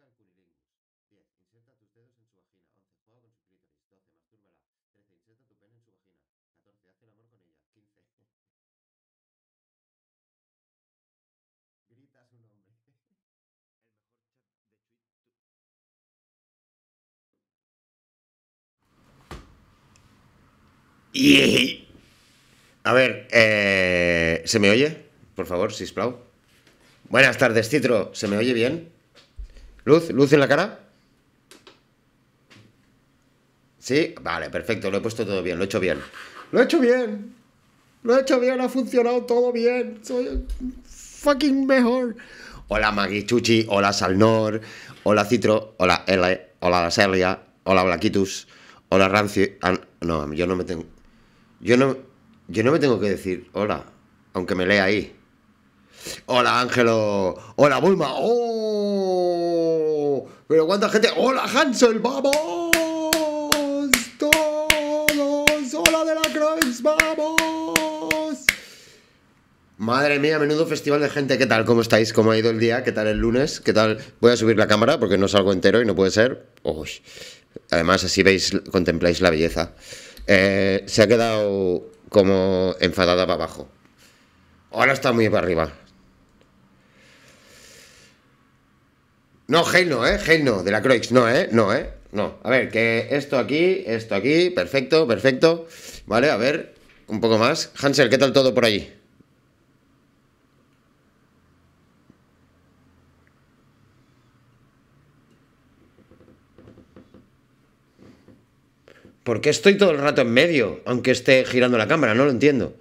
significan cunilingus. 10. Inserta tus dedos en su vagina. 11. Juega con su clítoris. 12. Mastúrbala. 13. Inserta tu pene en su vagina. 14. Haz el amor con ella. 15. Grita su nombre. El mejor chat de tweet. Y... A ver, eh... ¿se me oye? Por favor, Sisplau. Buenas tardes, Citro. ¿Se me oye bien? Luz, luz en la cara. Sí, vale, perfecto, lo he puesto todo bien, lo he hecho bien. Lo he hecho bien. Lo he hecho bien, ha funcionado todo bien. Soy fucking mejor. Hola Magichuchi, hola Salnor, hola Citro, hola L, hola Celia, hola Blaquitus, hola Rancio. Ah, no, yo no me tengo. Yo no, yo no me tengo que decir hola, aunque me lea ahí. Hola Ángelo, hola Bulma, ¡oh! pero cuánta gente, hola Hansel, vamos, todos, hola de la Croix, vamos. Madre mía, menudo festival de gente, ¿qué tal? ¿Cómo estáis? ¿Cómo ha ido el día? ¿Qué tal el lunes? ¿Qué tal? Voy a subir la cámara porque no salgo entero y no puede ser. Además, así veis, contempláis la belleza. Eh, se ha quedado como enfadada para abajo. Ahora está muy para arriba. No, geno, no, ¿eh? Hale de la Croix, no, ¿eh? No, ¿eh? No. A ver, que esto aquí, esto aquí, perfecto, perfecto. Vale, a ver, un poco más. Hansel, ¿qué tal todo por ahí? ¿Por qué estoy todo el rato en medio, aunque esté girando la cámara? No lo entiendo.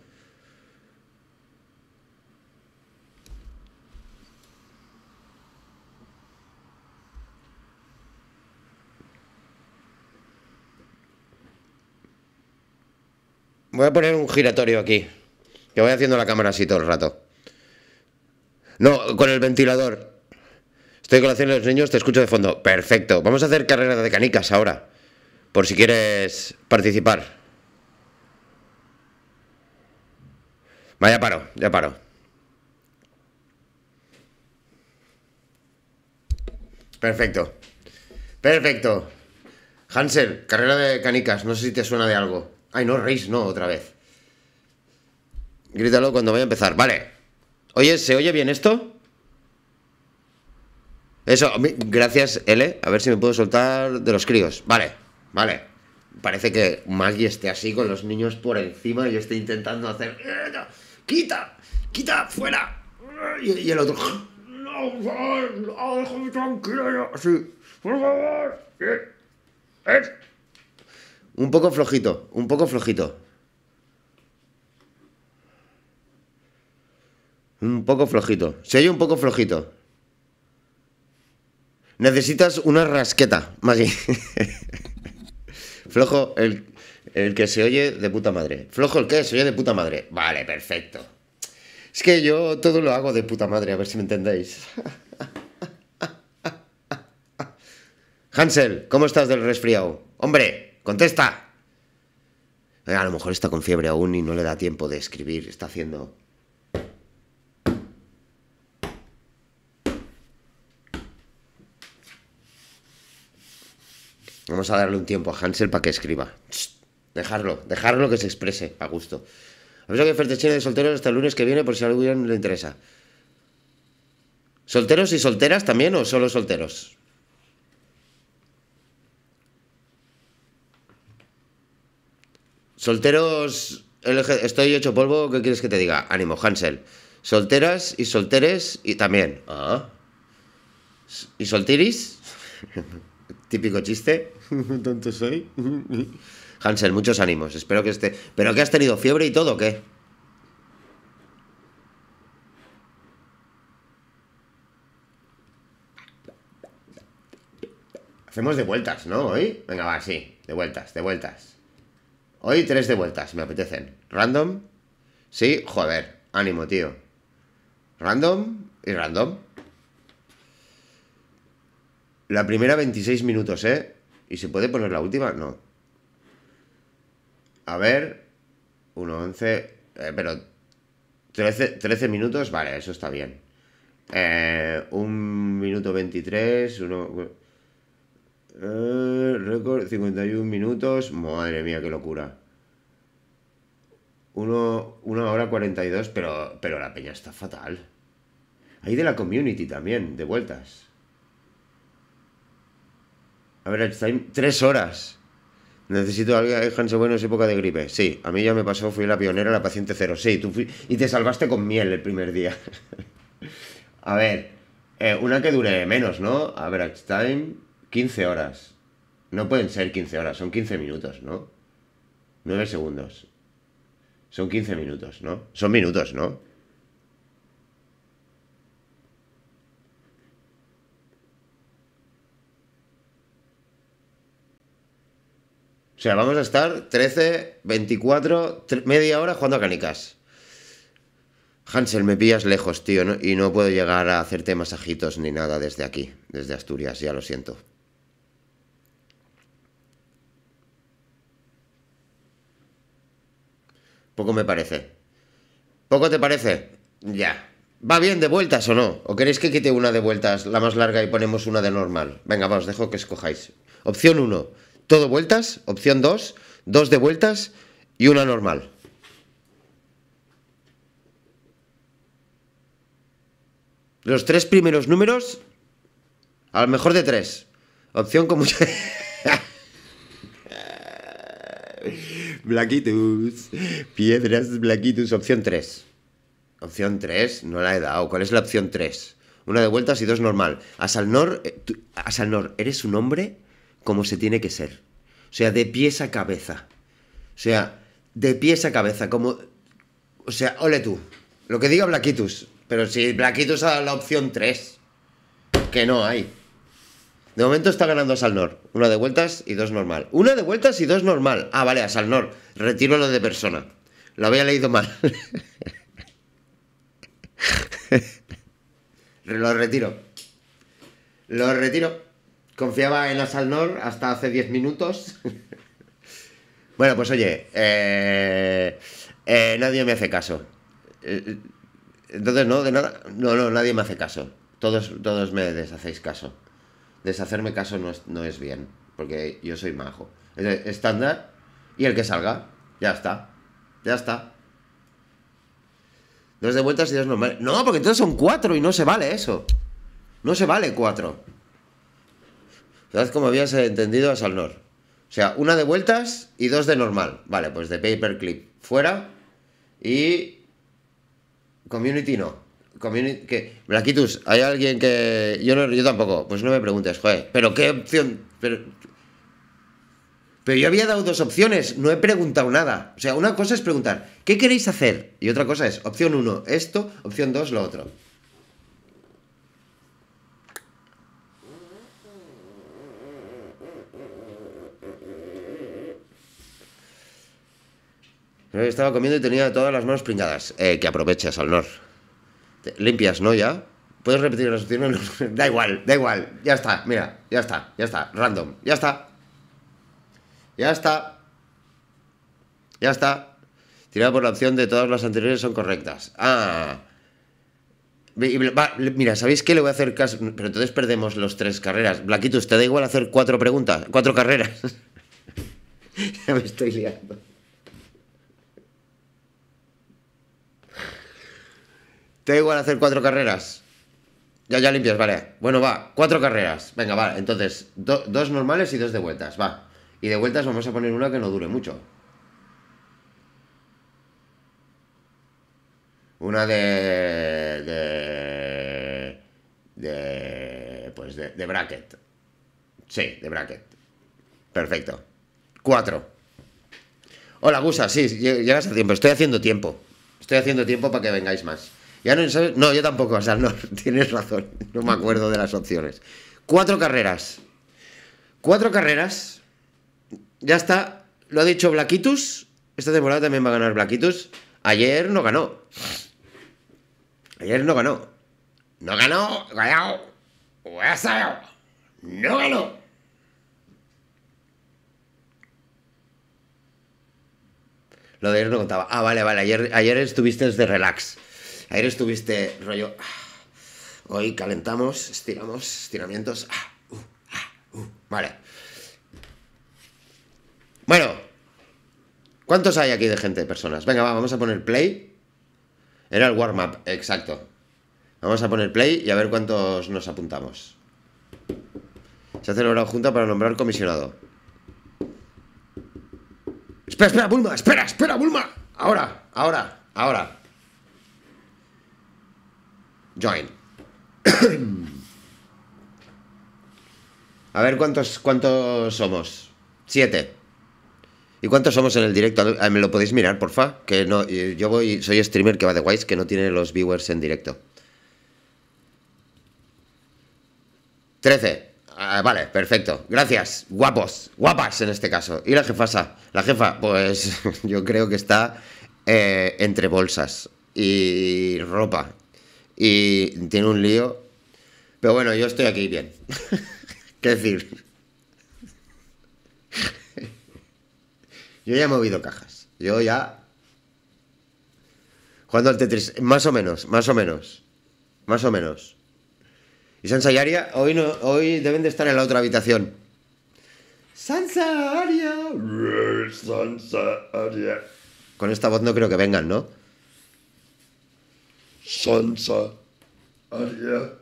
Voy a poner un giratorio aquí. Que voy haciendo la cámara así todo el rato. No, con el ventilador. Estoy con la cena de los niños, te escucho de fondo. Perfecto. Vamos a hacer carrera de canicas ahora. Por si quieres participar. Vaya paro, ya paro. Perfecto. Perfecto. Hansel, carrera de canicas. No sé si te suena de algo. Ay, no, Reis, no, otra vez. Grítalo cuando vaya a empezar. Vale. Oye, ¿se oye bien esto? Eso, gracias, L. A ver si me puedo soltar de los críos. Vale, vale. Parece que Maggie esté así con los niños por encima y yo estoy intentando hacer. ¡Quita! ¡Quita! ¡Fuera! Y, el otro. ¡No, por favor! ¡Déjame tranquilo! ¡Sí! ¡Por favor! Un poco flojito, un poco flojito. Un poco flojito. Se oye un poco flojito. Necesitas una rasqueta, Maggie. Flojo el, el, que se oye de puta madre. Flojo el que se oye de puta madre. Vale, perfecto. Es que yo todo lo hago de puta madre, a ver si me entendéis. Hansel, ¿cómo estás del resfriado? Hombre, contesta. Eh, a lo mejor está con fiebre aún y no le da tiempo de escribir, está haciendo... Vamos a darle un tiempo a Hansel para que escriba. Dejarlo, dejarlo que se exprese a gusto. Aviso que oferta de solteros hasta el lunes que viene por si a alguien le interesa. ¿Solteros y solteras también o solo solteros? Solteros, estoy hecho polvo, ¿qué quieres que te diga? Ánimo, Hansel. Solteras y solteres y también. Ah. ¿Y soltiris? Típico chiste. Tonto soy. Hansel, muchos ánimos. Espero que esté. ¿Pero qué has tenido? ¿Fiebre y todo o qué? Hacemos de vueltas, ¿no? Hoy. Venga, va, sí. De vueltas, de vueltas. Hoy tres de vueltas, me apetecen. Random. Sí, joder, ánimo, tío. Random y random. La primera 26 minutos, ¿eh? ¿Y se puede poner la última? No. A ver. 1-11. Eh, pero 13, minutos, vale, eso está bien. Eh, minuto 23, uno... Eh, récord 51 minutos. Madre mía, qué locura. Uno, una hora 42, pero, pero la peña está fatal. Hay de la community también, de vueltas. A ver, time, tres horas. Necesito alguien déjense eh, Bueno es época de gripe. Sí, a mí ya me pasó, fui la pionera, la paciente cero. Sí, y te salvaste con miel el primer día. a ver, eh, una que dure menos, ¿no? A ver time. 15 horas. No pueden ser 15 horas, son 15 minutos, ¿no? 9 segundos. Son 15 minutos, ¿no? Son minutos, ¿no? O sea, vamos a estar 13, 24, media hora jugando a canicas. Hansel, me pillas lejos, tío, ¿no? y no puedo llegar a hacerte masajitos ni nada desde aquí, desde Asturias, ya lo siento. Poco me parece. ¿Poco te parece? Ya. ¿Va bien de vueltas o no? ¿O queréis que quite una de vueltas, la más larga, y ponemos una de normal? Venga, vamos dejo que escojáis. Opción 1, todo vueltas. Opción 2, dos de vueltas y una normal. Los tres primeros números, a lo mejor de tres. Opción con Blaquitus. Piedras Blaquitus. Opción 3. Opción 3, no la he dado. ¿Cuál es la opción 3? Una de vueltas y dos normal. Asalnor, Salnor, eh, A Asalnor, eres un hombre como se tiene que ser. O sea, de pies a cabeza. O sea, de pies a cabeza. Como. O sea, ole tú. Lo que diga Blaquitus. Pero si Blaquitus ha la opción 3. Que no hay. De momento está ganando a Salnor. Una de vueltas y dos normal. Una de vueltas y dos normal. Ah, vale, a Salnor. Retiro lo de persona. Lo había leído mal. lo retiro. Lo retiro. Confiaba en Salnor hasta hace 10 minutos. bueno, pues oye, eh, eh, nadie me hace caso. Eh, entonces, no, de nada. No, no, nadie me hace caso. Todos, todos me deshacéis caso deshacerme caso no es, no es bien, porque yo soy majo. estándar y el que salga, ya está, ya está. Dos de vueltas y dos normales. No, porque entonces son cuatro y no se vale eso. No se vale cuatro. ¿Sabes cómo habías entendido a Salnor? O sea, una de vueltas y dos de normal. Vale, pues de paperclip fuera y community no que, Blaquitus, hay alguien que. Yo, no, yo tampoco, pues no me preguntes, joder. Pero qué opción. Pero, pero yo había dado dos opciones, no he preguntado nada. O sea, una cosa es preguntar, ¿qué queréis hacer? Y otra cosa es, opción uno, esto, opción dos, lo otro. Estaba comiendo y tenía todas las manos pringadas. Eh, que aproveches, Alnor. Limpias, ¿no? Ya. ¿Puedes repetir las opciones? da igual, da igual. Ya está, mira, ya está, ya está. Random, ya está. Ya está. Ya está. Tirado por la opción de todas las anteriores son correctas. Ah. mira, ¿sabéis qué? Le voy a hacer caso. Pero entonces perdemos los tres carreras. blaquitos ¿te da igual hacer cuatro preguntas? Cuatro carreras. ya me estoy liando. Te da igual hacer cuatro carreras. Ya, ya limpias, vale. Bueno, va, cuatro carreras. Venga, vale. Entonces, dos normales y dos de vueltas, va. Y de vueltas vamos a poner una que no dure mucho. Una de. de. de. pues de, de bracket. Sí, de bracket. Perfecto. Cuatro. Hola, Gusa, sí, llegas a tiempo. Estoy haciendo tiempo. Estoy haciendo tiempo para que vengáis más. Ya no, ¿sabes? no, yo tampoco, o sea, no, tienes razón, no me acuerdo de las opciones. Cuatro carreras. Cuatro carreras. Ya está, lo ha dicho Blaquitus. Esta temporada también va a ganar Blaquitus. Ayer no ganó. Ayer no ganó. No ganó, ganó. No ganó. Lo de ayer no contaba. Ah, vale, vale. Ayer, ayer estuviste de relax. Ayer estuviste rollo. Ah, hoy calentamos, estiramos, estiramientos. Ah, uh, ah, uh, vale. Bueno. ¿Cuántos hay aquí de gente, personas? Venga, vamos a poner play. Era el warm-up, exacto. Vamos a poner play y a ver cuántos nos apuntamos. Se ha celebrado junta para nombrar comisionado. Espera, espera, Bulma, espera, espera, Bulma. Ahora, ahora, ahora. Join. A ver cuántos, cuántos somos. Siete. ¿Y cuántos somos en el directo? Ah, ¿Me lo podéis mirar, porfa? Que no, yo voy, soy streamer que va de guays, que no tiene los viewers en directo. Trece ah, vale, perfecto. Gracias. Guapos. Guapas en este caso. ¿Y la jefasa? La jefa, pues yo creo que está eh, entre bolsas y ropa y tiene un lío. Pero bueno, yo estoy aquí bien. ¿Qué decir? yo ya he movido cajas. Yo ya. Jugando al Tetris. Más o menos, más o menos. Más o menos. Y Sansa y Aria, hoy, no, hoy deben de estar en la otra habitación. ¡Sansa Aria! ¡Sansa Aria! Con esta voz no creo que vengan, ¿no? Sansa, Aria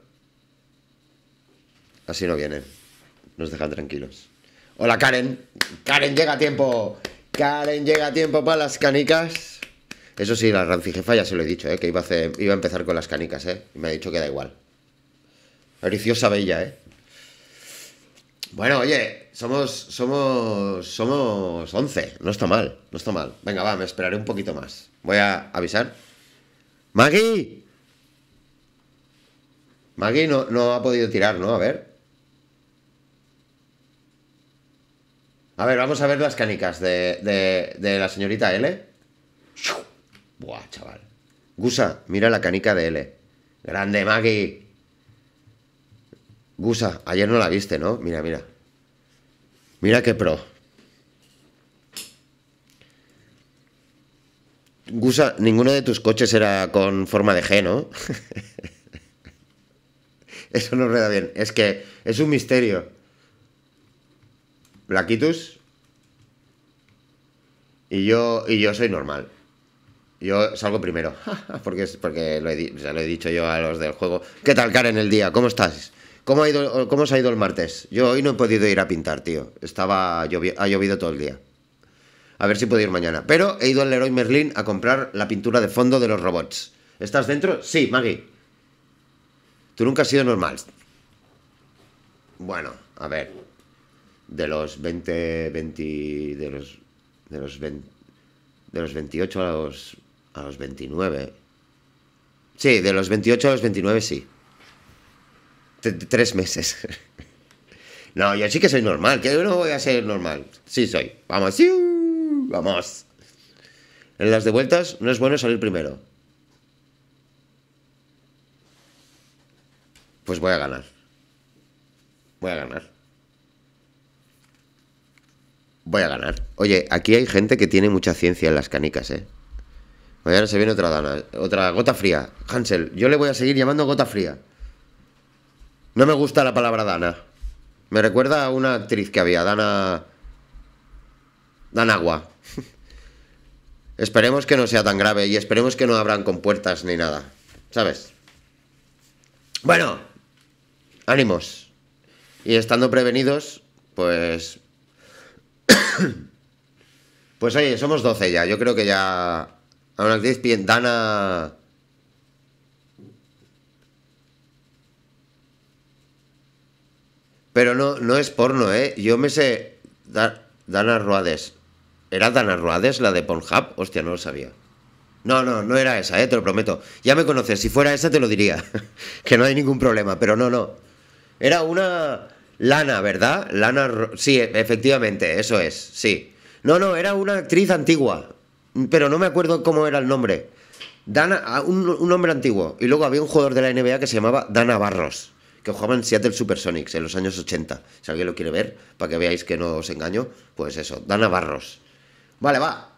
Así no viene Nos dejan tranquilos. Hola Karen. Karen llega a tiempo. Karen llega a tiempo para las canicas. Eso sí, la rancijefa ya se lo he dicho, eh, que iba a, empezar con las canicas, eh. y me ha dicho que da igual. deliciosa bella, ¿eh? Bueno, oye, somos, somos, somos 11, no está mal, no está mal. Venga, va, me esperaré un poquito más. Voy a avisar Magui. Magui no, no ha podido tirar, ¿no? A ver. A ver, vamos a ver las canicas de, la señorita L. Buah, chaval. Gusa, mira la canica de L. Grande, Magui! Gusa, ayer no la viste, ¿no? Mira, mira. Mira qué pro. Gusa, ninguno de tus coches era con forma de G, ¿no? Eso no rueda bien. Es que es un misterio. Blaquitus. Y yo, y yo soy normal. Yo salgo primero. porque porque lo, he, ya lo he dicho yo a los del juego. ¿Qué tal, Karen, el día? ¿Cómo estás? ¿Cómo, ha ¿Cómo os ha ido el martes? Yo hoy no he podido ir a pintar, tío. Estaba ha llovido todo el día. A ver si puedo ir mañana. Pero he ido al Leroy Merlin a comprar la pintura de fondo de los robots. ¿Estás dentro? Sí, Maggie. Tú nunca has sido normal. Bueno, a ver. De los 20, 20 de los de los 20, de los 28 a los a los 29. Sí, de los 28 a los 29 sí. Tres meses. no, yo sí que soy normal, que yo no voy a ser normal. Sí soy. Vamos. sí vamos. En las devueltas no es bueno salir primero. Pues voy a ganar. Voy a ganar. Voy a ganar. Oye, aquí hay gente que tiene mucha ciencia en las canicas, ¿eh? Mañana se viene otra dana, otra gota fría. Hansel, yo le voy a seguir llamando gota fría. No me gusta la palabra dana. Me recuerda a una actriz que había, Dana... Danagua. Esperemos que no sea tan grave y esperemos que no abran compuertas ni nada. ¿Sabes? Bueno, ánimos. Y estando prevenidos, pues... pues oye, somos 12 ya. Yo creo que ya... A una actriz Dana... Pero no, no es porno, ¿eh? Yo me sé... Dana Ruades. ¿Era Dana Roades la de Pornhub? Hostia, no lo sabía. No, no, no era esa, eh, te lo prometo. Ya me conoces, si fuera esa te lo diría. que no hay ningún problema, pero no, no. Era una Lana, ¿verdad? Lana, sí, e, efectivamente, eso es, sí. No, no, era una actriz antigua, pero no me acuerdo cómo era el nombre. Dana, un, un nombre antiguo. Y luego había un jugador de la NBA que se llamaba Dana Barros, que jugaba en Seattle Supersonics en los años 80. Si alguien lo quiere ver, para que veáis que no os engaño, pues eso, Dana Barros. Vale, va.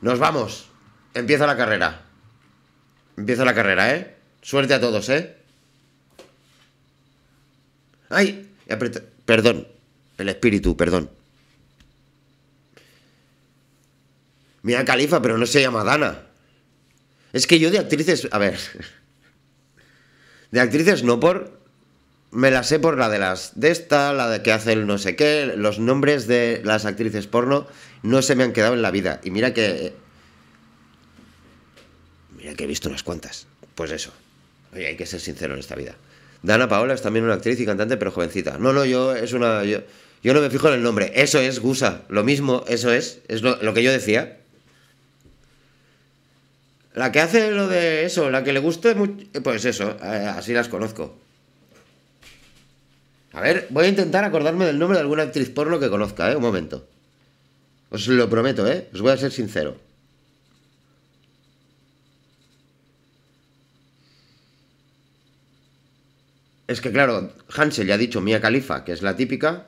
Nos vamos. Empieza la carrera. Empieza la carrera, ¿eh? Suerte a todos, ¿eh? ¡Ay! Perdón. El espíritu, perdón. Mira Califa, pero no se llama Dana. Es que yo de actrices. A ver. De actrices no por me la sé por la de las de esta, la de que hace el no sé qué, los nombres de las actrices porno no se me han quedado en la vida. Y mira que. Mira que he visto unas cuantas. Pues eso. Oye, hay que ser sincero en esta vida. Dana Paola es también una actriz y cantante, pero jovencita. No, no, yo es una. Yo, no me fijo en el nombre. Eso es Gusa. Lo mismo, eso es. Es lo, que yo decía. La que hace lo de eso, la que le guste Pues eso, eh, así las conozco. A ver, voy a intentar acordarme del nombre de alguna actriz porno que conozca, ¿eh? Un momento. Os lo prometo, ¿eh? Os voy a ser sincero. Es que claro, Hansel ya ha dicho Mia Califa, que es la típica.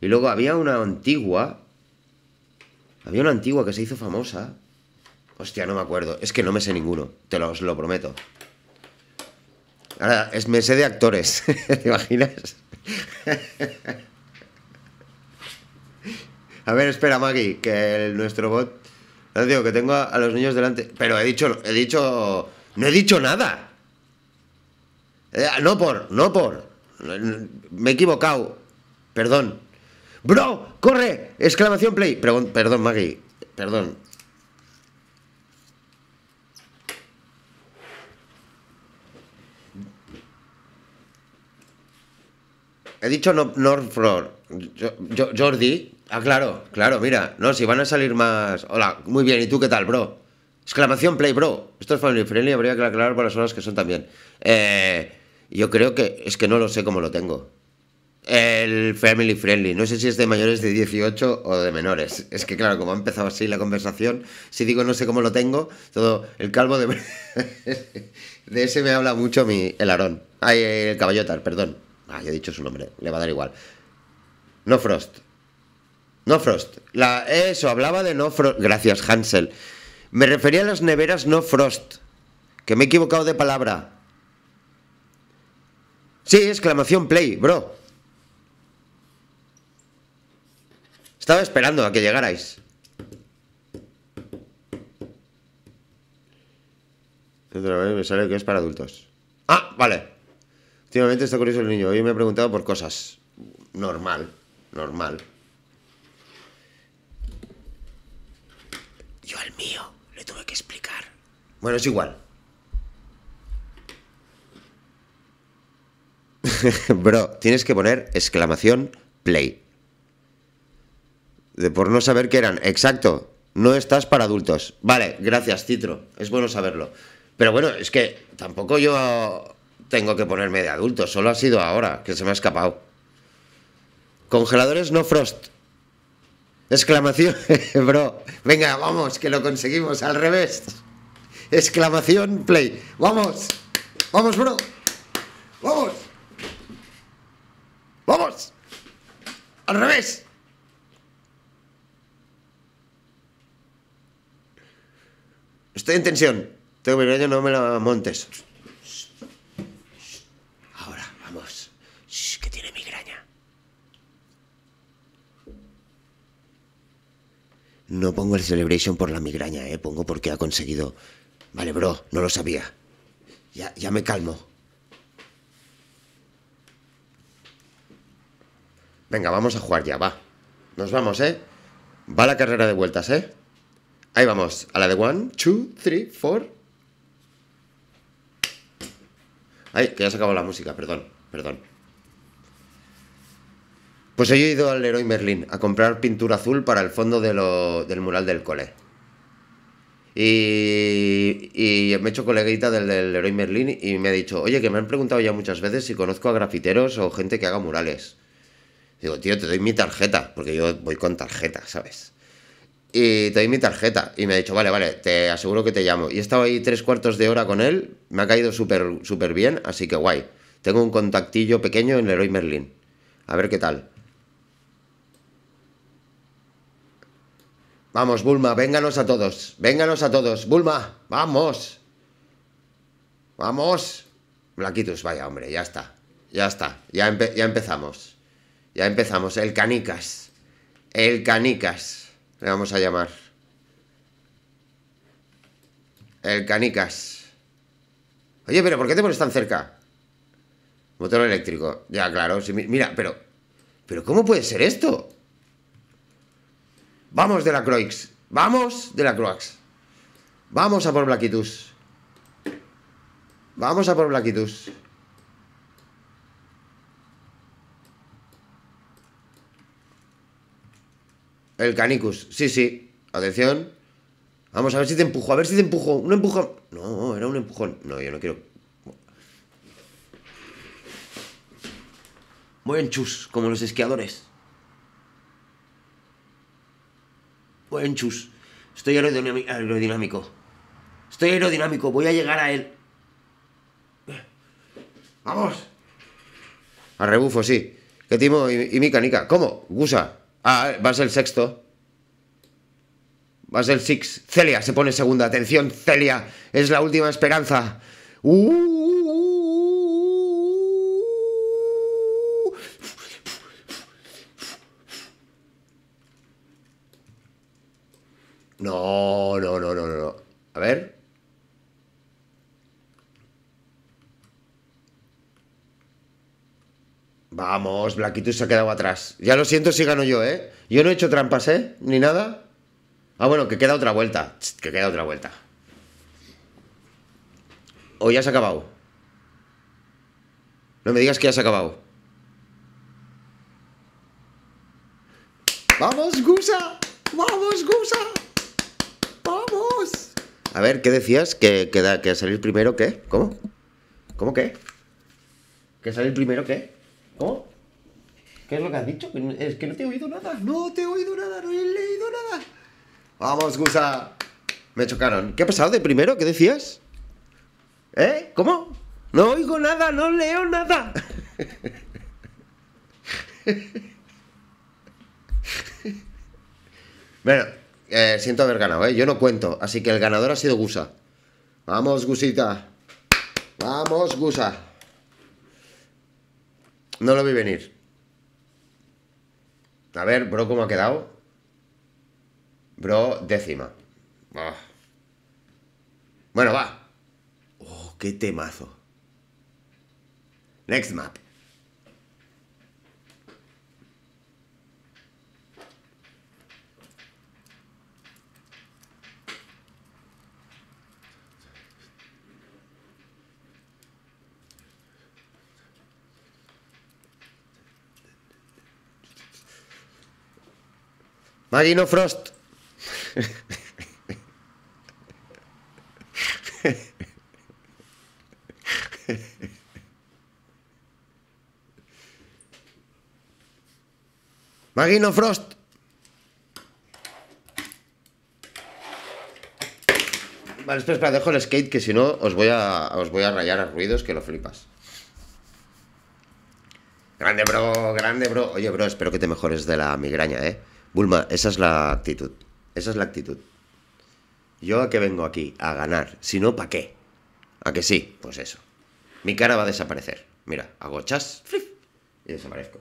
Y luego había una antigua. Había una antigua que se hizo famosa. Hostia, no me acuerdo. Es que no me sé ninguno. Te lo, lo prometo. Ahora, es, me sé de actores. ¿Te imaginas? A ver, espera, Maggie, que nuestro bot. No digo que tengo a, los niños delante. Pero he dicho, he dicho. No he dicho nada. Eh, no por, no por. Me he equivocado. Perdón. ¡Bro! ¡Corre! Exclamación play. Perdón, perdón, Maggie. Perdón. He dicho no, Floor, Yo, Jordi. Ah, claro, claro, mira. No, si van a salir más. Hola, muy bien. ¿Y tú qué tal, bro? Exclamación Play, bro. Esto es family friendly, habría que aclarar por las horas que son también. Eh, yo creo que es que no lo sé cómo lo tengo. El family friendly. No sé si es de mayores de 18 o de menores. Es que, claro, como ha empezado así la conversación, si digo no sé cómo lo tengo, todo. El calvo de. de ese me habla mucho mi. El arón, Ay, el caballotar, perdón. Ah, ya he dicho su nombre, le va a dar igual. No Frost. No Frost. La, eso, hablaba de No Frost. Gracias, Hansel. Me refería a las neveras No Frost. Que me he equivocado de palabra. Sí, exclamación play, bro. Estaba esperando a que llegarais. me sale que es para adultos. Ah, vale. Últimamente está curioso el niño. Hoy me ha preguntado por cosas. Normal, normal. Yo al mío le tuve que explicar. Bueno, es igual. Bro, tienes que poner exclamación play. De por no saber qué eran. Exacto. No estás para adultos. Vale, gracias, Citro. Es bueno saberlo. Pero bueno, es que tampoco yo tengo que ponerme de adulto, solo ha sido ahora, que se me ha escapado. Congeladores no frost. Exclamación, bro. Venga, vamos, que lo conseguimos al revés. Exclamación, play. Vamos, vamos, bro. Vamos. Vamos. Al revés. Estoy en tensión. Tengo mi no me la montes. No pongo el Celebration por la migraña, ¿eh? Pongo porque ha conseguido... Vale, bro, no lo sabía. Ya, me calmo. Venga, vamos a jugar ya, va. Nos vamos, ¿eh? Va la carrera de vueltas, ¿eh? Ahí vamos, a la de one, two, three, four. Ay, que ya se acabó la música, perdón, perdón. Pues he ido al Leroy Merlin a comprar pintura azul para el fondo del mural del cole. Y, me he hecho coleguita del, del Leroy Merlin y me ha dicho, oye, que me han preguntado ya muchas veces si conozco a grafiteros o gente que haga murales. Digo, tío, te doy mi tarjeta, porque yo voy con tarjeta, ¿sabes? Y te doy mi tarjeta. Y me ha dicho, vale, vale, te aseguro que te llamo. Y he estado ahí tres cuartos de hora con él, me ha caído súper súper bien, así que guay. Tengo un contactillo pequeño en Leroy Merlin. A ver qué tal. Vamos, Bulma, vénganos a todos. Vénganos a todos. Bulma, vamos. Vamos. Blaquitos, vaya, hombre, ya está. Ya está. Ya, empezamos. Ya empezamos. El canicas. El canicas. Le vamos a llamar. El canicas. Oye, pero ¿por qué te pones tan cerca? Motor eléctrico. Ya, claro. mira, pero... ¿Pero cómo puede ser esto? Vamos de la Croix. Vamos de la Croix. Vamos a por Blaquitus. Vamos a por Blaquitus. El Canicus, sí, sí. Atención. Vamos a ver si te empujo, a ver si te empujo. Un empujón. No, era un empujón. No, yo no quiero. Muy chus, como los esquiadores. chus. Estoy aerodinámico. Estoy aerodinámico, voy a llegar a él. ¡Vamos! A rebufo, sí. ¿Qué timo? ¿Y, y mi ¿Cómo? ¿Gusa? Ah, eh, vas el sexto. Vas el six. Celia se pone segunda. Atención, Celia. Es la última esperanza. ¡Uh! No, no, no, no, no. A ver. Vamos, Blaquito se ha quedado atrás. Ya lo siento si gano yo, ¿eh? Yo no he hecho trampas, ¿eh? Ni nada. Ah, bueno, que queda otra vuelta. Que queda otra vuelta. ¿O ya se ha acabado? No me digas que ya se ha acabado. ¡Vamos, Gusa! ¡Vamos, Gusa! A ver, ¿qué decías? ¿Que, que, que salir primero qué? ¿Cómo? ¿Cómo qué? ¿Que salir primero qué? ¿Cómo? ¿Qué es lo que has dicho? Es que no te he oído nada. No te he oído nada, no he leído nada. Vamos, Gusa. Me chocaron. ¿Qué ha pasado de primero? ¿Qué decías? ¿Eh? ¿Cómo? No oigo nada, no leo nada. bueno, eh, siento haber ganado, ¿eh? Yo no cuento. Así que el ganador ha sido Gusa. Vamos, Gusita. Vamos, Gusa. No lo vi venir. A ver, bro, ¿cómo ha quedado? Bro, décima. Bueno, va. Oh, qué temazo. Next map. Magino Frost. Magino Frost. Vale, espera, espera, dejo el skate que si no os voy a os voy a rayar a ruidos que lo flipas. Grande, bro, grande, bro. Oye, bro, espero que te mejores de la migraña, ¿eh? Bulma, esa es la actitud. Esa es la actitud. Yo a qué vengo aquí, a ganar. Si no, ¿para qué? ¿A que sí? Pues eso. Mi cara va a desaparecer. Mira, hago chas, flip, y desaparezco.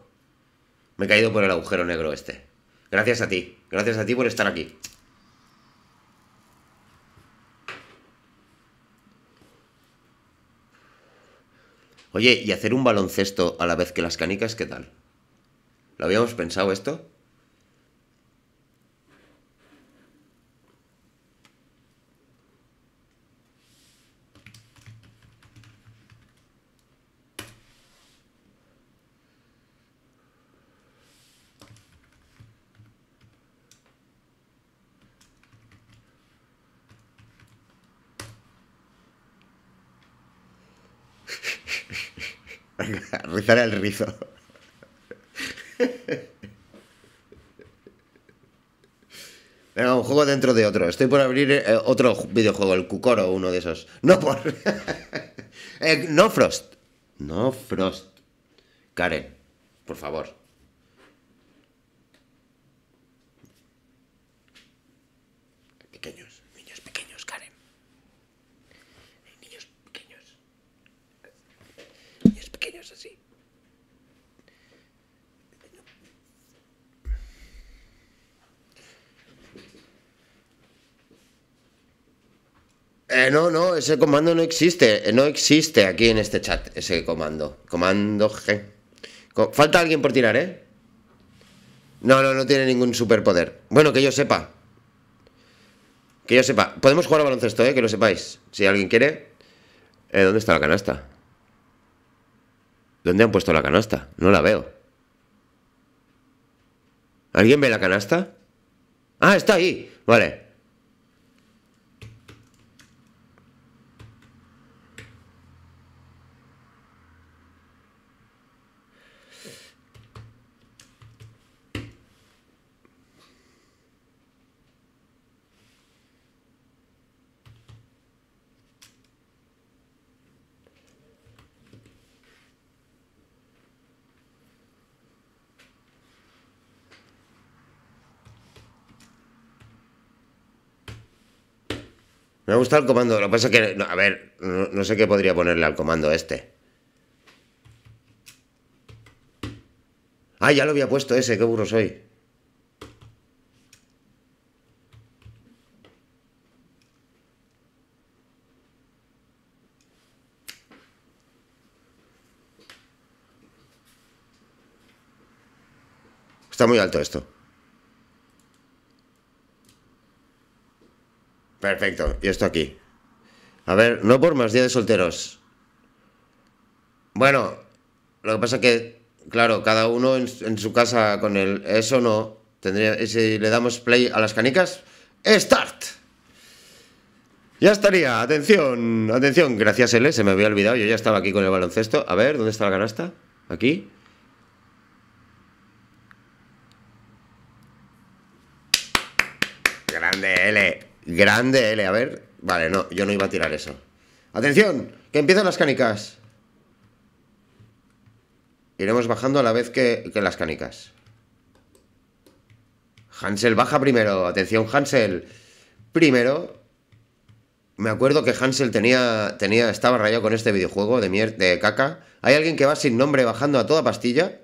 Me he caído por el agujero negro este. Gracias a ti. Gracias a ti por estar aquí. Oye, ¿y hacer un baloncesto a la vez que las canicas, qué tal? ¿Lo habíamos pensado esto? rizar el rizo. Venga, un juego dentro de otro. Estoy por abrir eh, otro videojuego, el Kukoro, uno de esos. No por. Eh, no Frost. No Frost. Karen, por favor. Eh, no, no, ese comando no existe. Eh, no existe aquí en este chat ese comando. Comando G. Falta alguien por tirar, ¿eh? No, no, no tiene ningún superpoder. Bueno, que yo sepa. Que yo sepa. Podemos jugar a baloncesto, ¿eh? Que lo sepáis. Si alguien quiere. Eh, ¿Dónde está la canasta? ¿Dónde han puesto la canasta? No la veo. ¿Alguien ve la canasta? Ah, está ahí. Vale. Me ha gustado el comando. Lo que pasa es que, a ver, no, sé qué podría ponerle al comando este. Ah, ya lo había puesto ese, qué burro soy. Está muy alto esto. Perfecto, y esto aquí. A ver, no por más días de solteros. Bueno, lo que pasa que, claro, cada uno en, su casa con el... Eso no. Tendría, si le damos play a las canicas... ¡Start! Ya estaría, atención, atención, gracias L, se me había olvidado, yo ya estaba aquí con el baloncesto. A ver, ¿dónde está la canasta? Aquí. Grande eh, L, a ver. Vale, no, yo no iba a tirar eso. ¡Atención! ¡Que empiezan las canicas! Iremos bajando a la vez que, las canicas. Hansel baja primero. Atención, Hansel. Primero. Me acuerdo que Hansel tenía, tenía, estaba rayado con este videojuego de, mier de caca. ¿Hay alguien que va sin nombre bajando a toda pastilla?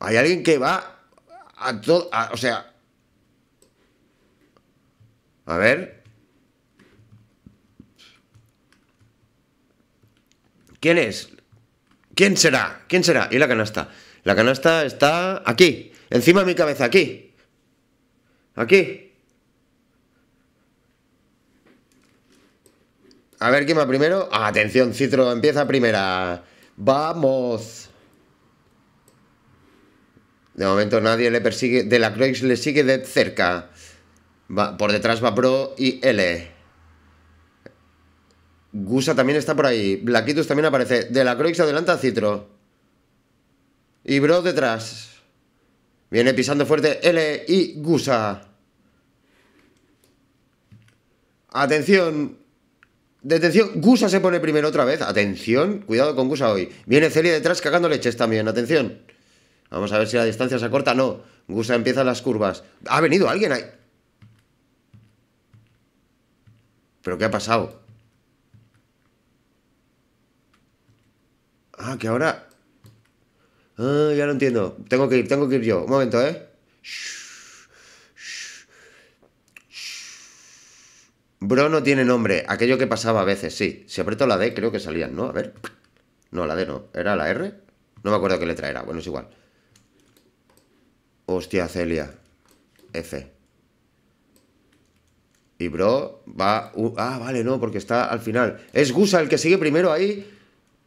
¿Hay alguien que va a todo. O sea. A ver. ¿Quién es? ¿Quién será? ¿Quién será? Y la canasta. La canasta está aquí, encima de mi cabeza, aquí. Aquí. A ver quién va primero. Atención, Citro empieza primera. Vamos. De momento nadie le persigue. De la Croix le sigue de cerca. Va, por detrás va Bro y L. Gusa también está por ahí. Blaquitus también aparece. De la Croix adelanta a Citro. Y Bro detrás. Viene pisando fuerte L y Gusa. Atención. Detención. Gusa se pone primero otra vez. Atención. Cuidado con Gusa hoy. Viene Celia detrás cagando leches también. Atención. Vamos a ver si la distancia se acorta. No. Gusa empieza las curvas. Ha venido alguien ahí. ¿Pero qué ha pasado? Ah, que ahora... Ah, ya lo entiendo. Tengo que ir, tengo que ir yo. Un momento, ¿eh? Bro no tiene nombre. Aquello que pasaba a veces, sí. Si aprieto la D, creo que salían, ¿no? A ver. No, la D no. ¿Era la R? No me acuerdo qué letra era. Bueno, es igual. Hostia, Celia. F. Y Bro va... ah, vale, no, porque está al final. Es Gusa el que sigue primero ahí.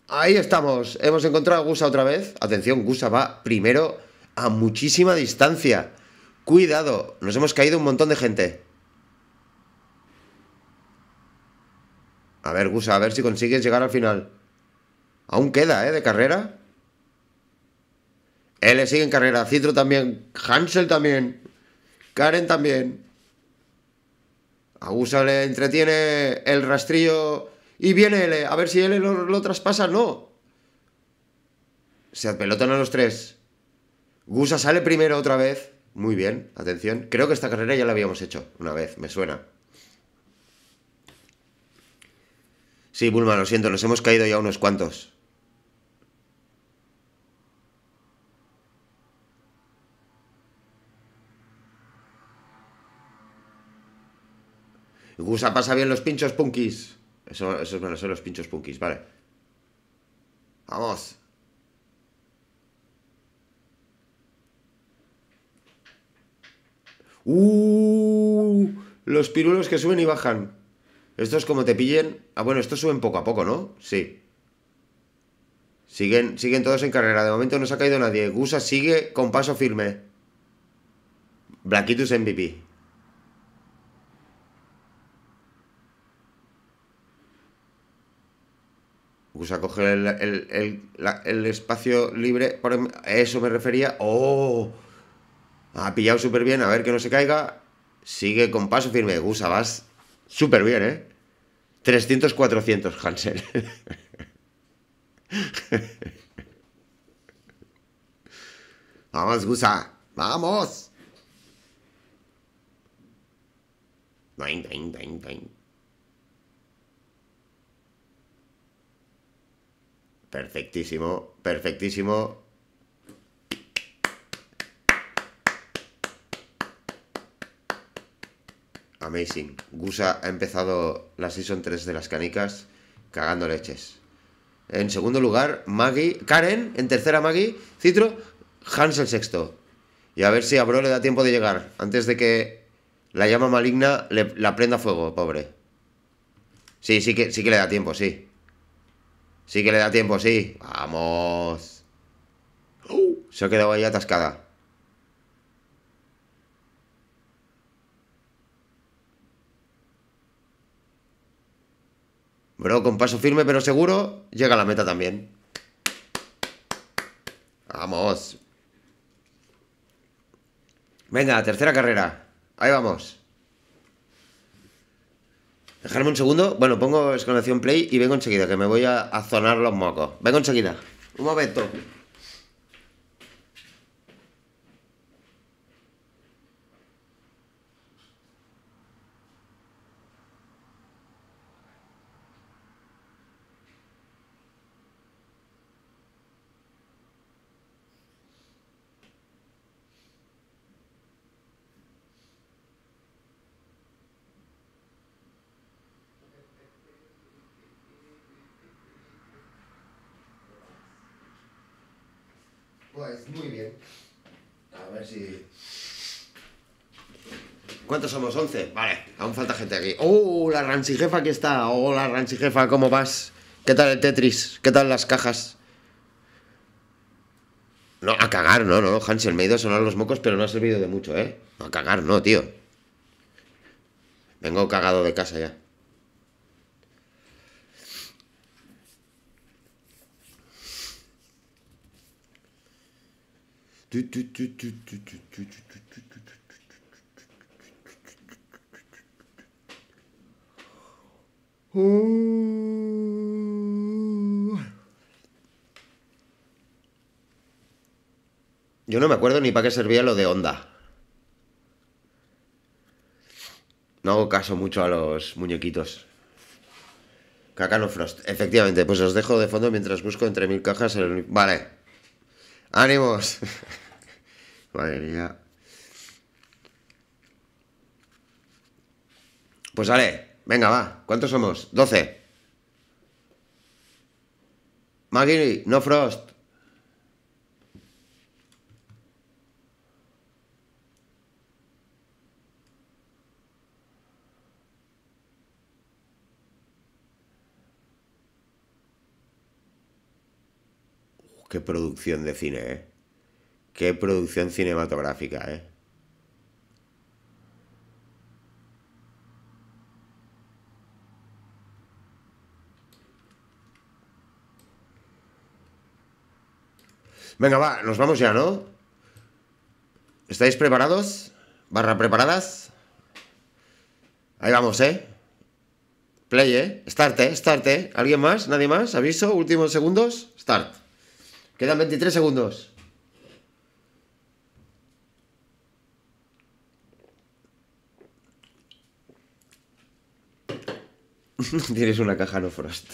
Ahí estamos. Hemos encontrado a Gusa otra vez. Atención, Gusa va primero a muchísima distancia. Cuidado, nos hemos caído un montón de gente. A ver, Gusa, a ver si consigues llegar al final. Aún queda, ¿eh? De carrera. Él sigue en carrera. Citro también. Hansel también. Karen también. Agusa le entretiene el rastrillo. Y viene L. A ver si L lo, traspasa. No. Se apelotan a los tres. Gusa sale primero otra vez. Muy bien, atención. Creo que esta carrera ya la habíamos hecho una vez, me suena. Sí, Bulma, lo siento, nos hemos caído ya unos cuantos. Gusa pasa bien los pinchos punkis. Eso, eso son los pinchos punkis, vale. Vamos. Uh, los pirulos que suben y bajan. Estos como te pillen... Ah, bueno, estos suben poco a poco, ¿no? Sí. Siguen, siguen todos en carrera. De momento no se ha caído nadie. Gusa sigue con paso firme. Blaquitus MVP. Gusa coger el, espacio libre, em, eso me refería. ¡Oh! Ha pillado súper bien, a ver que no se caiga. Sigue con paso firme. Gusa, vas súper bien, ¿eh? 300-400, Hansel. Vamos, Gusa. Vamos. Perfectísimo, perfectísimo. Amazing. Gusa ha empezado la Season 3 de las canicas cagando leches. En segundo lugar, Maggie. Karen, en tercera Maggie. Citro, Hans el sexto. Y a ver si a Bro le da tiempo de llegar. Antes de que la llama maligna le, la prenda fuego, pobre. Sí, sí que, sí que le da tiempo, sí. Sí que le da tiempo, sí. Vamos. se ha quedado ahí atascada. Bro, con paso firme pero seguro, llega a la meta también. Vamos. Venga, tercera carrera. Ahí vamos. Dejarme un segundo. Bueno, pongo escaneación play y vengo enseguida, que me voy a zonar los mocos. Vengo enseguida. Un momento. ranchi jefa que está. Hola jefa ¿cómo vas? ¿Qué tal el Tetris? ¿Qué tal las cajas? No, a cagar, no, no, Hansel, me he ido a sonar los mocos, pero no ha servido de mucho, ¿eh? a cagar, no, tío. Vengo cagado de casa ya. Yo no me acuerdo ni para qué servía lo de onda. No hago caso mucho a los muñequitos. Cacano Frost. Efectivamente, pues os dejo de fondo mientras busco entre mil cajas el... Vale. ¡Ánimos! Madre mía. Pues vale. Venga, va. ¿Cuántos somos? ¡Doce! Maggie, no Frost. Qué producción de cine, ¿eh? Qué producción cinematográfica, ¿eh? Venga, va, nos vamos ya, ¿no? ¿Estáis preparados? ¿Barra preparadas? Ahí vamos, ¿eh? Play, ¿eh? Start, ¿eh? Start, ¿eh? ¿Alguien más? ¿Nadie más? ¿Aviso? ¿Últimos segundos? Start. Quedan 23 segundos. Tienes una caja no frost.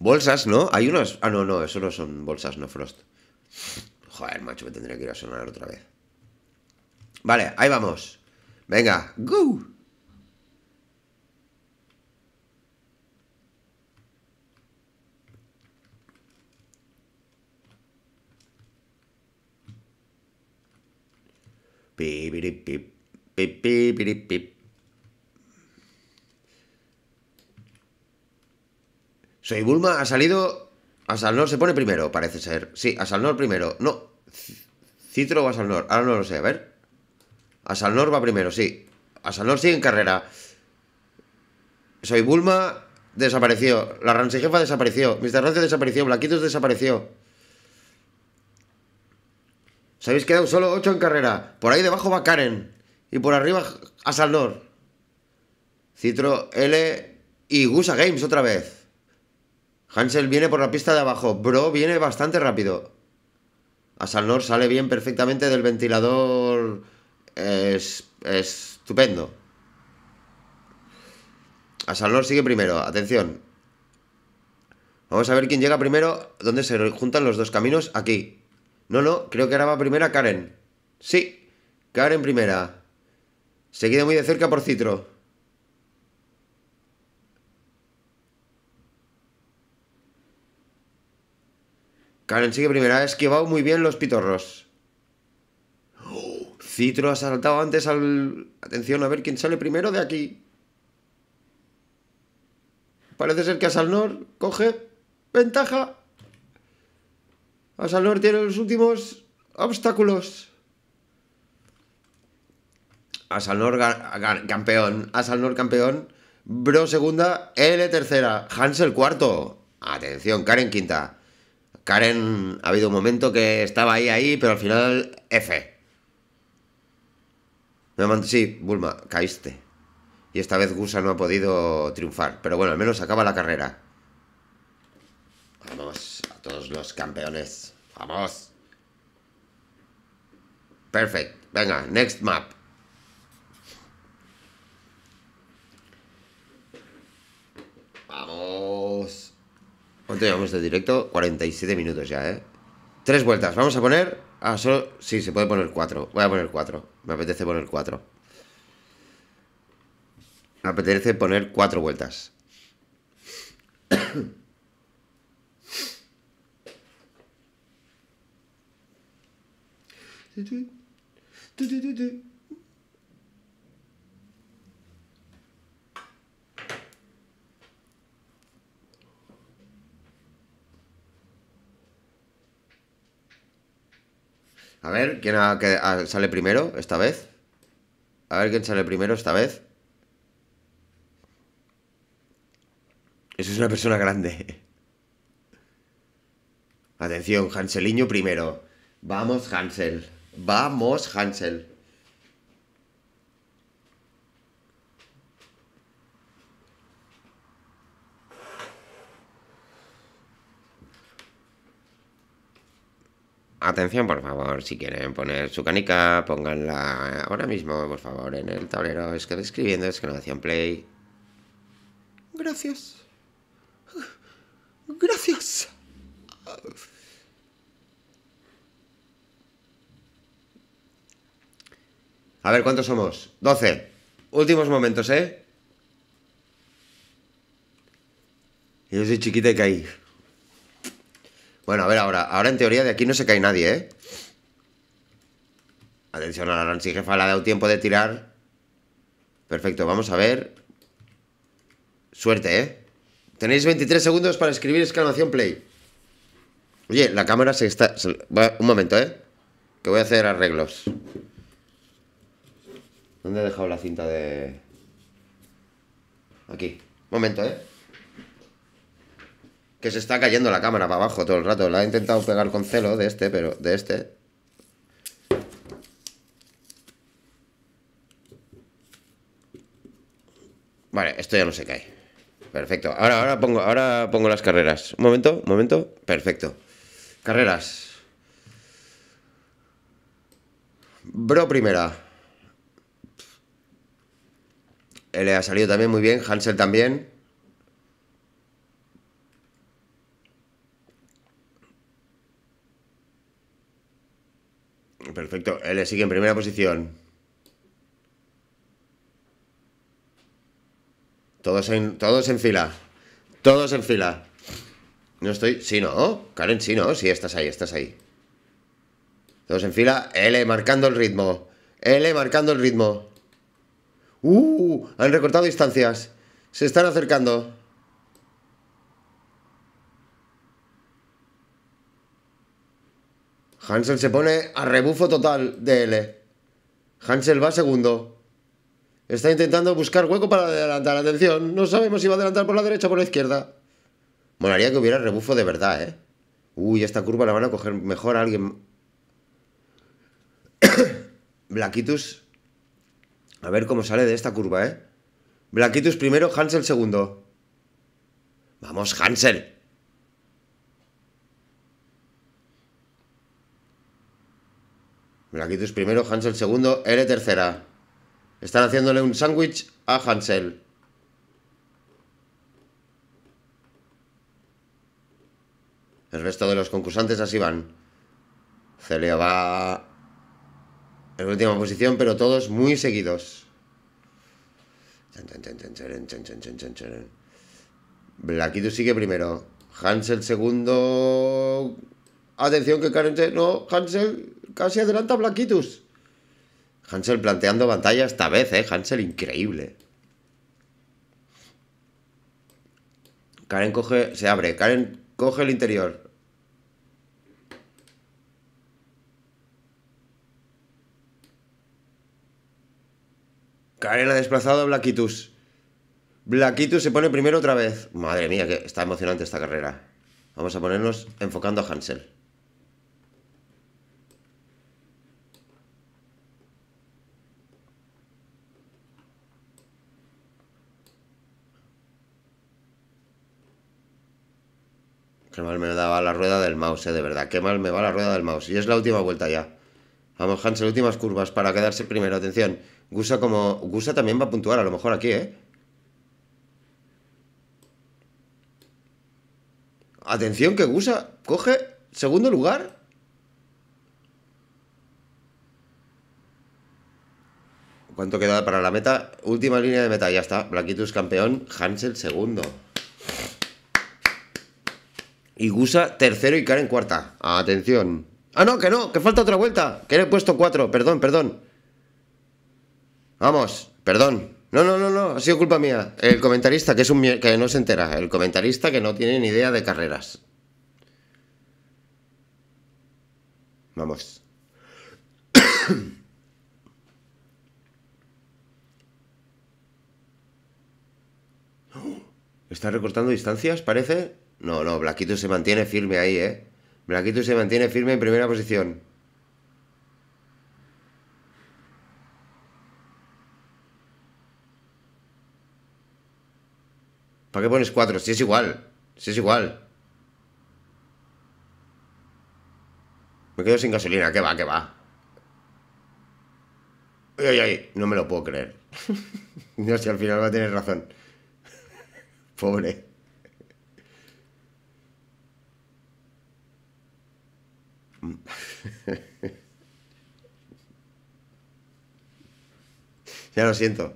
Bolsas, ¿no? Hay unos. Ah, no, no, eso no son bolsas, no Frost. Joder, macho, me tendría que ir a sonar otra vez. Vale, ahí vamos. Venga, go. pi, pip, pip, pi, pip, pip. Soy Bulma ha salido. Asalnor se pone primero, parece ser. Sí, Asalnor primero. No. Citro o Asalnor. Ahora no lo sé, a ver. Asalnor va primero, sí. Asalnor sigue en carrera. Soy Bulma desapareció. La Ranse jefa desapareció. Mr. Rancio desapareció. Blaquitos desapareció. sabéis habéis quedado solo 8 en carrera. Por ahí debajo va Karen. Y por arriba Asalnor. Citro L y Gusa Games otra vez. Hansel viene por la pista de abajo. Bro viene bastante rápido. Asalnor sale bien perfectamente del ventilador. Es, es estupendo. Asalnor sigue primero. Atención. Vamos a ver quién llega primero. ¿Dónde se juntan los dos caminos? Aquí. No, no. Creo que ahora va primera Karen. Sí. Karen primera. Seguida muy de cerca por Citro. Karen sigue primera. Ha esquivado muy bien los pitorros. Citro ha saltado antes al... Atención, a ver quién sale primero de aquí. Parece ser que Asalnor coge ventaja. Asalnor tiene los últimos obstáculos. Asalnor campeón. Asalnor campeón. Bro segunda. L tercera. el cuarto. Atención, Karen quinta. Karen ha habido un momento que estaba ahí, ahí, pero al final F. sí, Bulma, caíste. Y esta vez Gusa no ha podido triunfar. Pero bueno, al menos acaba la carrera. Vamos, a todos los campeones. Vamos. Perfect. Venga, next map. Vamos. ¿Cuánto llevamos de directo? 47 minutos ya, ¿eh? Tres vueltas. Vamos a poner. Ah, solo. Sí, se puede poner cuatro. Voy a poner cuatro. Me apetece poner cuatro. Me apetece poner cuatro vueltas. A ver, ¿quién sale primero esta vez? A ver quién sale primero esta vez. Eso es una persona grande. Atención, Hanseliño primero. Vamos, Hansel. Vamos, Hansel. Atención, por favor, si quieren poner su canica, pónganla ahora mismo, por favor, en el tablero. Es que escribiendo es que no hacían play. Gracias. Gracias. A ver, ¿cuántos somos? 12. Últimos momentos, ¿eh? Yo soy chiquita y caí. Bueno, a ver ahora. Ahora en teoría de aquí no se cae nadie, ¿eh? Atención a la Nancy jefa, le ha dado tiempo de tirar. Perfecto, vamos a ver. Suerte, ¿eh? Tenéis 23 segundos para escribir exclamación play. Oye, la cámara se está... un momento, ¿eh? Que voy a hacer arreglos. ¿Dónde he dejado la cinta de...? Aquí. Momento, ¿eh? Que se está cayendo la cámara para abajo todo el rato. La he intentado pegar con celo de este, pero de este. Vale, esto ya no se cae. Perfecto. Ahora, ahora, pongo, ahora pongo las carreras. Un momento, un momento. Perfecto. Carreras. Bro primera. Le ha salido también muy bien. Hansel también. Perfecto. L sigue en primera posición. Todos en, todos en fila. Todos en fila. No estoy. Sí, no. Karen, sí, no. Sí, estás ahí, estás ahí. Todos en fila. L marcando el ritmo. L marcando el ritmo. Uh, han recortado distancias. Se están acercando. Hansel se pone a rebufo total de L. Hansel va segundo. Está intentando buscar hueco para adelantar. Atención, no sabemos si va a adelantar por la derecha o por la izquierda. Molaría que hubiera rebufo de verdad, ¿eh? Uy, esta curva la van a coger mejor alguien. Blaquitus. A ver cómo sale de esta curva, ¿eh? Blaquitus primero, Hansel segundo. Vamos, Hansel. Blaquitus primero, Hansel segundo, L tercera. Están haciéndole un sándwich a Hansel. El resto de los concursantes así van. Celia va en última posición, pero todos muy seguidos. Blaquitus sigue primero. Hansel segundo. Atención que Karen... No, Hansel Casi adelanta Blaquitus. Hansel planteando batalla esta vez, ¿eh? Hansel increíble. Karen coge... Se abre. Karen coge el interior. Karen ha desplazado a Blaquitus. Blaquitus se pone primero otra vez. Madre mía, que está emocionante esta carrera. Vamos a ponernos enfocando a Hansel. Qué mal me daba la rueda del mouse, eh, de verdad. Qué mal me va la rueda del mouse. Y es la última vuelta ya. Vamos, Hansel, últimas curvas para quedarse primero. Atención. Gusa como. Gusa también va a puntuar, a lo mejor aquí, ¿eh? Atención que Gusa coge segundo lugar. ¿Cuánto queda para la meta? Última línea de meta, ya está. Blaquitus campeón, Hansel segundo. Y Gusa, tercero y Karen cuarta. Atención. Ah, no, que no, que falta otra vuelta. Que le he puesto cuatro. Perdón, perdón. Vamos, perdón. No, no, no, no, ha sido culpa mía. El comentarista, que es un que no se entera. El comentarista que no tiene ni idea de carreras. Vamos. ¿Está recortando distancias, parece? No, no, Blaquito se mantiene firme ahí, ¿eh? Blaquito se mantiene firme en primera posición. ¿Para qué pones cuatro? Si es igual, si es igual. Me quedo sin gasolina, ¿qué va, qué va. Ay, ay, ay, no me lo puedo creer. no sé, si al final va a tener razón. Pobre. ya lo siento.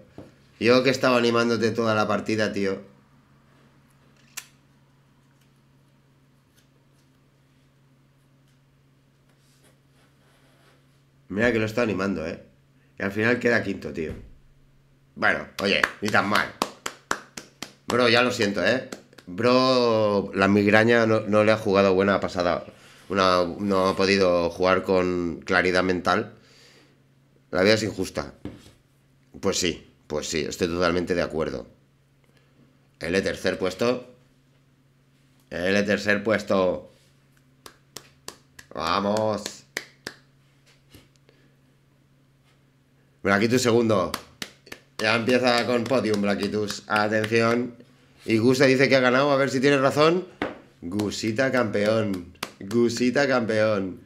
Yo que estaba animándote toda la partida, tío. Mira que lo está animando, ¿eh? Y al final queda quinto, tío. Bueno, oye, ni tan mal. Bro, ya lo siento, ¿eh? Bro, la migraña no le ha jugado buena pasada no, ha podido jugar con claridad mental. La vida es injusta. Pues sí, pues sí, estoy totalmente de acuerdo. El tercer puesto. El tercer puesto. Vamos. Blaquitus segundo. Ya empieza con podium, Blaquitus. Atención. Y Gusa dice que ha ganado, a ver si tiene razón. Gusita campeón. Gusita campeón.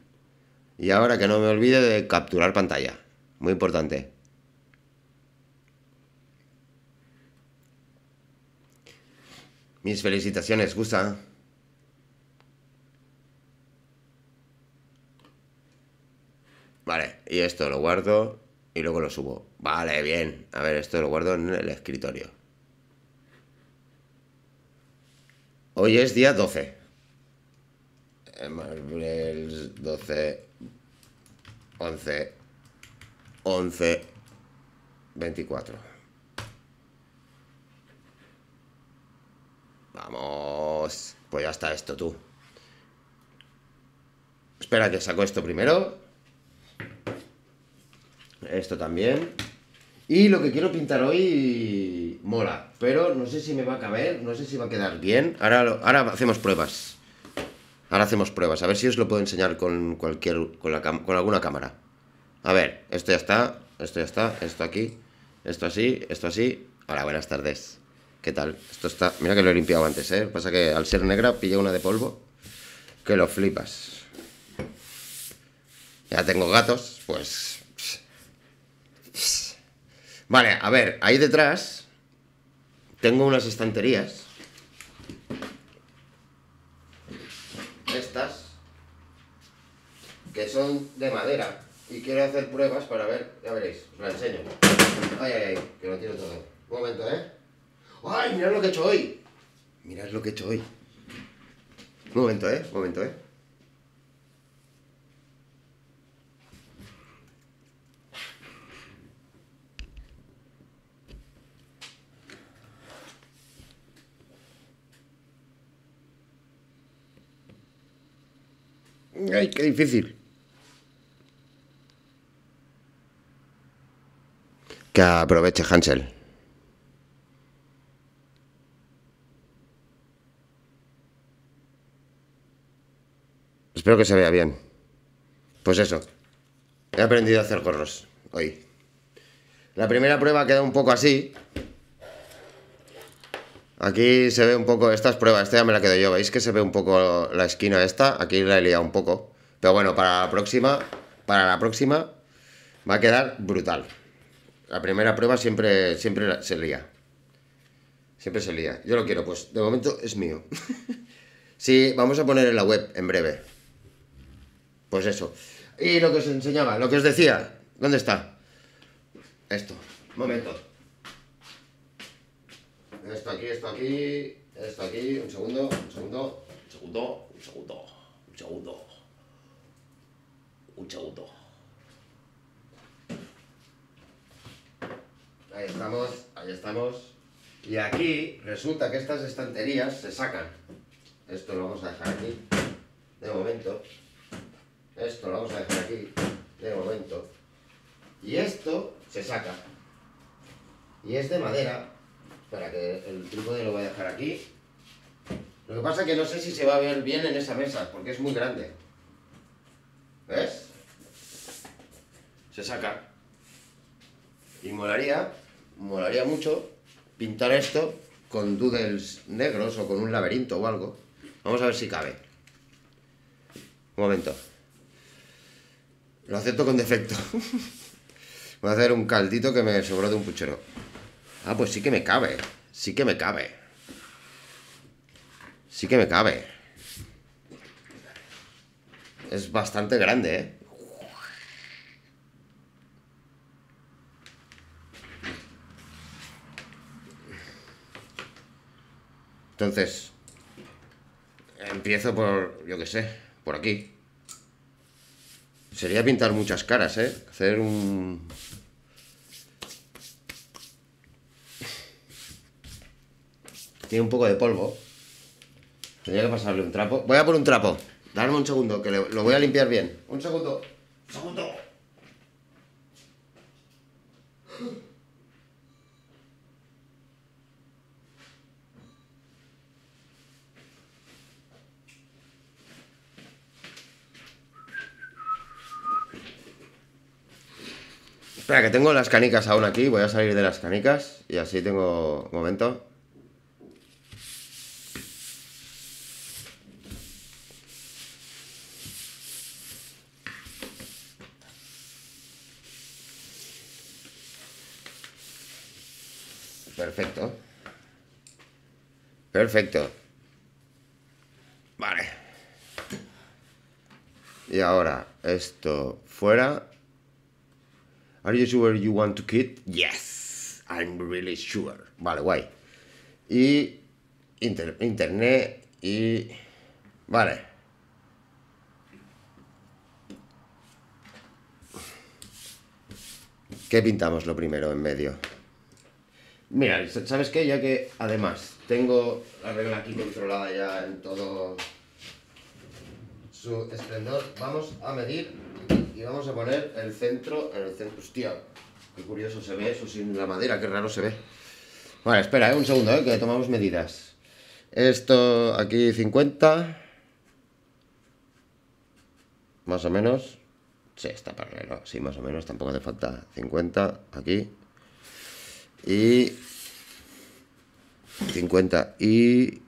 Y ahora que no me olvide de capturar pantalla. Muy importante. Mis felicitaciones, Gusa. Vale, y esto lo guardo y luego lo subo. Vale, bien. A ver, esto lo guardo en el escritorio. Hoy es día 12. Marvel 12, 11, 11, 24. Vamos, pues ya está esto tú. Espera que saco esto primero. Esto también. Y lo que quiero pintar hoy mola, pero no sé si me va a caber, no sé si va a quedar bien. Ahora, ahora hacemos pruebas. Ahora hacemos pruebas, a ver si os lo puedo enseñar con cualquier con, la con alguna cámara. A ver, esto ya está, esto ya está, esto aquí, esto así, esto así. Hola, buenas tardes. ¿Qué tal? Esto está... Mira que lo he limpiado antes, ¿eh? Pasa que al ser negra pille una de polvo que lo flipas. Ya tengo gatos, pues... Vale, a ver, ahí detrás tengo unas estanterías estas, que son de madera. Y quiero hacer pruebas para ver, ya veréis, os la enseño. Ay, ay, ay, que lo tiro todo. Un momento, ¿eh? ¡Ay, mirad lo que he hecho hoy! Mirad lo que he hecho hoy. Un momento, ¿eh? Un momento, ¿eh? Ay, qué difícil. Que aproveche Hansel. Espero que se vea bien. Pues eso. He aprendido a hacer gorros hoy. La primera prueba queda un poco así, Aquí se ve un poco, estas pruebas. esta ya me la quedo yo, ¿veis que se ve un poco la esquina esta? Aquí la he liado un poco, pero bueno, para la próxima, para la próxima va a quedar brutal. La primera prueba siempre, siempre se lía. Siempre se lía. Yo lo quiero, pues de momento es mío. sí, vamos a poner en la web en breve. Pues eso. Y lo que os enseñaba, lo que os decía, ¿dónde está? Esto. momento esto aquí, esto aquí, esto aquí, un segundo, un segundo, un segundo, un segundo, un segundo, un segundo. Ahí estamos, ahí estamos. Y aquí resulta que estas estanterías se sacan. Esto lo vamos a dejar aquí, de momento. Esto lo vamos a dejar aquí, de momento. Y esto se saca. Y es de madera, para que el trípode lo voy a dejar aquí. Lo que pasa es que no sé si se va a ver bien en esa mesa, porque es muy grande. ¿Ves? Se saca. Y molaría, molaría mucho pintar esto con doodles negros o con un laberinto o algo. Vamos a ver si cabe. Un momento. Lo acepto con defecto. Voy a hacer un caldito que me sobró de un puchero. Ah, pues sí que me cabe. Sí que me cabe. Sí que me cabe. Es bastante grande, ¿eh? Entonces, empiezo por, yo qué sé, por aquí. Sería pintar muchas caras, ¿eh? Hacer un... Tiene un poco de polvo. Tendría que pasarle un trapo. Voy a por un trapo. Darme un segundo, que lo voy a limpiar bien. Un segundo. Un segundo. Espera, que tengo las canicas aún aquí. Voy a salir de las canicas y así tengo... momento. Perfecto. Vale. Y ahora, esto fuera. Are you sure you want to quit? Yes, I'm really sure. Vale, guay. Y internet y... Vale. ¿Qué pintamos lo primero en medio? Mira, ¿sabes qué? Ya que además tengo la regla aquí controlada ya en todo su esplendor, vamos a medir y vamos a poner el centro en el centro. Hostia, qué curioso se ve eso sin la madera, qué raro se ve. Vale, espera, eh, un segundo, eh, que tomamos medidas. Esto aquí 50. Más o menos. Sí, está paralelo. Sí, más o menos. Tampoco hace falta 50 aquí y 50 y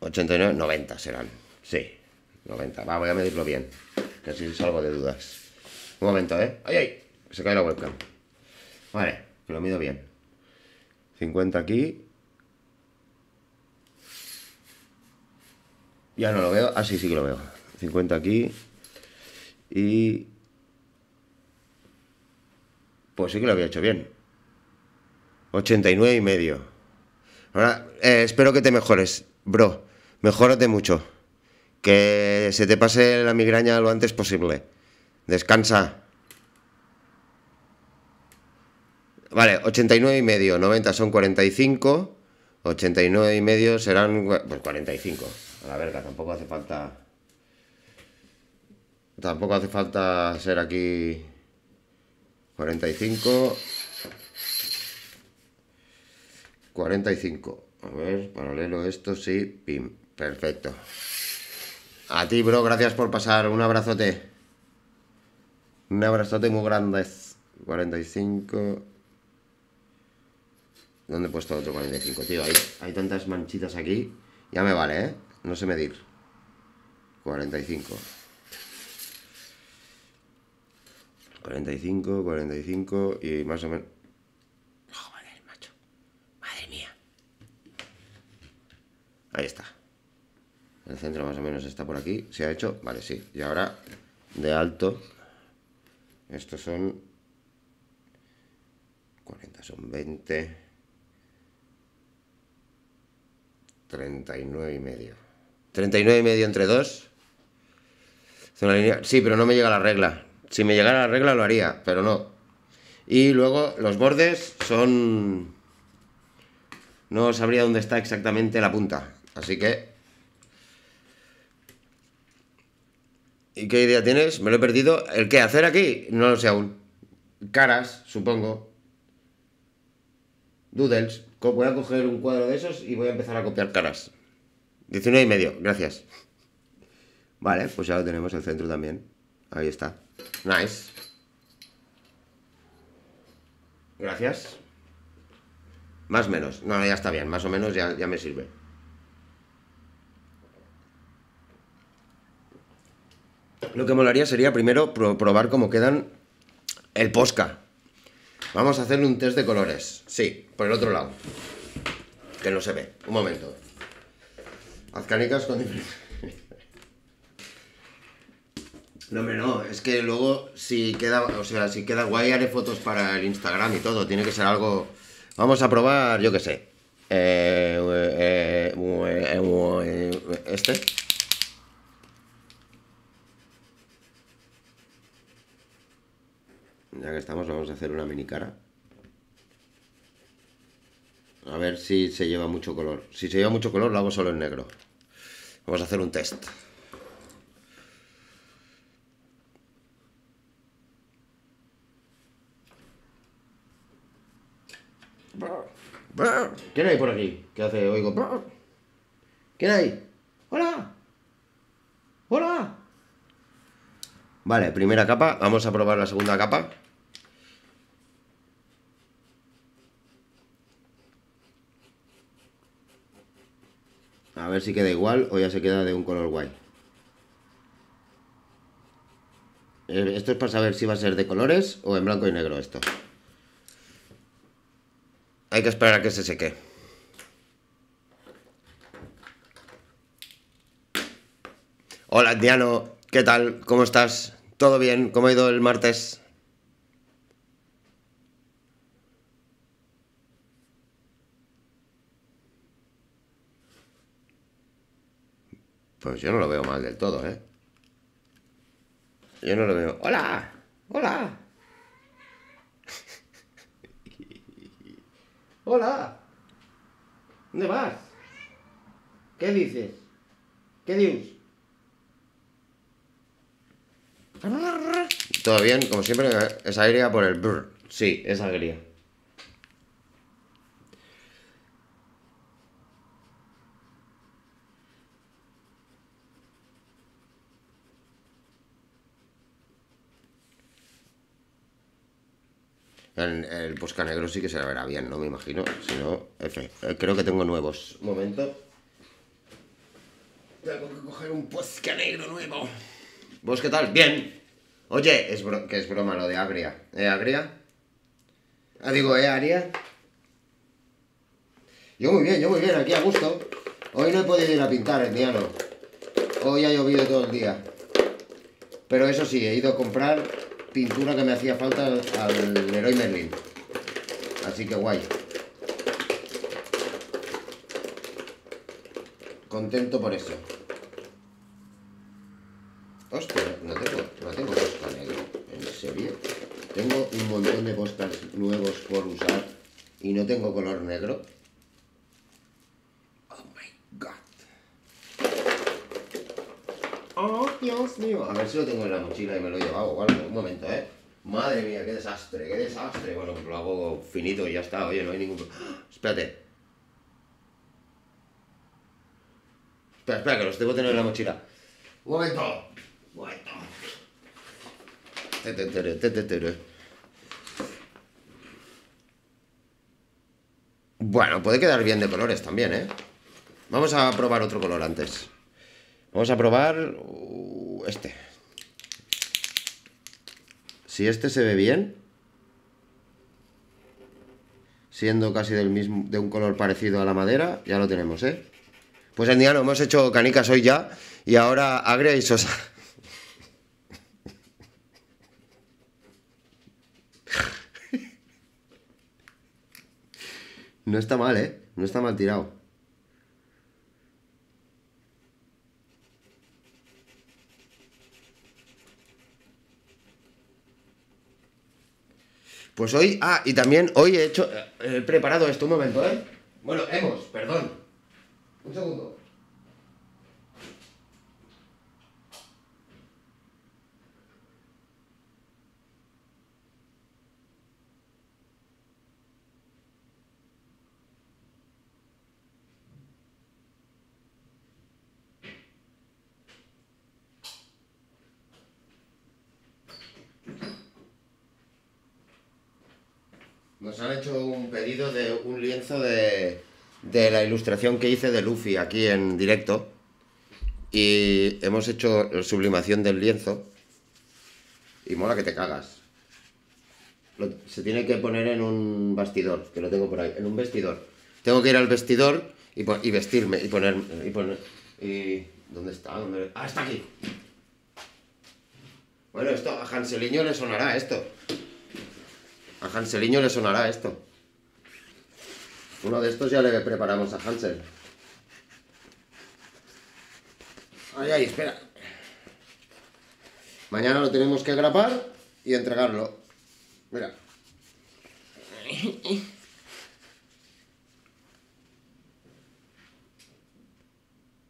89, 90 serán. Sí, 90. Va, voy a medirlo bien, que así salgo de dudas. Un momento, ¿eh? ¡Ay, ay! Se cae la webcam. Vale, que lo mido bien. 50 aquí. Ya no lo veo. Ah, sí, sí que lo veo. 50 aquí. Y pues sí que lo había hecho bien. 89 y medio. Ahora, eh, espero que te mejores, bro. Mejórate mucho. Que se te pase la migraña lo antes posible. Descansa. Vale, 89 y medio, 90 son 45, 89 y medio serán pues 45. A la verga, tampoco hace falta tampoco hace falta ser aquí 45. 45. A ver, paralelo esto, sí, pim. Perfecto. A ti, bro, gracias por pasar. Un abrazote. Un abrazote muy grande. 45. ¿Dónde he puesto otro 45, tío? Hay, hay tantas manchitas aquí. Ya me vale, ¿eh? No sé medir. 45. 45, 45 y más o menos... macho. Madre mía. Ahí está. El centro más o menos está por aquí. ¿Se ha hecho? Vale, sí. Y ahora, de alto, estos son... 40 son 20. 39 y medio. 39 y medio entre dos. línea... Sí, pero no me llega la regla. Si me llegara la regla lo haría, pero no. Y luego los bordes son... No sabría dónde está exactamente la punta. Así que... ¿Y qué idea tienes? Me lo he perdido. ¿El qué hacer aquí? No lo sé aún. Caras, supongo. Doodles. Voy a coger un cuadro de esos y voy a empezar a copiar caras. 19 y medio, gracias. Vale, pues ya lo tenemos el centro también. Ahí está. Nice. Gracias. Más o menos. No, ya está bien. Más o menos ya, me sirve. Lo que molaría sería primero probar cómo quedan el posca. Vamos a hacerle un test de colores. Sí, por el otro lado. Que no se ve. Un momento. Azcanicas con diferencia No, hombre, no, es que luego si queda, o sea, si queda guay haré fotos para el Instagram y todo, tiene que ser algo... Vamos a probar, yo qué sé. Eh, eh, eh, este. Ya que estamos, vamos a hacer una mini cara. A ver si se lleva mucho color. Si se lleva mucho color, lo hago solo en negro. Vamos a hacer un test. ¿Quién hay por aquí? ¿Qué hace? Oigo. ¿Quién hay? ¡Hola! ¡Hola! Vale, primera capa. Vamos a probar la segunda capa. A ver si queda igual o ya se queda de un color guay. Eh, esto es para saber si va a ser de colores o en blanco y negro esto. Hay que esperar a que se seque. Hola, Diano. ¿Qué tal? ¿Cómo estás? ¿Todo bien? ¿Cómo ha ido el martes? Pues yo no lo veo mal del todo, ¿eh? Yo no lo veo. ¡Hola! ¡Hola! Hola. ¿Dónde vas? ¿Qué dices? ¿Qué dios? Todavía, como siempre, es agria por el brr. Sí, es agria. el Posca Negro sí que se verá bien, ¿no? Me imagino. Si no, eh, Creo que tengo nuevos. Un momento. Tengo que coger un Posca Negro nuevo. ¿Vos qué tal? Bien. Oye, es que es broma lo de Agria. ¿Eh, Agria? Ah, digo, ¿eh, Aria? Yo muy bien, yo muy bien, aquí a gusto. Hoy no he podido ir a pintar, piano. Eh, Hoy ha llovido todo el día. Pero eso sí, he ido a comprar pintura que me hacía falta al, héroe Merlin. Así que guay. Contento por eso. Hostia, no tengo, no tengo negro. ¿En serio? Tengo un montón de postas nuevos por usar y no tengo color negro. Dios mío! A ver si lo tengo en la mochila y me lo he llevado Un momento, ¿eh? Madre mía, qué desastre, qué desastre. Bueno, pues lo hago finito y ya está, oye, no hay ningún problema. ¡Ah! Espérate. Espera, espera, que los debo tener en la mochila. Un momento. Un momento. Bueno, puede quedar bien de colores también, ¿eh? Vamos a probar otro color antes. Vamos a probar uh, este. Si este se ve bien, siendo casi del mismo, de un color parecido a la madera, ya lo tenemos, ¿eh? Pues día en no, hemos hecho canicas hoy ya y ahora agria y sosa. No está mal, ¿eh? No está mal tirado. Pues hoy, ah, y también hoy he hecho, eh, he preparado esto un momento, ¿eh? Bueno, hemos, perdón. Un segundo. Nos han hecho un pedido de un lienzo de, la ilustración que hice de Luffy aquí en directo. Y hemos hecho sublimación del lienzo. Y mola que te cagas. se tiene que poner en un bastidor, que lo tengo por ahí, en un vestidor. Tengo que ir al vestidor y, vestirme y poner, y poner. Y, ¿Dónde está? ¿Dónde... Ah, está aquí. Bueno, esto a Hanseliño le sonará esto. A Hanseliño le sonará esto. Uno de estos ya le preparamos a Hansel. Ay, ay, espera. Mañana lo tenemos que grapar y entregarlo. Mira.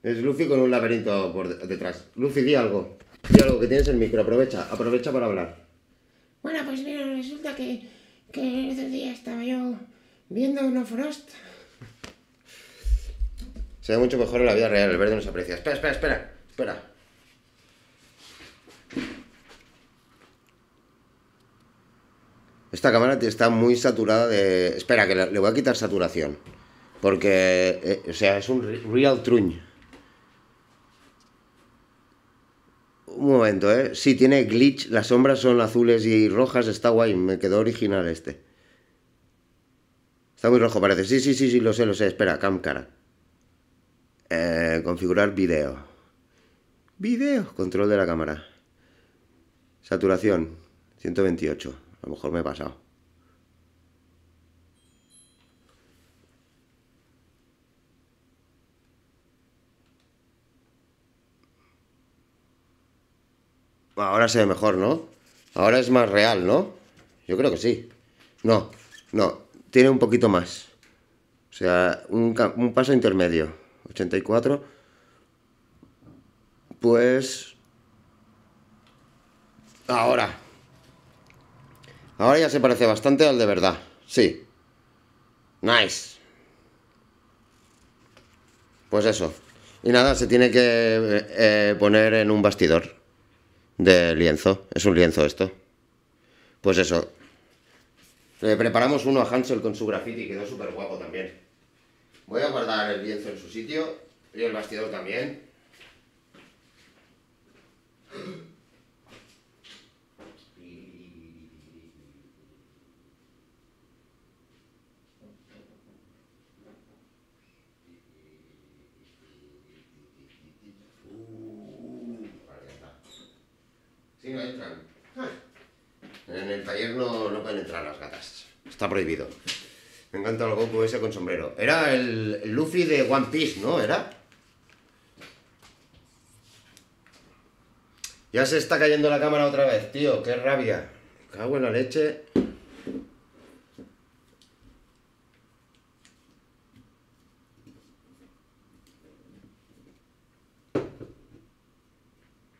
Es Luffy con un laberinto por detrás. Luffy, di algo. Di algo que tienes el micro. Aprovecha, aprovecha para hablar. Bueno, pues mira, resulta que que ese día estaba yo viendo una frost. Se ve mucho mejor en la vida real, el verde no se aprecia. Espera, espera, espera, espera. Esta cámara está muy saturada de... Espera, que le voy a quitar saturación. Porque, eh, o sea, es un real truño Un momento, ¿eh? tiene glitch, las sombras son azules y rojas, está guay, me quedó original este. Está muy rojo, parece. Sí, sí, sí, sí, lo sé, lo sé. Espera, cámara. Eh, configurar video. Video, control de la cámara. Saturación, 128. A lo mejor me he pasado. Ahora se ve mejor, ¿no? Ahora es más real, ¿no? Yo creo que sí. No, no, tiene un poquito más. O sea, un, paso intermedio. 84. Pues... Ahora. Ahora ya se parece bastante al de verdad. Sí. Nice. Pues eso. Y nada, se tiene que eh, poner en un bastidor de lienzo. Es un lienzo esto. Pues eso. Le preparamos uno a Hansel con su graffiti, quedó súper guapo también. Voy a guardar el lienzo en su sitio y el bastidor también. no entran. Ah. En el taller no, pueden entrar las gatas. Está prohibido. Me encanta el Goku ese con sombrero. Era el, Luffy de One Piece, ¿no? ¿Era? Ya se está cayendo la cámara otra vez, tío. Qué rabia. cago en la leche.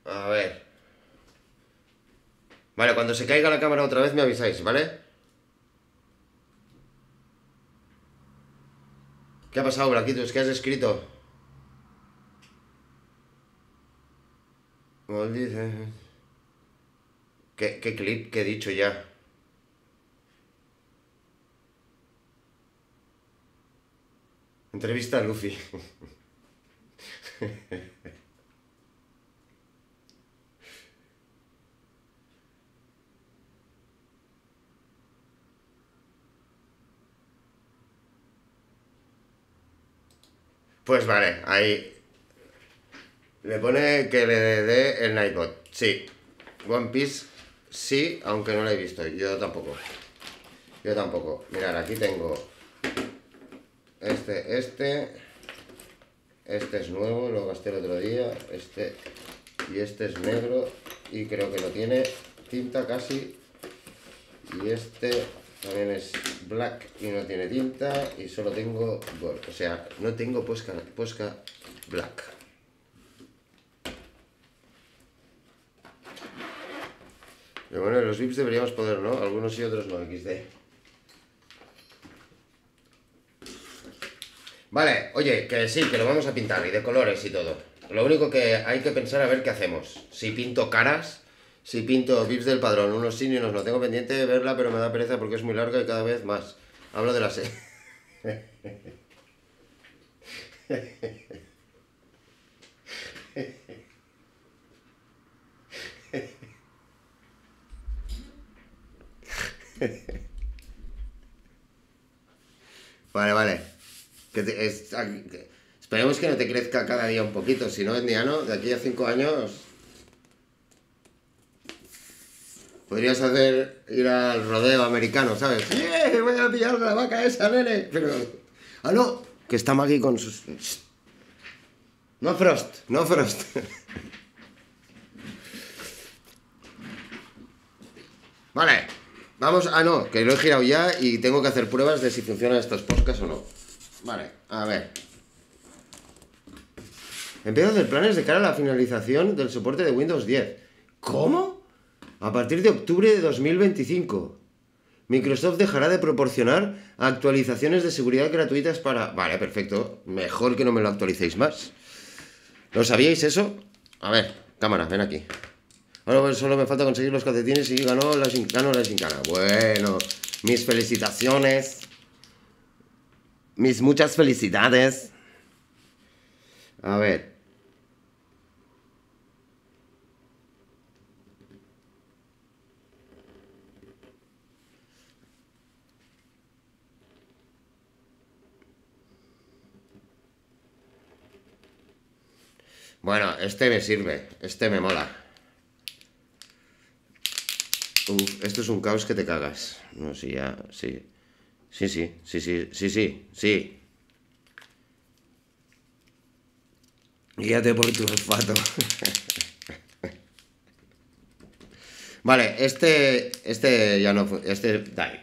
A ver. Vale, cuando se caiga la cámara otra vez me avisáis, ¿vale? ¿Qué ha pasado, es ¿Qué has escrito? ¿Qué, ¿Qué clip que he dicho ya? Entrevista a Luffy. Pues vale, ahí. Le pone que le dé el Nightbot. Sí. One Piece, sí, aunque no lo he visto. Yo tampoco. Yo tampoco. Mirad, aquí tengo este, este. Este es nuevo, lo gasté el otro día. Este y este es negro y creo que lo tiene tinta casi. Y este también es black y no tiene tinta y solo tengo O sea, no tengo posca, posca black. Pero bueno, los VIPs deberíamos poder, ¿no? Algunos y otros no, XD. Vale, oye, que sí, que lo vamos a pintar y de colores y todo. Lo único que hay que pensar a ver qué hacemos. Si pinto caras, si pinto VIPs del padrón, unos sí y no. Tengo pendiente de verla, pero me da pereza porque es muy larga y cada vez más. Hablo de la serie. Vale, vale. Que es, esperemos que no te crezca cada día un poquito, si no, Indiano, de aquí a cinco años Podrías hacer ir al rodeo americano, ¿sabes? ¡Yeah! Voy a pillar la vaca esa, nene. Pero. ¡Ah, no! Que estamos aquí con sus. No Frost, no Frost. vale, vamos. Ah, no, que lo he girado ya y tengo que hacer pruebas de si funcionan estos poscas o no. Vale, a ver. Empiezo a hacer planes de cara a la finalización del soporte de Windows 10. ¿Cómo? A partir de octubre de 2025, Microsoft dejará de proporcionar actualizaciones de seguridad gratuitas para... Vale, perfecto. Mejor que no me lo actualicéis más. ¿Lo sabíais eso? A ver, cámara, ven aquí. Ahora pues solo me falta conseguir los calcetines y ganó la, sincana la Bueno, mis felicitaciones. Mis muchas felicidades. A ver. Bueno, este me sirve. Este me mola. Uf, esto es un caos que te cagas. No, sí, ya, sí. Sí, sí, sí, sí, sí, sí, sí. Guíate por tu olfato. vale, este, este ya no, este, dai.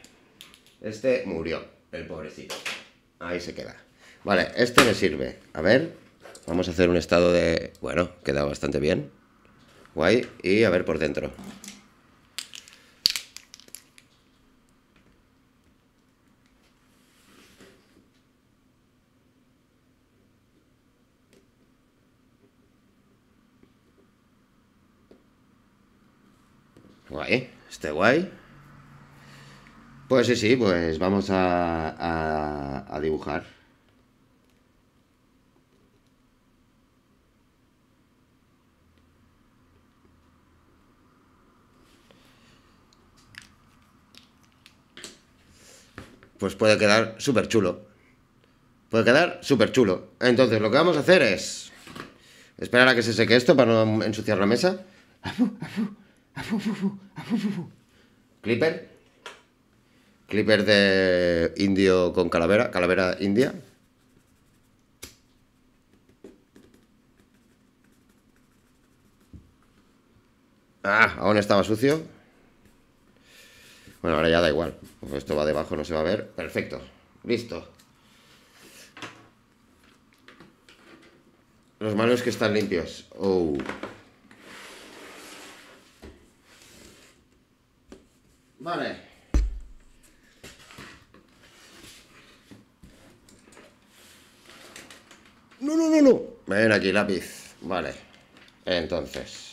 Este murió, el pobrecito. Ahí se queda. Vale, este me sirve. A ver. Vamos a hacer un estado de... Bueno, queda bastante bien. Guay. Y a ver por dentro. Guay, Este guay. Pues sí, sí, pues vamos a dibujar. pues puede quedar súper chulo. Puede quedar súper chulo. Entonces, lo que vamos a hacer es esperar a que se seque esto para no ensuciar la mesa. Clipper. Clipper de indio con calavera, calavera india. Ah, aún estaba sucio. Bueno, ahora ya da igual. Pues esto va debajo, no se va a ver. Perfecto. Listo. Los manos que están limpios. Oh. Vale. No, no, no, no. Ven aquí, lápiz. Vale. Entonces.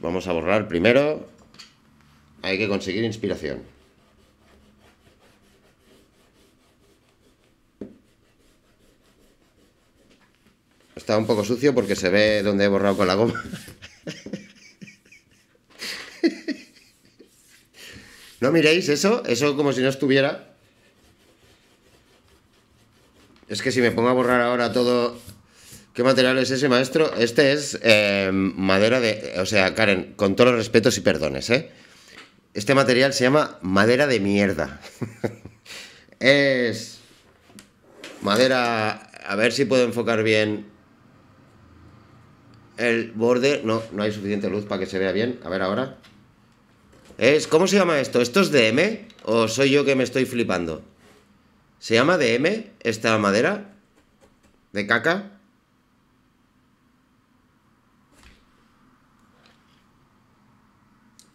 Vamos a borrar primero. Hay que conseguir inspiración. Está un poco sucio porque se ve donde he borrado con la goma. No miréis eso, eso como si no estuviera. Es que si me pongo a borrar ahora todo ¿Qué material es ese, maestro? Este es eh, madera de... O sea, Karen, con todos los respetos y perdones, ¿eh? Este material se llama madera de mierda. es... Madera... A ver si puedo enfocar bien el borde... No, no hay suficiente luz para que se vea bien. A ver ahora. Es... ¿Cómo se llama esto? ¿Esto es DM? ¿O soy yo que me estoy flipando? ¿Se llama DM esta madera? ¿De caca?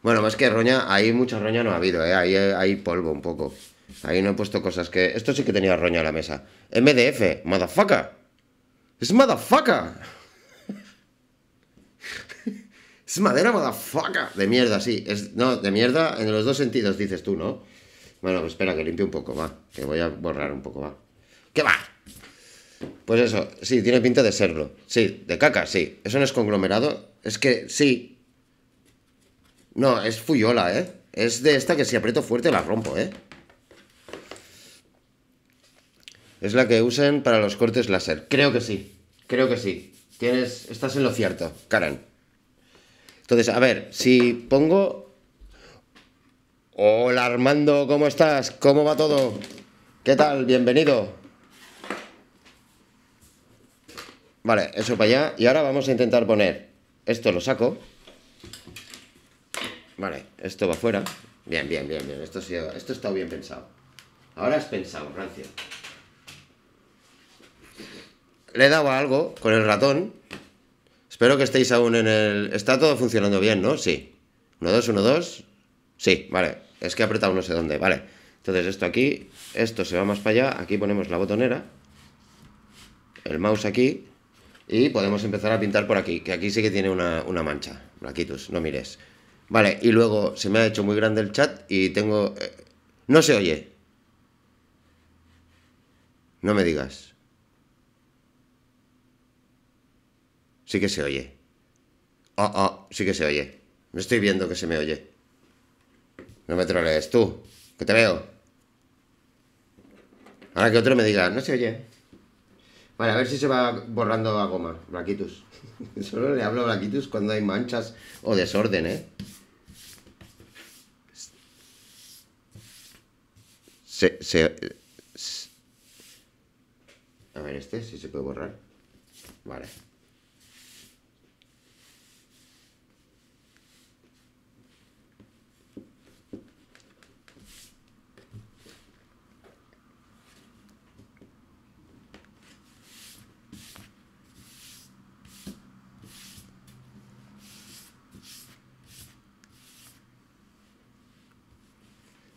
Bueno, más que roña, ahí mucha roña no ha habido, ¿eh? ahí hay eh, polvo un poco. Ahí no he puesto cosas que... Esto sí que tenía roña a la mesa. MDF, motherfucker. Es motherfucker. es madera motherfucker. De mierda, sí. Es, no, de mierda en los dos sentidos, dices tú, ¿no? Bueno, pues espera, que limpie un poco, va. Que voy a borrar un poco, va. ¿Qué va? Pues eso, sí, tiene pinta de serlo. Sí, de caca, sí. Eso no es conglomerado. Es que sí, no, es fuyola, ¿eh? Es de esta que si aprieto fuerte la rompo, ¿eh? Es la que usen para los cortes láser. Creo que sí. Creo que sí. Tienes. Estás en lo cierto, Karen Entonces, a ver, si pongo. Hola Armando, ¿cómo estás? ¿Cómo va todo? ¿Qué tal? Bienvenido. Vale, eso para allá. Y ahora vamos a intentar poner. Esto lo saco. Vale, esto va fuera. Bien, bien, bien, bien. Esto, sido esto está bien pensado. Ahora es pensado, Francia. Le he dado algo con el ratón. Espero que estéis aún en el... Está todo funcionando bien, ¿no? Sí. 1, 2, 1, 2. Sí, vale. Es que he apretado no sé dónde. Vale. Entonces esto aquí, esto se va más para allá. Aquí ponemos la botonera. El mouse aquí. Y podemos empezar a pintar por aquí, que aquí sí que tiene una, una mancha. Blaquitus, no mires. Vale, y luego se me ha hecho muy grande el chat y tengo... Eh, no se oye. No me digas. Sí que se oye. Ah, oh, sí que se oye. No estoy viendo que se me oye. No me trolees tú, que te veo. Ahora que otro me diga, no se oye. Vale, a ver si se va borrando a goma, Blaquitus. Solo le hablo a Blaquitus cuando hay manchas o desorden, ¿eh? se, se, eh, A ver, este, si se puede borrar. Vale.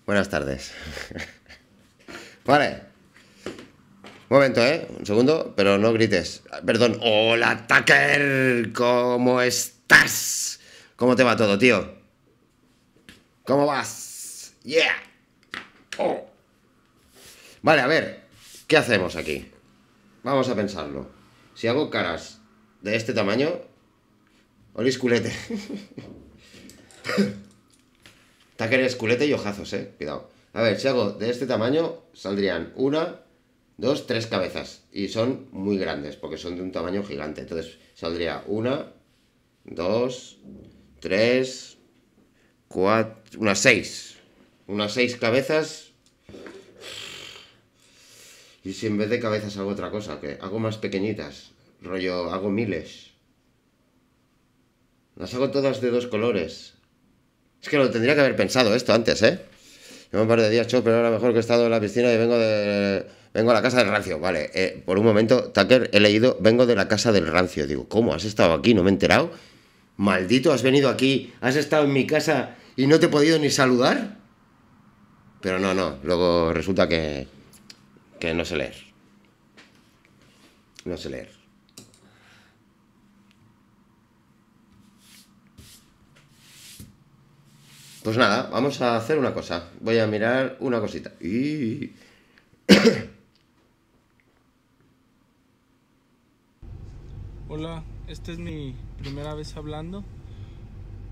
Buenas tardes. Vale. Un momento, ¿eh? Un segundo, pero no grites. Perdón. Hola, Tucker. ¿Cómo estás? ¿Cómo te va todo, tío? ¿Cómo vas? Yeah. Oh. Vale, a ver. ¿Qué hacemos aquí? Vamos a pensarlo. Si hago caras de este tamaño... Olis culete. Tucker es culete y ojazos, eh. Cuidado. A ver, si hago de este tamaño, saldrían una, dos, tres cabezas. Y son muy grandes, porque son de un tamaño gigante. Entonces saldría una, dos, tres, cuatro, unas seis. Unas seis cabezas. Y si en vez de cabezas hago otra cosa, que hago más pequeñitas. Rollo, hago miles. Las hago todas de dos colores. Es que lo tendría que haber pensado esto antes, ¿eh? Llevo un par de días pero ahora mejor que he estado en la piscina y vengo de... Vengo a la casa del rancio, vale. Eh, por un momento, Tucker, he leído, vengo de la casa del rancio. Digo, ¿cómo? ¿Has estado aquí? ¿No me he enterado? Maldito, has venido aquí, has estado en mi casa y no te he podido ni saludar. Pero no, no, luego resulta que, que no sé leer. No sé leer. Pues nada, vamos a hacer una cosa. Voy a mirar una cosita. Hola, esta es mi primera vez hablando.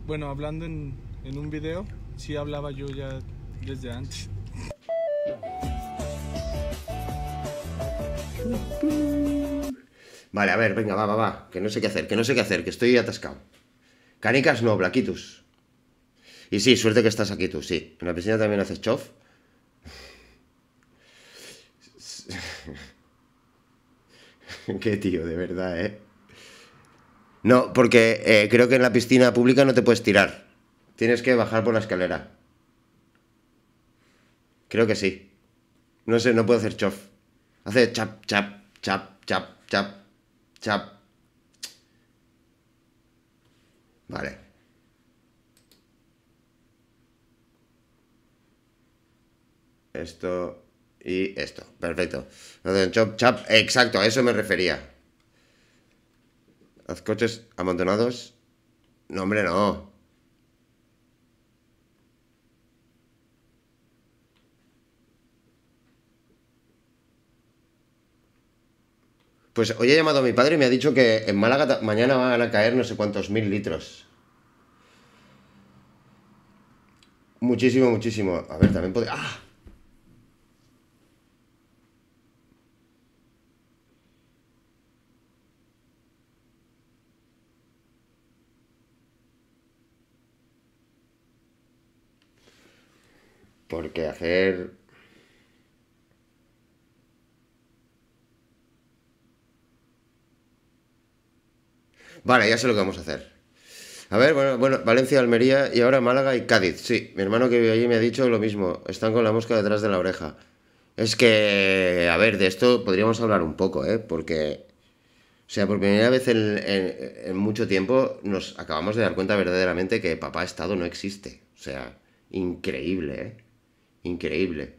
Bueno, hablando en, un video. Sí hablaba yo ya desde antes. Vale, a ver, venga, va, va, va. Que no sé qué hacer, que no sé qué hacer, que estoy atascado. Canicas no, blaquitos. Y sí, suerte que estás aquí tú, sí. ¿En la piscina también haces chof? Qué tío, de verdad, ¿eh? No, porque eh, creo que en la piscina pública no te puedes tirar. Tienes que bajar por la escalera. Creo que sí. No sé, no puedo hacer chof. Hace chap, chap, chap, chap, chap, chap. Vale. esto y esto. Perfecto. Chop, exacto, a eso me refería. Haz coches amontonados. No, hombre, no. Pues hoy he llamado a mi padre y me ha dicho que en Málaga mañana van a caer no sé cuántos mil litros. Muchísimo, muchísimo. A ver, también puede ¡Ah! Porque hacer... Vale, ya sé lo que vamos a hacer. A ver, bueno, bueno, Valencia, Almería y ahora Málaga y Cádiz. Sí, mi hermano que vive allí me ha dicho lo mismo. Están con la mosca detrás de la oreja. Es que, a ver, de esto podríamos hablar un poco, ¿eh? Porque, o sea, por primera vez en, en mucho tiempo nos acabamos de dar cuenta verdaderamente que papá Estado no existe. O sea, increíble, ¿eh? increíble.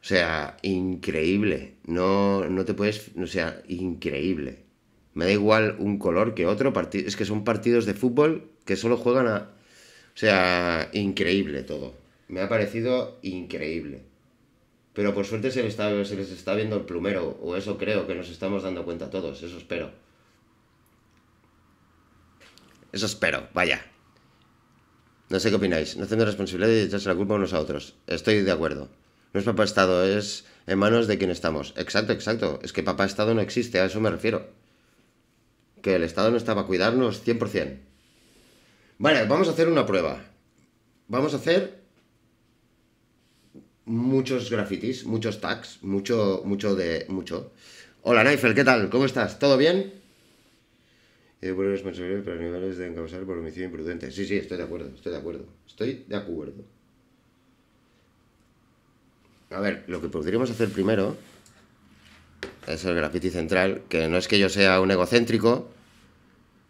O sea, increíble. No, no te puedes. O sea, increíble. Me da igual un color que otro. Es que son partidos de fútbol que solo juegan a. O sea, increíble todo. Me ha parecido increíble. Pero por suerte se está, se les está viendo el plumero, o eso creo que nos estamos dando cuenta todos, eso espero. Eso espero, vaya. No sé qué opináis. No tengo responsabilidad de echarse la culpa unos a otros. Estoy de acuerdo. No es papá Estado, es en manos de quien estamos. Exacto, exacto. Es que papá Estado no existe, a eso me refiero. Que el Estado no está para cuidarnos 100%. Vale, vamos a hacer una prueba. Vamos a hacer muchos grafitis, muchos tags, mucho, mucho de... mucho. Hola, Naifel, ¿qué tal? ¿Cómo estás? ¿Todo bien? De para animales deben causar por homicidio imprudente. Sí, sí, estoy de acuerdo, estoy de acuerdo. Estoy de acuerdo. A ver, lo que podríamos hacer primero es el graffiti central, que no es que yo sea un egocéntrico,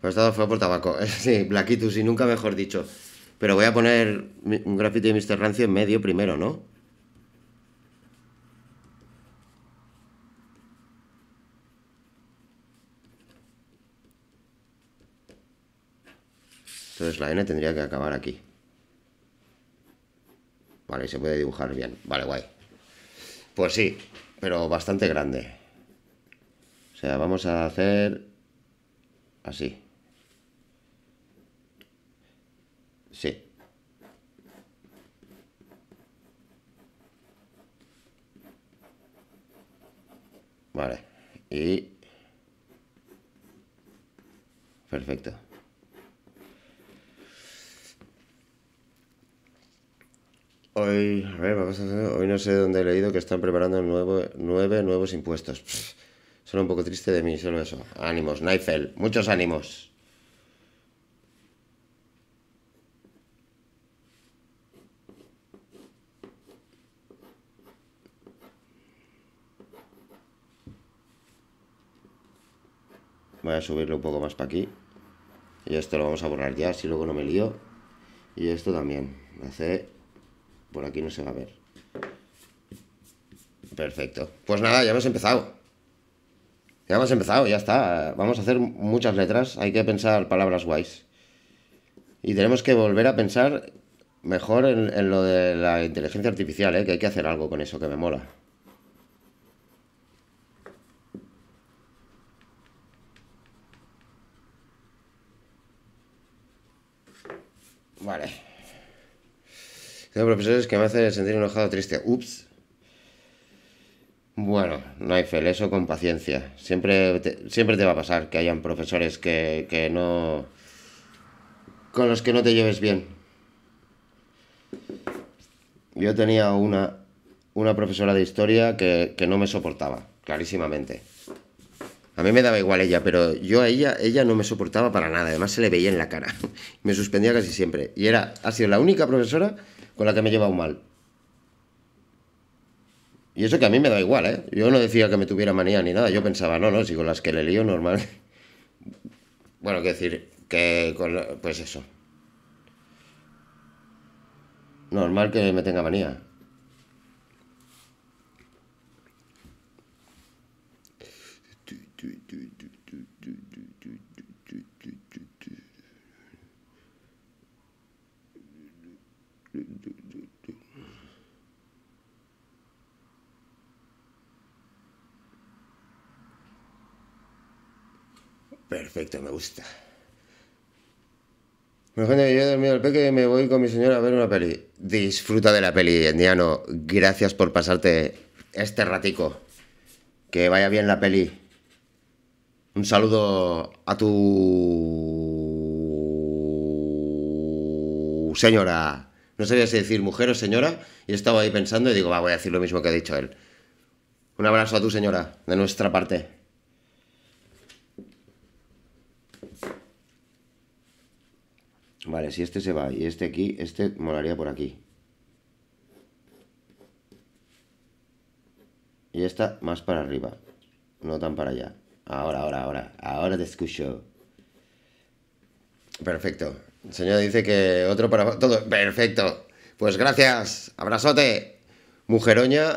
Pero estado fue por tabaco. sí, Blaquitus y nunca mejor dicho. Pero voy a poner un graffiti de Mr. Rancio en medio primero, ¿no? Entonces la N tendría que acabar aquí. Vale, se puede dibujar bien. Vale, guay. Pues sí, pero bastante grande. O sea, vamos a hacer así. Sí. Vale. Y... Perfecto. Hoy, a ver, no sé dónde he leído que están preparando nueve nuevos impuestos. Suena solo un poco triste de mí, solo eso. Ánimos, Naifel, muchos ánimos. Voy a subirlo un poco más para aquí. Y esto lo vamos a borrar ya, si luego no me lío. Y esto también. Hace por aquí no se va a ver. Perfecto. Pues nada, ya hemos empezado. Ya hemos empezado, ya está. Vamos a hacer muchas letras. Hay que pensar palabras guays. Y tenemos que volver a pensar mejor en, lo de la inteligencia artificial, ¿eh? que hay que hacer algo con eso que me mola. Vale. Tengo profesores que me hacen sentir enojado, triste. Ups. Bueno, no hay Naifel, eso con paciencia. Siempre te, siempre te va a pasar que hayan profesores que, no. con los que no te lleves bien. Yo tenía una, una profesora de historia que no me soportaba, clarísimamente. A mí me daba igual ella, pero yo a ella, ella no me soportaba para nada. Además se le veía en la cara. me suspendía casi siempre. Y era, ha sido la única profesora con la que me he llevado mal. Y eso que a mí me da igual, ¿eh? Yo no decía que me tuviera manía ni nada. Yo pensaba, no, no, si con las que le lío normal. bueno, que decir, que con pues eso. Normal que me tenga manía. Perfecto, me gusta. Mejor que yo he dormido al peque y me voy con mi señora a ver una peli. Disfruta de la peli, indiano. Gracias por pasarte este ratico. Que vaya bien la peli. Un saludo a tu señora. No sabía si decir mujer o señora. Y estaba ahí pensando y digo, va, voy a decir lo mismo que ha dicho él. Un abrazo a tu señora, de nuestra parte. Vale, si este se va y este aquí, este molaría por aquí. Y esta más para arriba. No tan para allá. Ahora, ahora, ahora. Ahora te escucho. Perfecto. El señor dice que otro para todo. Perfecto. Pues gracias. Abrazote. Mujeroña.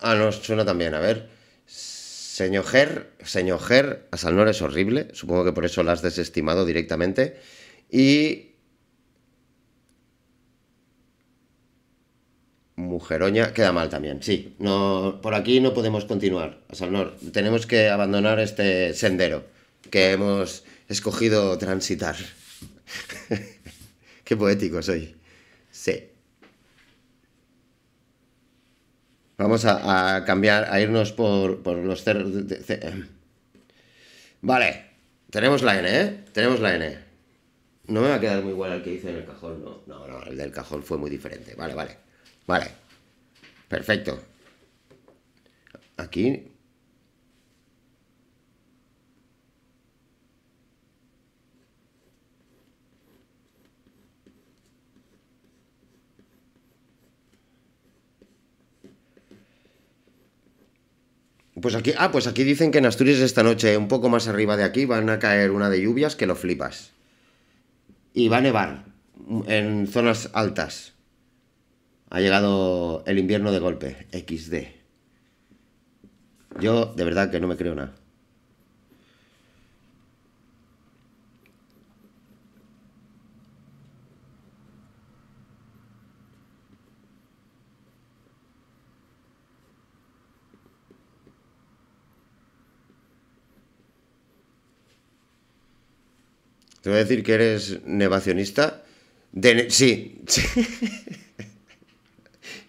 Ah, nos suena también. A ver. Señor Ger. Señor Ger. Salnor es horrible. Supongo que por eso la has desestimado directamente. Y Mujeroña queda mal también, sí. No, por aquí no podemos continuar, Tenemos que abandonar este sendero que hemos escogido transitar. Qué poético soy. Sí. Vamos a, cambiar, a irnos por, por los cerros. Em. Vale, tenemos la N, ¿eh? Tenemos la N. No me va a quedar muy igual al que hice en el cajón, ¿no? No, no, el del cajón fue muy diferente. Vale, vale. Vale. Perfecto. Aquí. Pues aquí, ah, pues aquí dicen que en Asturias esta noche, un poco más arriba de aquí, van a caer una de lluvias que lo flipas. Y va a nevar en zonas altas. Ha llegado el invierno de golpe, XD. Yo de verdad que no me creo nada. Te voy a decir que eres nevacionista. sí.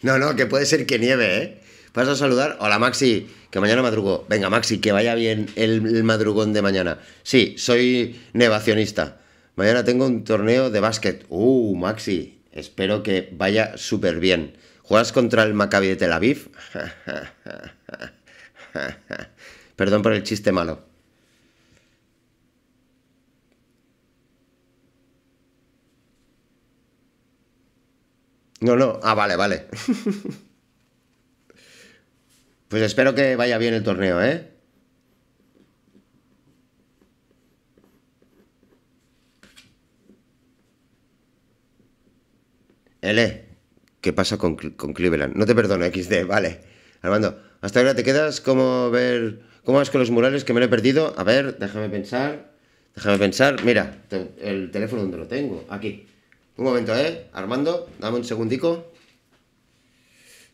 No, no, que puede ser que nieve, ¿eh? Vas a saludar. Hola, Maxi, que mañana madrugó, Venga, Maxi, que vaya bien el, madrugón de mañana. Sí, soy nevacionista. Mañana tengo un torneo de básquet. Uh, Maxi, espero que vaya súper bien. ¿Juegas contra el Maccabi de Tel Aviv? Perdón por el chiste malo. No, no. Ah, vale, vale. pues espero que vaya bien el torneo, ¿eh? L, ¿qué pasa con, Cleveland? No te perdono, XD, vale. Armando, hasta ahora te quedas como ver. ¿Cómo vas con los murales que me lo he perdido? A ver, déjame pensar. Déjame pensar. Mira, el teléfono donde lo tengo. Aquí. Un momento, ¿eh? Armando, dame un segundico.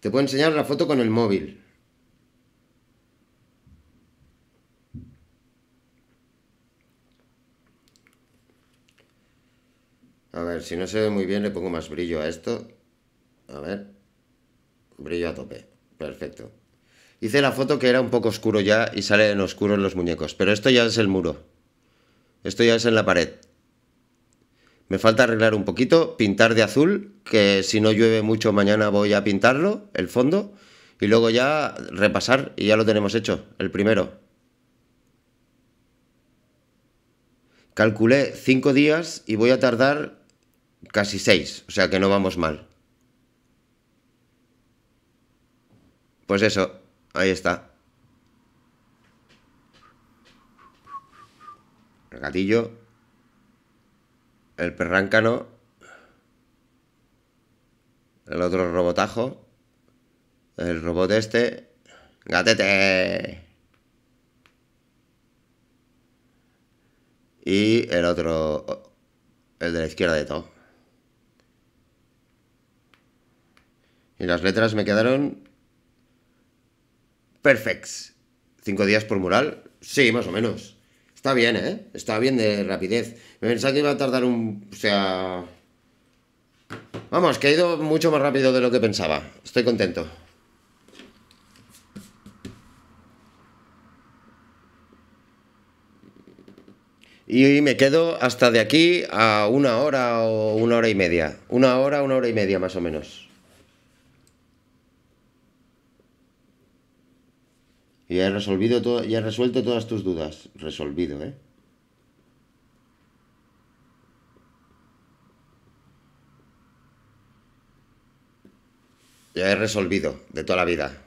Te puedo enseñar la foto con el móvil. A ver, si no se ve muy bien le pongo más brillo a esto. A ver. Brillo a tope. Perfecto. Hice la foto que era un poco oscuro ya y sale en oscuro en los muñecos. Pero esto ya es el muro. Esto ya es en la pared. Me falta arreglar un poquito, pintar de azul, que si no llueve mucho mañana voy a pintarlo, el fondo, y luego ya repasar y ya lo tenemos hecho, el primero. Calculé cinco días y voy a tardar casi seis, o sea que no vamos mal. Pues eso, ahí está. El el perráncano, el otro robotajo, el robot este, gatete. Y el otro, el de la izquierda de todo. Y las letras me quedaron perfects. ¿Cinco días por mural? Sí, más o menos. Está bien, ¿eh? Está bien de rapidez. Me pensaba que iba a tardar un... O sea... Vamos, que ha ido mucho más rápido de lo que pensaba. Estoy contento. Y me quedo hasta de aquí a una hora o una hora y media. Una hora, una hora y media más o menos. Y he resolvido todo, ya he resuelto todas tus dudas. Resolvido, ¿eh? Ya he resolvido de toda la vida.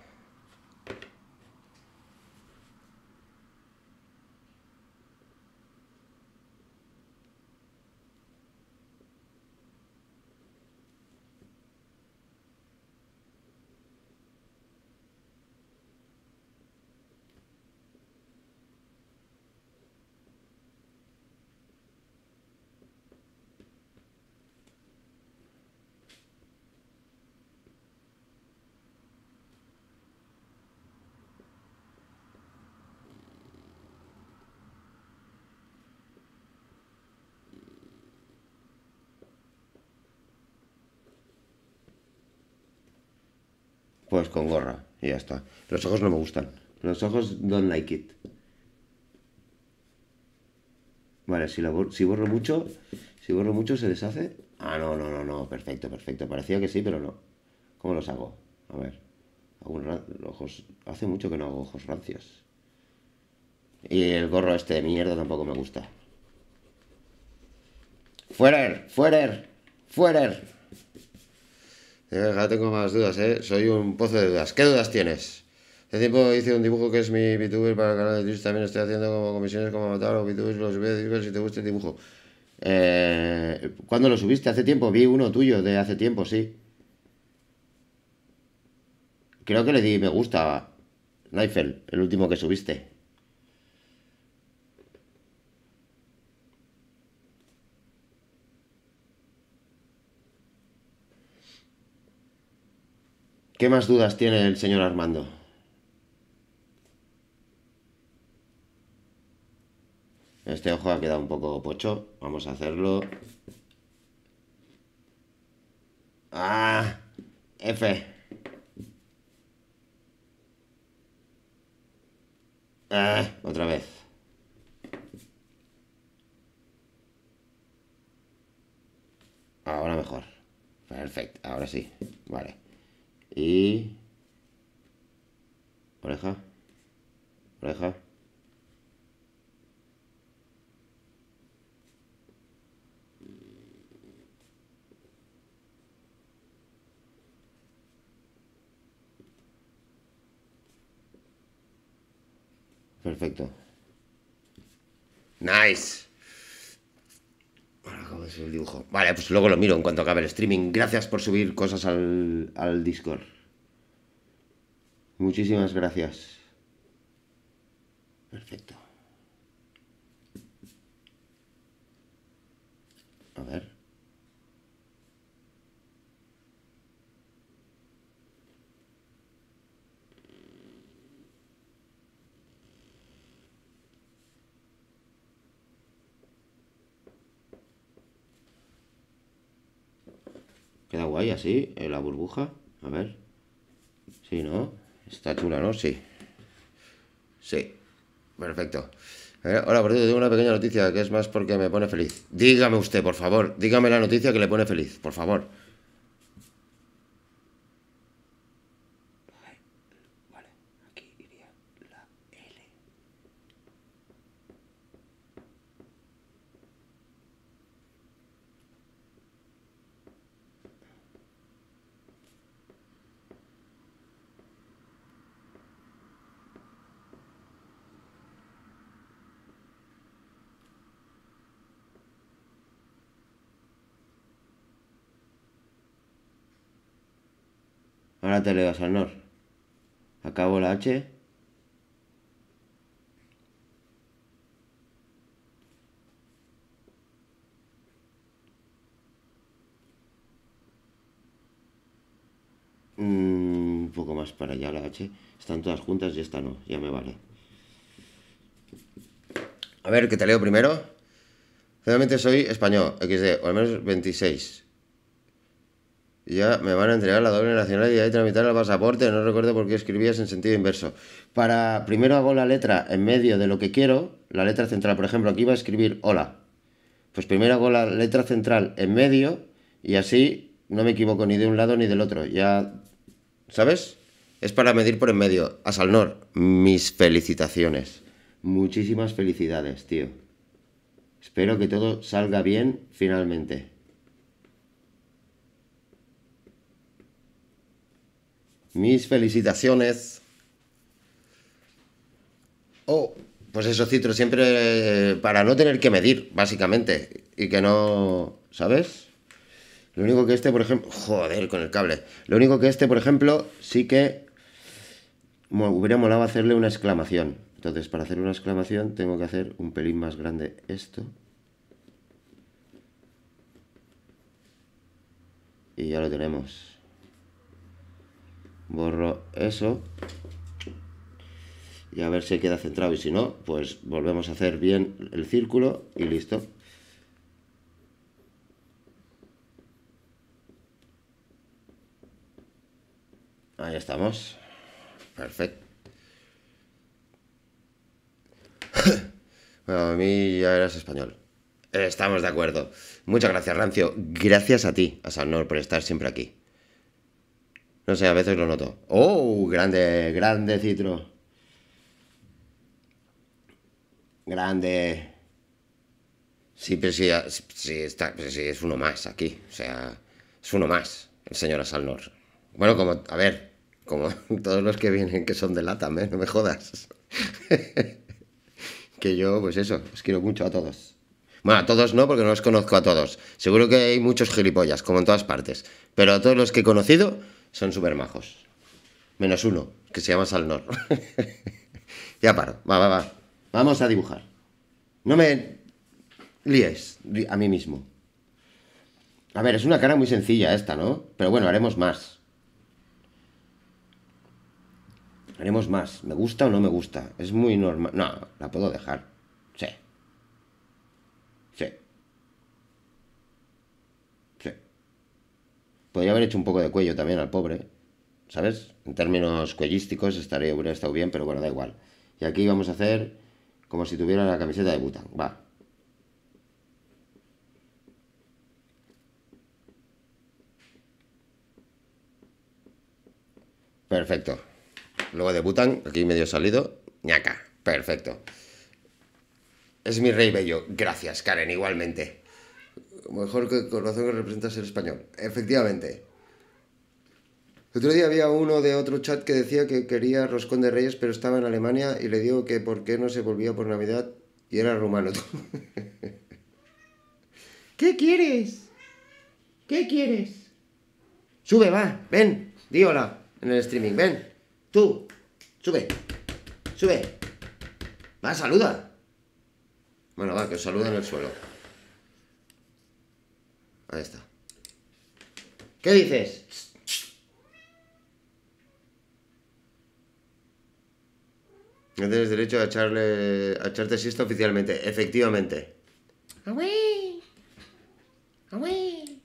con gorra y ya está. Los ojos no me gustan. Los ojos don't like it. Vale, si, si borro mucho, si borro mucho se deshace. Ah, no, no, no, no, perfecto, perfecto. Parecía que sí, pero no. ¿Cómo los hago? A ver. ojos. Hace mucho que no hago ojos rancios. Y el gorro este de mierda tampoco me gusta. fuera, fuera! Ya eh, tengo más dudas, ¿eh? Soy un pozo de dudas. ¿Qué dudas tienes? Hace tiempo hice un dibujo que es mi VTuber para el canal de Twitch. También estoy haciendo como comisiones como matar o VTubers. Lo subí a si te gusta el dibujo. Eh, ¿Cuándo lo subiste? Hace tiempo. Vi uno tuyo de hace tiempo, sí. Creo que le di me gusta a el último que subiste. ¿Qué más dudas tiene el señor Armando? Este ojo ha quedado un poco pocho. Vamos a hacerlo. ¡Ah! F. ¡Ah! Otra vez. Ahora mejor. Perfecto. Ahora sí. Vale. Y... Oreja. Oreja. Perfecto. Nice el dibujo? Vale, pues luego lo miro en cuanto acabe el streaming. Gracias por subir cosas al, al Discord. Muchísimas gracias. Perfecto. A ver. Queda guay así, en eh, la burbuja. A ver. Sí, ¿no? Está chula, ¿no? Sí. Sí. Perfecto. ahora hola, por tengo una pequeña noticia que es más porque me pone feliz. Dígame usted, por favor. Dígame la noticia que le pone feliz, por favor. te le das al NOR. Acabo la H. Mm, un poco más para allá la H. Están todas juntas y esta no, ya me vale. A ver, ¿qué te leo primero. Realmente soy español, XD, o al menos 26 ya me van a entregar la doble nacional y tramitar el pasaporte. No recuerdo por qué escribías en sentido inverso. Para primero hago la letra en medio de lo que quiero, la letra central. Por ejemplo, aquí va a escribir hola. Pues primero hago la letra central en medio y así no me equivoco ni de un lado ni del otro. Ya, ¿sabes? Es para medir por en medio. A Salnor, mis felicitaciones. Muchísimas felicidades, tío. Espero que todo salga bien finalmente. Mis felicitaciones. Oh, pues esos citros siempre eh, para no tener que medir, básicamente. Y que no. ¿Sabes? Lo único que este, por ejemplo. Joder, con el cable. Lo único que este, por ejemplo, sí que. hubiera molado hacerle una exclamación. Entonces, para hacer una exclamación, tengo que hacer un pelín más grande esto. Y ya lo tenemos borro eso y a ver si queda centrado y si no, pues volvemos a hacer bien el círculo y listo. Ahí estamos. Perfecto. bueno, a mí ya eras español. Estamos de acuerdo. Muchas gracias, Rancio. Gracias a ti, a Sanor, por estar siempre aquí. No sé, a veces lo noto. ¡Oh! Grande, grande citro. Grande. Sí, pero sí, sí, está, sí, es uno más aquí. O sea, es uno más, el señor Asalnor. Bueno, como, a ver, como todos los que vienen que son de lata, ¿eh? No me jodas. que yo, pues eso, os quiero mucho a todos. Bueno, a todos no, porque no los conozco a todos. Seguro que hay muchos gilipollas, como en todas partes. Pero a todos los que he conocido, son súper majos. Menos uno, que se llama Salnor. ya paro, va, va, va. Vamos a dibujar. No me líes a mí mismo. A ver, es una cara muy sencilla esta, ¿no? Pero bueno, haremos más. Haremos más. ¿Me gusta o no me gusta? Es muy normal. No, la puedo dejar. Podría haber hecho un poco de cuello también al pobre, ¿sabes? En términos cuellísticos estaría, hubiera estado bien, pero bueno, da igual. Y aquí vamos a hacer como si tuviera la camiseta de Bután, va. Perfecto. Luego de Butan, aquí medio salido, ñaca, perfecto. Es mi rey bello, gracias Karen, igualmente mejor que corazón que representa ser español. Efectivamente. El otro día había uno de otro chat que decía que quería Roscón de Reyes, pero estaba en Alemania y le digo que por qué no se volvía por Navidad y era rumano. ¿Qué quieres? ¿Qué quieres? Sube, va, ven, di hola en el streaming, ven, tú, sube, sube, va, saluda. Bueno, va, que os saluda en el suelo. Ahí está. ¿Qué dices? No tienes derecho a echarle. a echarte siesta oficialmente. Efectivamente. ¡Away! ¡Away!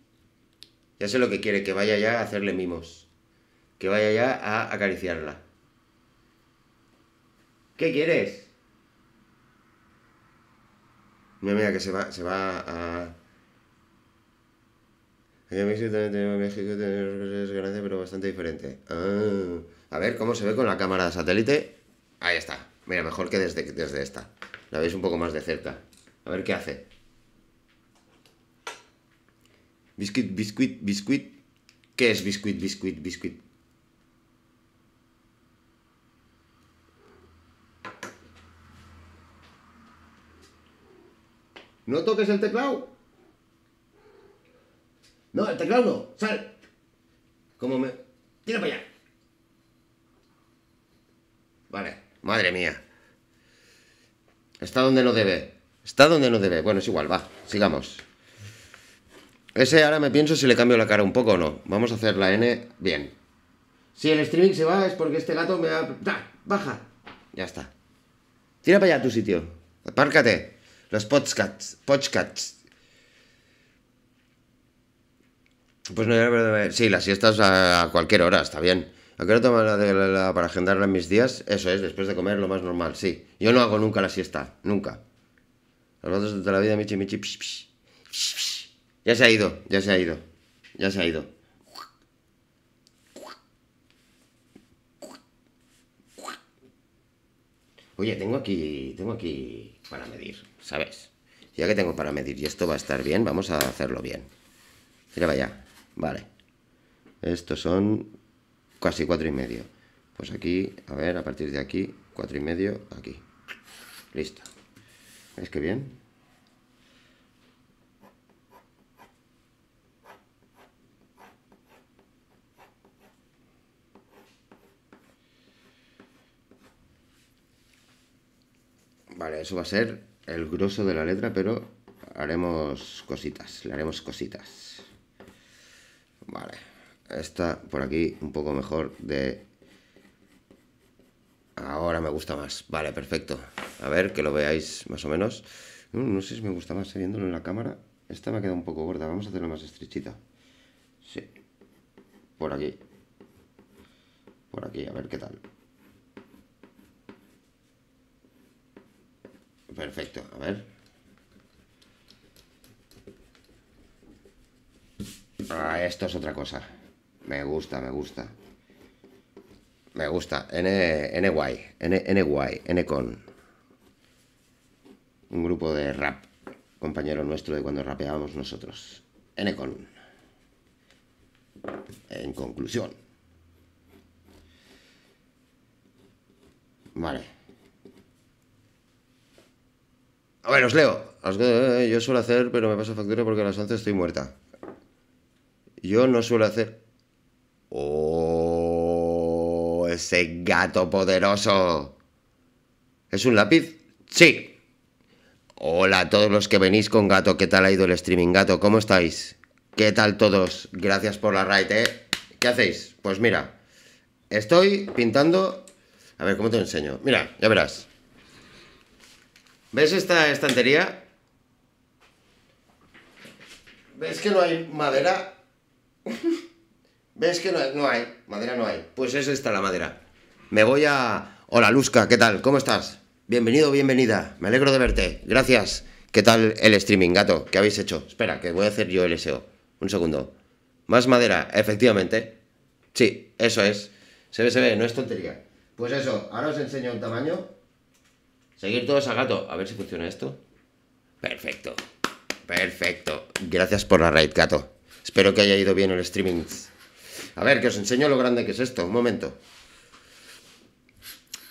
Ya sé lo que quiere, que vaya ya a hacerle mimos. Que vaya ya a acariciarla. ¿Qué quieres? Mira, mira, que se va, se va a. En México también tenemos México, tenemos pero bastante diferente. Ah, a ver cómo se ve con la cámara de satélite. Ahí está. Mira, mejor que desde, desde esta. La veis un poco más de cerca. A ver qué hace. Biscuit, biscuit, biscuit. ¿Qué es biscuit, biscuit, biscuit? ¿No toques el teclado? No, teclado no! sal. Como me. Tira para allá. Vale, madre mía. Está donde no debe. Está donde no debe. Bueno, es igual, va, sigamos. Ese ahora me pienso si le cambio la cara un poco o no. Vamos a hacer la N bien. Si el streaming se va es porque este gato me ha... ¡Da! ¡Ah! ¡Baja! Ya está. Tira para allá tu sitio. Apárcate. Los podcasts. Podcasts. Pues no, sí, las siestas a cualquier hora, está bien. ¿A qué hora la, de, para agendarla en mis días? Eso es, después de comer, lo más normal, sí. Yo no hago nunca la siesta, nunca. Los ratos de la vida, Michi, Michi, Ya se ha ido, ya se ha ido, ya se ha ido. Oye, tengo aquí, tengo aquí para medir, ¿sabes? Ya que tengo para medir y esto va a estar bien, vamos a hacerlo bien. Mira, vaya. Vale. Estos son casi cuatro y medio. Pues aquí, a ver, a partir de aquí, cuatro y medio, aquí. Listo. ¿veis que bien? Vale, eso va a ser el grueso de la letra, pero haremos cositas, le haremos cositas. Vale. Esta por aquí un poco mejor de... Ahora me gusta más. Vale, perfecto. A ver, que lo veáis más o menos. Mm, no, sé si me gusta más eh, viéndolo en la cámara. Esta me ha quedado un poco gorda. Vamos a hacerla más estrechita. Sí. Por aquí. Por aquí, a ver qué tal. Perfecto, a ver. Ah, esto es otra cosa. Me gusta, me gusta. Me gusta. N, N, -Y, N, con. Un grupo de rap. Compañero nuestro de cuando rapeábamos nosotros. N con. En conclusión. Vale. A ver, os leo. Eh, yo suelo hacer, pero me paso factura porque a las 11 estoy muerta yo no suelo hacer... ¡Oh! Ese gato poderoso. ¿Es un lápiz? Sí. Hola a todos los que venís con gato. ¿Qué tal ha ido el streaming gato? ¿Cómo estáis? ¿Qué tal todos? Gracias por la raid, ¿eh? ¿Qué hacéis? Pues mira, estoy pintando... A ver, ¿cómo te enseño? Mira, ya verás. ¿Ves esta estantería? ¿Ves que no hay madera? ¿Ves que no, hay? Madera no hay. Pues es está la madera. Me voy a... Hola, Luzca, ¿qué tal? ¿Cómo estás? Bienvenido, bienvenida. Me alegro de verte. Gracias. ¿Qué tal el streaming, gato? ¿Qué habéis hecho? Espera, que voy a hacer yo el SEO. Un segundo. Más madera, efectivamente. Sí, eso es. Se ve, se ve, no es tontería. Pues eso, ahora os enseño un tamaño. Seguir todos a gato. A ver si funciona esto. Perfecto. Perfecto. Gracias por la raid, gato. Espero que haya ido bien el streaming. A ver, que os enseño lo grande que es esto. Un momento.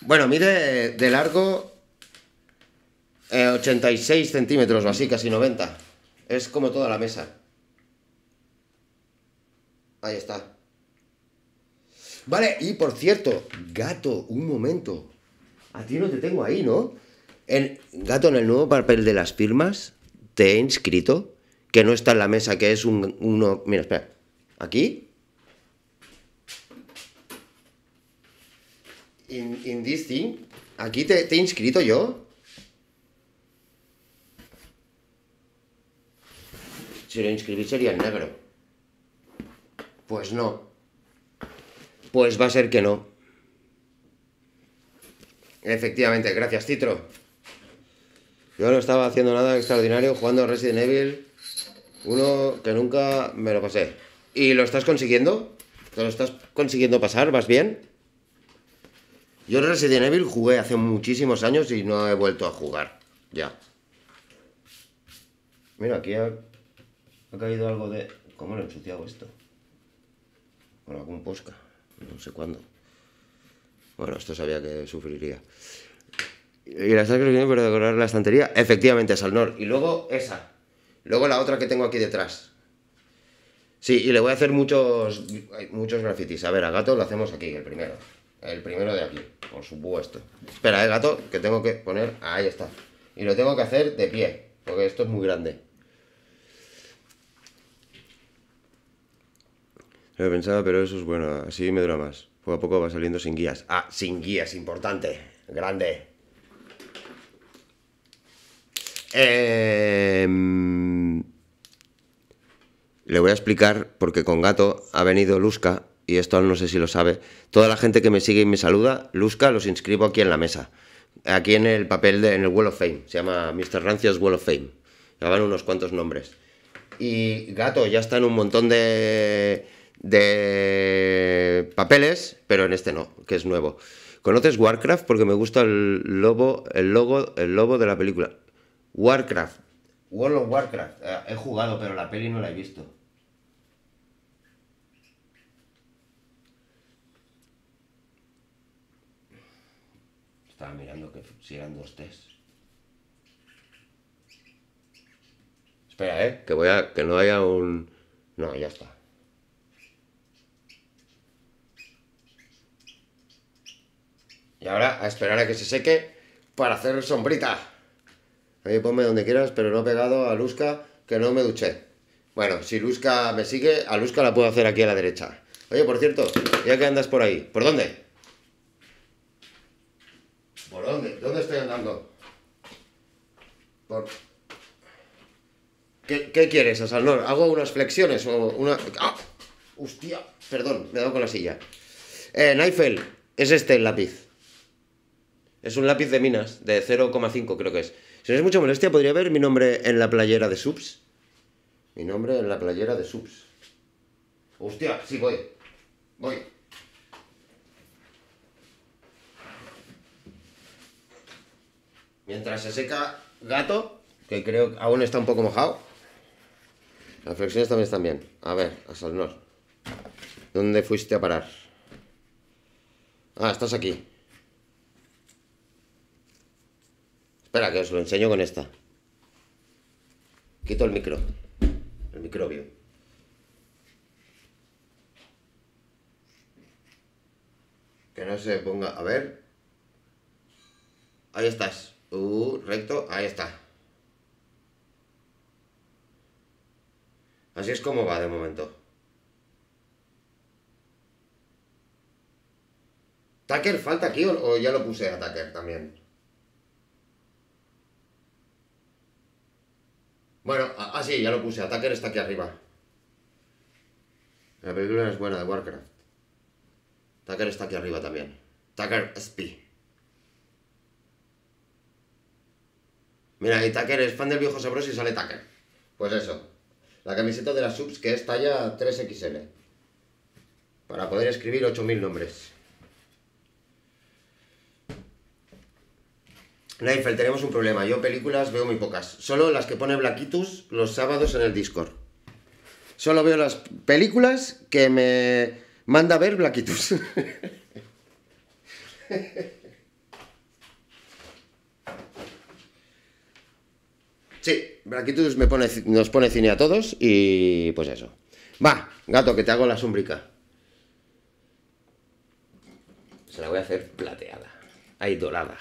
Bueno, mide de largo 86 eh, centímetros o así, casi 90. Es como toda la mesa. Ahí está. Vale, y por cierto, gato, un momento. A ti no te tengo ahí, ¿no? gato, en el nuevo papel de las firmas te he inscrito que no está en la mesa, que es un, uno... Mira, espera. Aquí. In, Aquí te, he inscrito yo. Si lo inscribí sería el negro. Pues no. Pues va a ser que no. Efectivamente, gracias, Citro. Yo no estaba haciendo nada extraordinario jugando a Resident Evil uno que nunca me lo pasé. ¿Y lo estás consiguiendo? ¿Te lo estás consiguiendo pasar? ¿Vas bien? Yo Resident Evil jugué hace muchísimos años y no he vuelto a jugar. Ya. Mira, aquí ha, caído algo de... ¿Cómo lo he ensuciado esto? Con algún posca. No sé cuándo. Bueno, esto sabía que sufriría. Y la estás viene para decorar la estantería. Efectivamente, es al norte. Y luego esa. Luego la otra que tengo aquí detrás. Sí, y le voy a hacer muchos, muchos grafitis. A ver, al gato lo hacemos aquí, el primero. El primero de aquí, por supuesto. Espera, el eh, gato, que tengo que poner... Ahí está. Y lo tengo que hacer de pie, porque esto es muy grande. Lo he pensado, pero eso es bueno. Así me dura más. Poco a poco va saliendo sin guías. Ah, sin guías, importante. Grande. Em, le voy a explicar, porque con gato ha venido Lusca, y esto no sé si lo sabe. Toda la gente que me sigue y me saluda, Lusca los inscribo aquí en la mesa. Aquí en el papel, de, en el Wall of Fame. Se llama Mr. Rancios Wall of Fame. Ya van unos cuantos nombres. Y gato ya está en un montón de, de papeles, pero en este no, que es nuevo. ¿Conoces Warcraft? Porque me gusta el lobo, el logo, el lobo de la película. Warcraft. World of Warcraft. Eh, he jugado, pero la peli no la he visto. Estaba mirando que si eran dos test. Espera, eh, que voy que no haya un. No, ya está. Y ahora a esperar a que se seque para hacer sombrita. Ahí ponme donde quieras, pero no pegado a Luzca que no me duché. Bueno, si Luzca me sigue, a Luzca la puedo hacer aquí a la derecha. Oye, por cierto, ya que andas por ahí, ¿por dónde? ¿Por dónde? ¿Dónde estoy andando? ¿Qué, quieres, Asalnor? ¿Hago unas flexiones o una...? ¡Ah! ¡Hostia! Perdón, me he dado con la silla. Eh, Naifel, es este el lápiz. Es un lápiz de minas, de 0,5 creo que es. Si no es mucha molestia, ¿podría ver mi nombre en la playera de subs? Mi nombre en la playera de subs. Hostia, sí, voy. Voy. Mientras se seca gato, que creo que aún está un poco mojado. Las flexiones también están bien. A ver, a Salnor. ¿Dónde fuiste a parar? Ah, estás aquí. Espera, que os lo enseño con esta. Quito el micro. El microbio. Que no se ponga... A ver. Ahí estás. Uh, recto. Ahí está. Así es como va de momento. ¿Tucker falta aquí o, ya lo puse a Tucker también? Bueno, ah, ah, sí, ya lo puse. Attacker está aquí arriba. La película es buena de Warcraft. Tucker está aquí arriba también. Tucker SP. Mira, y Tucker es fan del viejo sabroso y sale Tucker. Pues eso. La camiseta de las subs que es talla 3XL. Para poder escribir 8000 nombres. Neifel, tenemos un problema. Yo películas veo muy pocas. Solo las que pone Blaquitus los sábados en el Discord. Solo veo las películas que me manda a ver Blaquitus. Sí, Blaquitus me pone, nos pone cine a todos y pues eso. Va, gato, que te hago la súmbrica. Se la voy a hacer plateada. Ahí, dorada.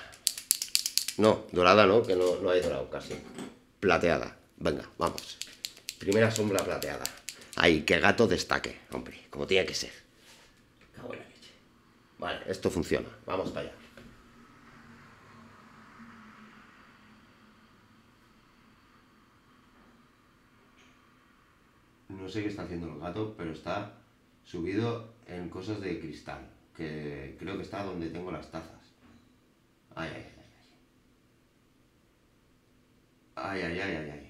No, dorada no, que no, no hay dorado casi. Plateada. Venga, vamos. Primera sombra plateada. Ahí, que gato destaque, hombre, como tiene que ser. Vale, esto funciona. Vamos para allá. No sé qué está haciendo el gato, pero está subido en cosas de cristal, que creo que está donde tengo las tazas. Ahí, ay, Ay, ay, ay, ay, ay.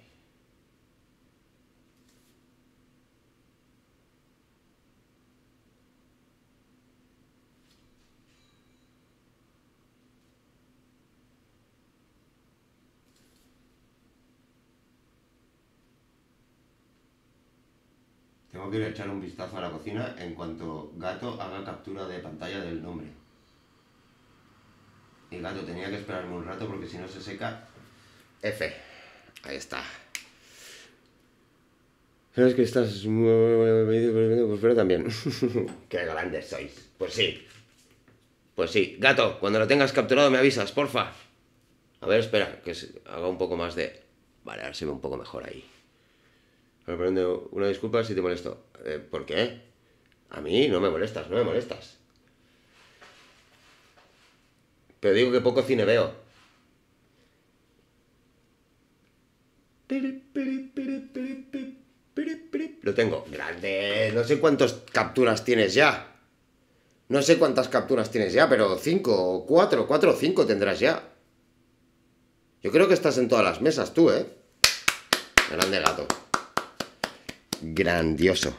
Tengo que ir a echar un vistazo a la cocina en cuanto Gato haga captura de pantalla del nombre. Y Gato tenía que esperarme un rato porque si no se seca... F. Ahí está. Sabes que estás muy... Pero también. Qué grandes sois. Pues sí. Pues sí. Gato, cuando lo tengas capturado me avisas, porfa. A ver, espera, que haga un poco más de... Vale, ahora se ve un poco mejor ahí. Una disculpa si te molesto. ¿Eh, ¿Por qué? A mí no me molestas, no me molestas. Pero digo que poco cine veo. Lo tengo. Grande. No sé cuántas capturas tienes ya. No sé cuántas capturas tienes ya, pero 5, 4, 4 o 5 tendrás ya. Yo creo que estás en todas las mesas tú, ¿eh? Grande gato. Grandioso.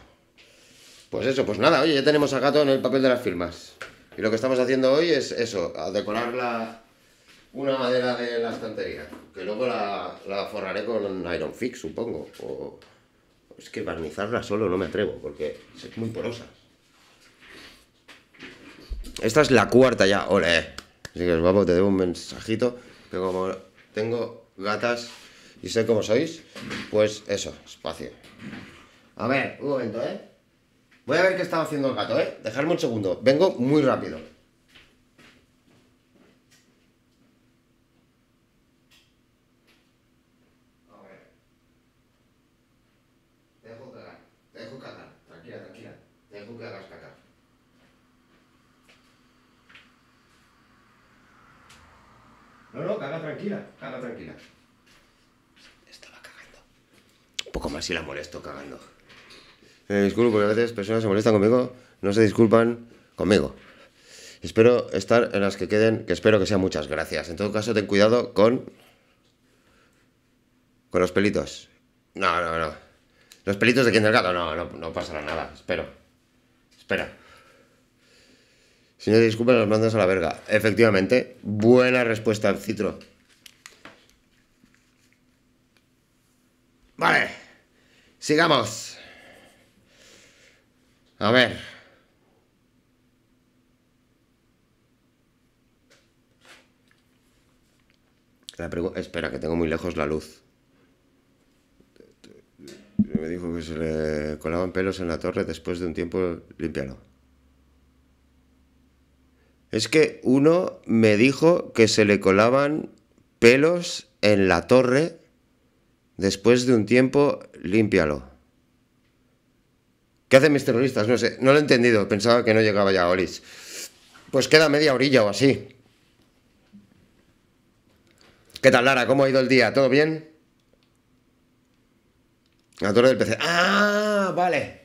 Pues eso, pues nada, oye, ya tenemos a gato en el papel de las firmas. Y lo que estamos haciendo hoy es eso, a decorar la, una madera de la estantería, que luego la, la forraré con Iron Fix, supongo. O... Es que barnizarla solo no me atrevo, porque es muy porosa. Esta es la cuarta ya, ole. Así que guapo, te debo un mensajito, que como tengo gatas y sé cómo sois, pues eso, espacio. A ver, un momento, ¿eh? Voy a ver qué estaba haciendo el gato, ¿eh? Dejadme un segundo, vengo muy rápido. No, no, caga tranquila, caga tranquila. Estaba cagando. Un poco más si la molesto cagando. Eh, disculpo, porque a veces personas se molestan conmigo, no se disculpan conmigo. Espero estar en las que queden, que espero que sean muchas gracias. En todo caso, ten cuidado con. con los pelitos. No, no, no. Los pelitos de quien delgado, no, no, no pasará nada, espero. Espera. Si no los mandas a la verga. Efectivamente, buena respuesta, Citro. Vale, sigamos. A ver. Espera, que tengo muy lejos la luz. Me dijo que se le colaban pelos en la torre después de un tiempo. Límpialo. Es que uno me dijo que se le colaban pelos en la torre. Después de un tiempo, límpialo. ¿Qué hacen mis terroristas? No sé, no lo he entendido. Pensaba que no llegaba ya a Olis. Pues queda media orilla o así. ¿Qué tal, Lara? ¿Cómo ha ido el día? ¿Todo bien? La torre del PC. ¡Ah! Vale.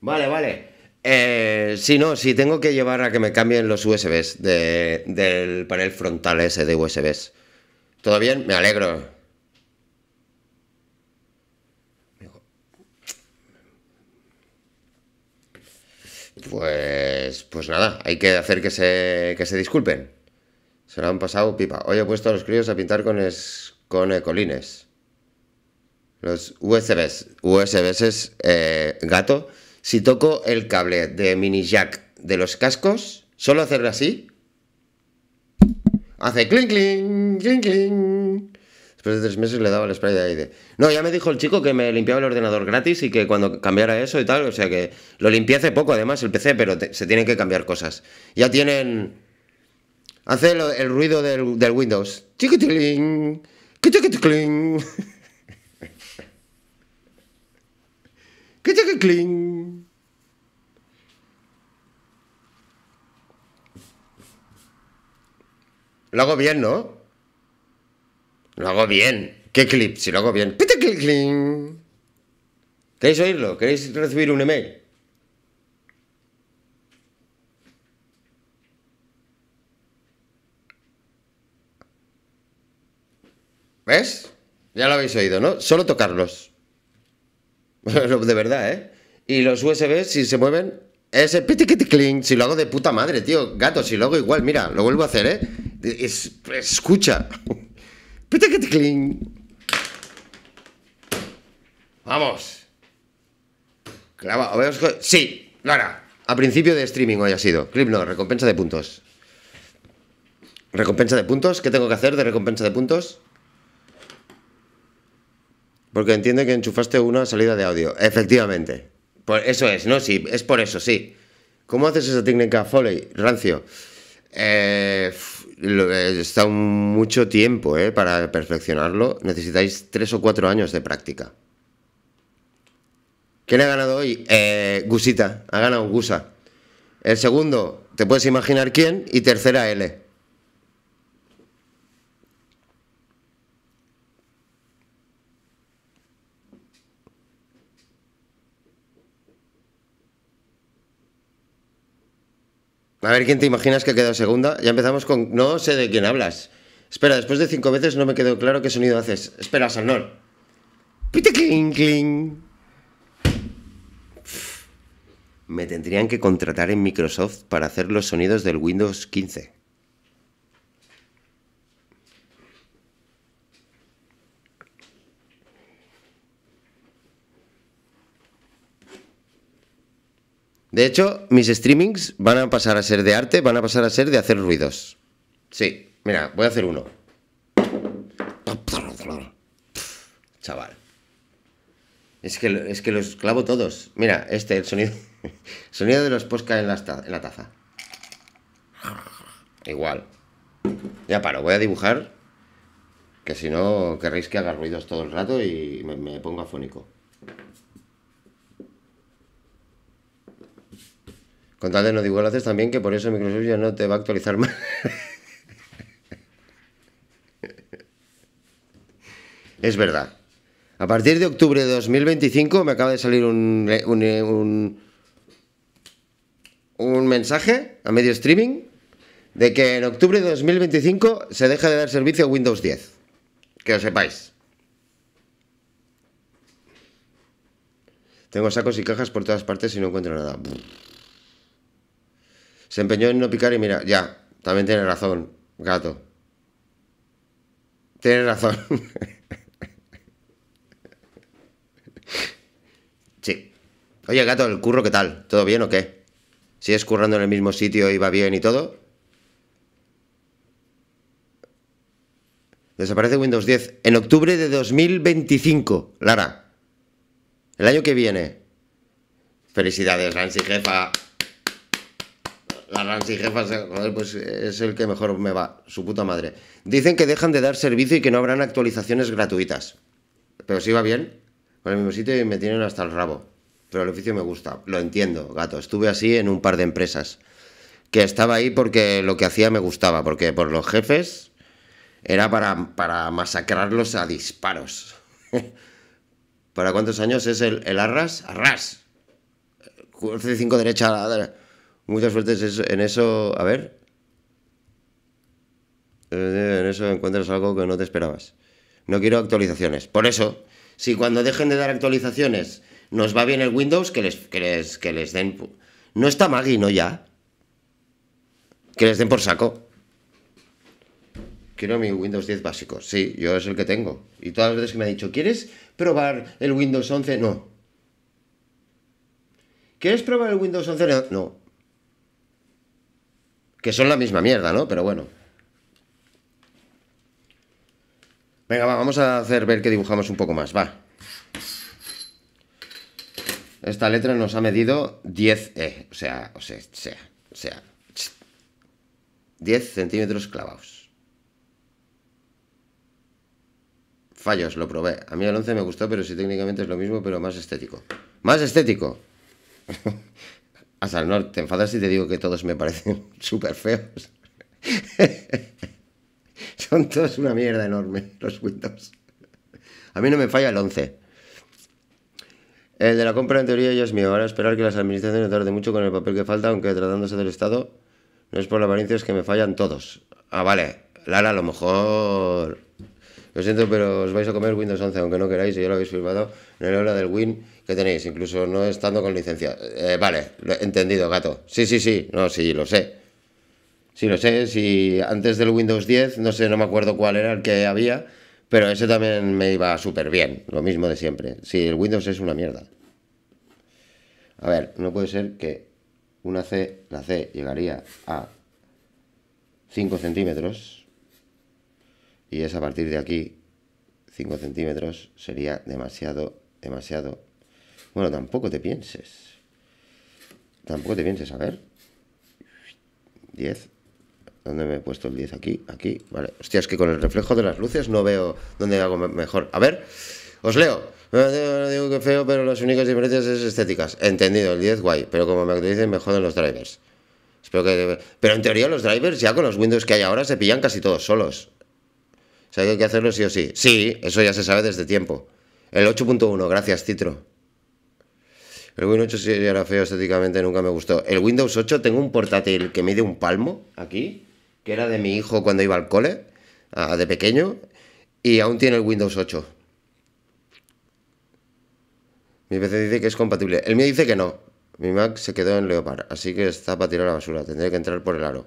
Vale, vale. Eh, sí, no, sí, tengo que llevar a que me cambien los USBs del panel frontal ese de USBs. ¿Todo bien? Me alegro. Pues, pues nada, hay que hacer que se, que se disculpen. Se lo han pasado pipa. Hoy he puesto a los críos a pintar con, es, con ecolines. Los USBs. USBs es eh, gato si toco el cable de mini jack de los cascos, solo hacerlo así, hace clink, clink, clink, clink. Después de tres meses le daba el spray de aire. No, ya me dijo el chico que me limpiaba el ordenador gratis y que cuando cambiara eso y tal, o sea que lo limpié hace poco además el PC, pero se tienen que cambiar cosas. Ya tienen... Hace el, ruido del, del Windows. Chiquitiling. Chiquitiling. ¡Cling! Lo hago bien, ¿no? Lo hago bien. ¿Qué clip? Si lo hago bien. ¡Cling! ¿Queréis oírlo? ¿Queréis recibir un email? ¿Ves? Ya lo habéis oído, ¿no? Solo tocarlos. de verdad, ¿eh? Y los USB, si se mueven, ese piti-kiti-cling si lo hago de puta madre, tío. Gato, si lo hago igual, mira, lo vuelvo a hacer, ¿eh? Es, escucha. cling Vamos. Clava, Sí, Lara. A principio de streaming hoy ha sido. Clip no, recompensa de puntos. ¿Recompensa de puntos? ¿Qué tengo que hacer de recompensa de puntos? Porque entiende que enchufaste una salida de audio. Efectivamente. Por eso es, ¿no? Sí, es por eso, sí. ¿Cómo haces esa técnica Foley, rancio? Eh, eh, está mucho tiempo ¿eh? para perfeccionarlo. Necesitáis tres o cuatro años de práctica. ¿Quién ha ganado hoy? Eh, Gusita. Ha ganado Gusa. El segundo, te puedes imaginar quién. Y tercera, L. A ver quién te imaginas que ha quedado segunda. Ya empezamos con. No sé de quién hablas. Espera, después de cinco veces no me quedó claro qué sonido haces. Espera, sanor. Pite cling Me tendrían que contratar en Microsoft para hacer los sonidos del Windows 15. De hecho, mis streamings van a pasar a ser de arte, van a pasar a ser de hacer ruidos. Sí, mira, voy a hacer uno. Chaval. Es que, es que los clavo todos. Mira, este, el sonido. sonido de los posca en la, taza. Igual. Ya paro, voy a dibujar. Que si no, querréis que haga ruidos todo el rato y me, me pongo afónico. Con tal de no haces también que por eso Microsoft ya no te va a actualizar más. es verdad. A partir de octubre de 2025 me acaba de salir un, un, un mensaje a medio streaming de que en octubre de 2025 se deja de dar servicio a Windows 10. Que lo sepáis. Tengo sacos y cajas por todas partes y no encuentro nada. Se empeñó en no picar y mira, ya, también tiene razón, gato. Tiene razón. sí. Oye, gato, el curro, ¿qué tal? ¿Todo bien o qué? Si es currando en el mismo sitio y va bien y todo? Desaparece Windows 10 en octubre de 2025, Lara. El año que viene. Felicidades, Nancy, jefa la Ramsey jefa, joder, pues es el que mejor me va, su puta madre. Dicen que dejan de dar servicio y que no habrán actualizaciones gratuitas. Pero si va bien, Con el mismo sitio y me tienen hasta el rabo. Pero el oficio me gusta, lo entiendo, gato. Estuve así en un par de empresas. Que estaba ahí porque lo que hacía me gustaba, porque por los jefes era para, para masacrarlos a disparos. ¿Para cuántos años es el, el Arras? Arras. C5 derecha. Muchas fuertes en eso. A ver. Eh, en eso encuentras algo que no te esperabas. No quiero actualizaciones. Por eso, si cuando dejen de dar actualizaciones nos va bien el Windows, que les, que que les den. No está Magui, no ya. Que les den por saco. Quiero mi Windows 10 básico. Sí, yo es el que tengo. Y todas las veces que me ha dicho, ¿quieres probar el Windows 11? No. ¿Quieres probar el Windows 11? No. Que son la misma mierda, ¿no? Pero bueno. Venga, vamos a hacer ver que dibujamos un poco más, va. Esta letra nos ha medido 10 E, eh, o sea, o sea, o sea, sea, 10 centímetros clavados. Fallos, lo probé. A mí el 11 me gustó, pero sí técnicamente es lo mismo, pero más estético. ¡Más estético! Hasta el norte. Te enfadas si te digo que todos me parecen súper feos. Son todos una mierda enorme, los Windows. A mí no me falla el 11. El de la compra en teoría ya es mío. Ahora esperar que las administraciones tarden mucho con el papel que falta, aunque tratándose del Estado, no es por la apariencia, es que me fallan todos. Ah, vale. Lara, a lo mejor... Lo siento, pero os vais a comer Windows 11, aunque no queráis, y ya lo habéis firmado en el hora del Win tenéis? Incluso no estando con licencia. Eh, vale, lo he entendido, gato. Sí, sí, sí. No, sí, lo sé. si lo sé. Si antes del Windows 10, no sé, no me acuerdo cuál era el que había, pero ese también me iba súper bien. Lo mismo de siempre. Si el Windows es una mierda. A ver, no puede ser que una C, la C llegaría a 5 centímetros. Y es a partir de aquí, 5 centímetros sería demasiado, demasiado bueno, tampoco te pienses. Tampoco te pienses, a ver. 10. ¿Dónde me he puesto el 10? Aquí, aquí. Vale. Hostia, es que con el reflejo de las luces no veo dónde hago mejor. A ver, os leo. No digo que feo, pero las únicas diferencias es estéticas. Entendido, el 10 guay, pero como me dicen, me joden los drivers. Espero que... Pero en teoría los drivers ya con los Windows que hay ahora se pillan casi todos solos. O sea hay que hacerlo sí o sí. Sí, eso ya se sabe desde tiempo. El 8.1, gracias, Citro. El Windows 8 sí era feo estéticamente, nunca me gustó. El Windows 8 tengo un portátil que mide un palmo aquí, que era de mi hijo cuando iba al cole, ah, de pequeño, y aún tiene el Windows 8. Mi PC dice que es compatible. El mío dice que no. Mi Mac se quedó en Leopard, así que está para tirar a la basura. Tendré que entrar por el aro.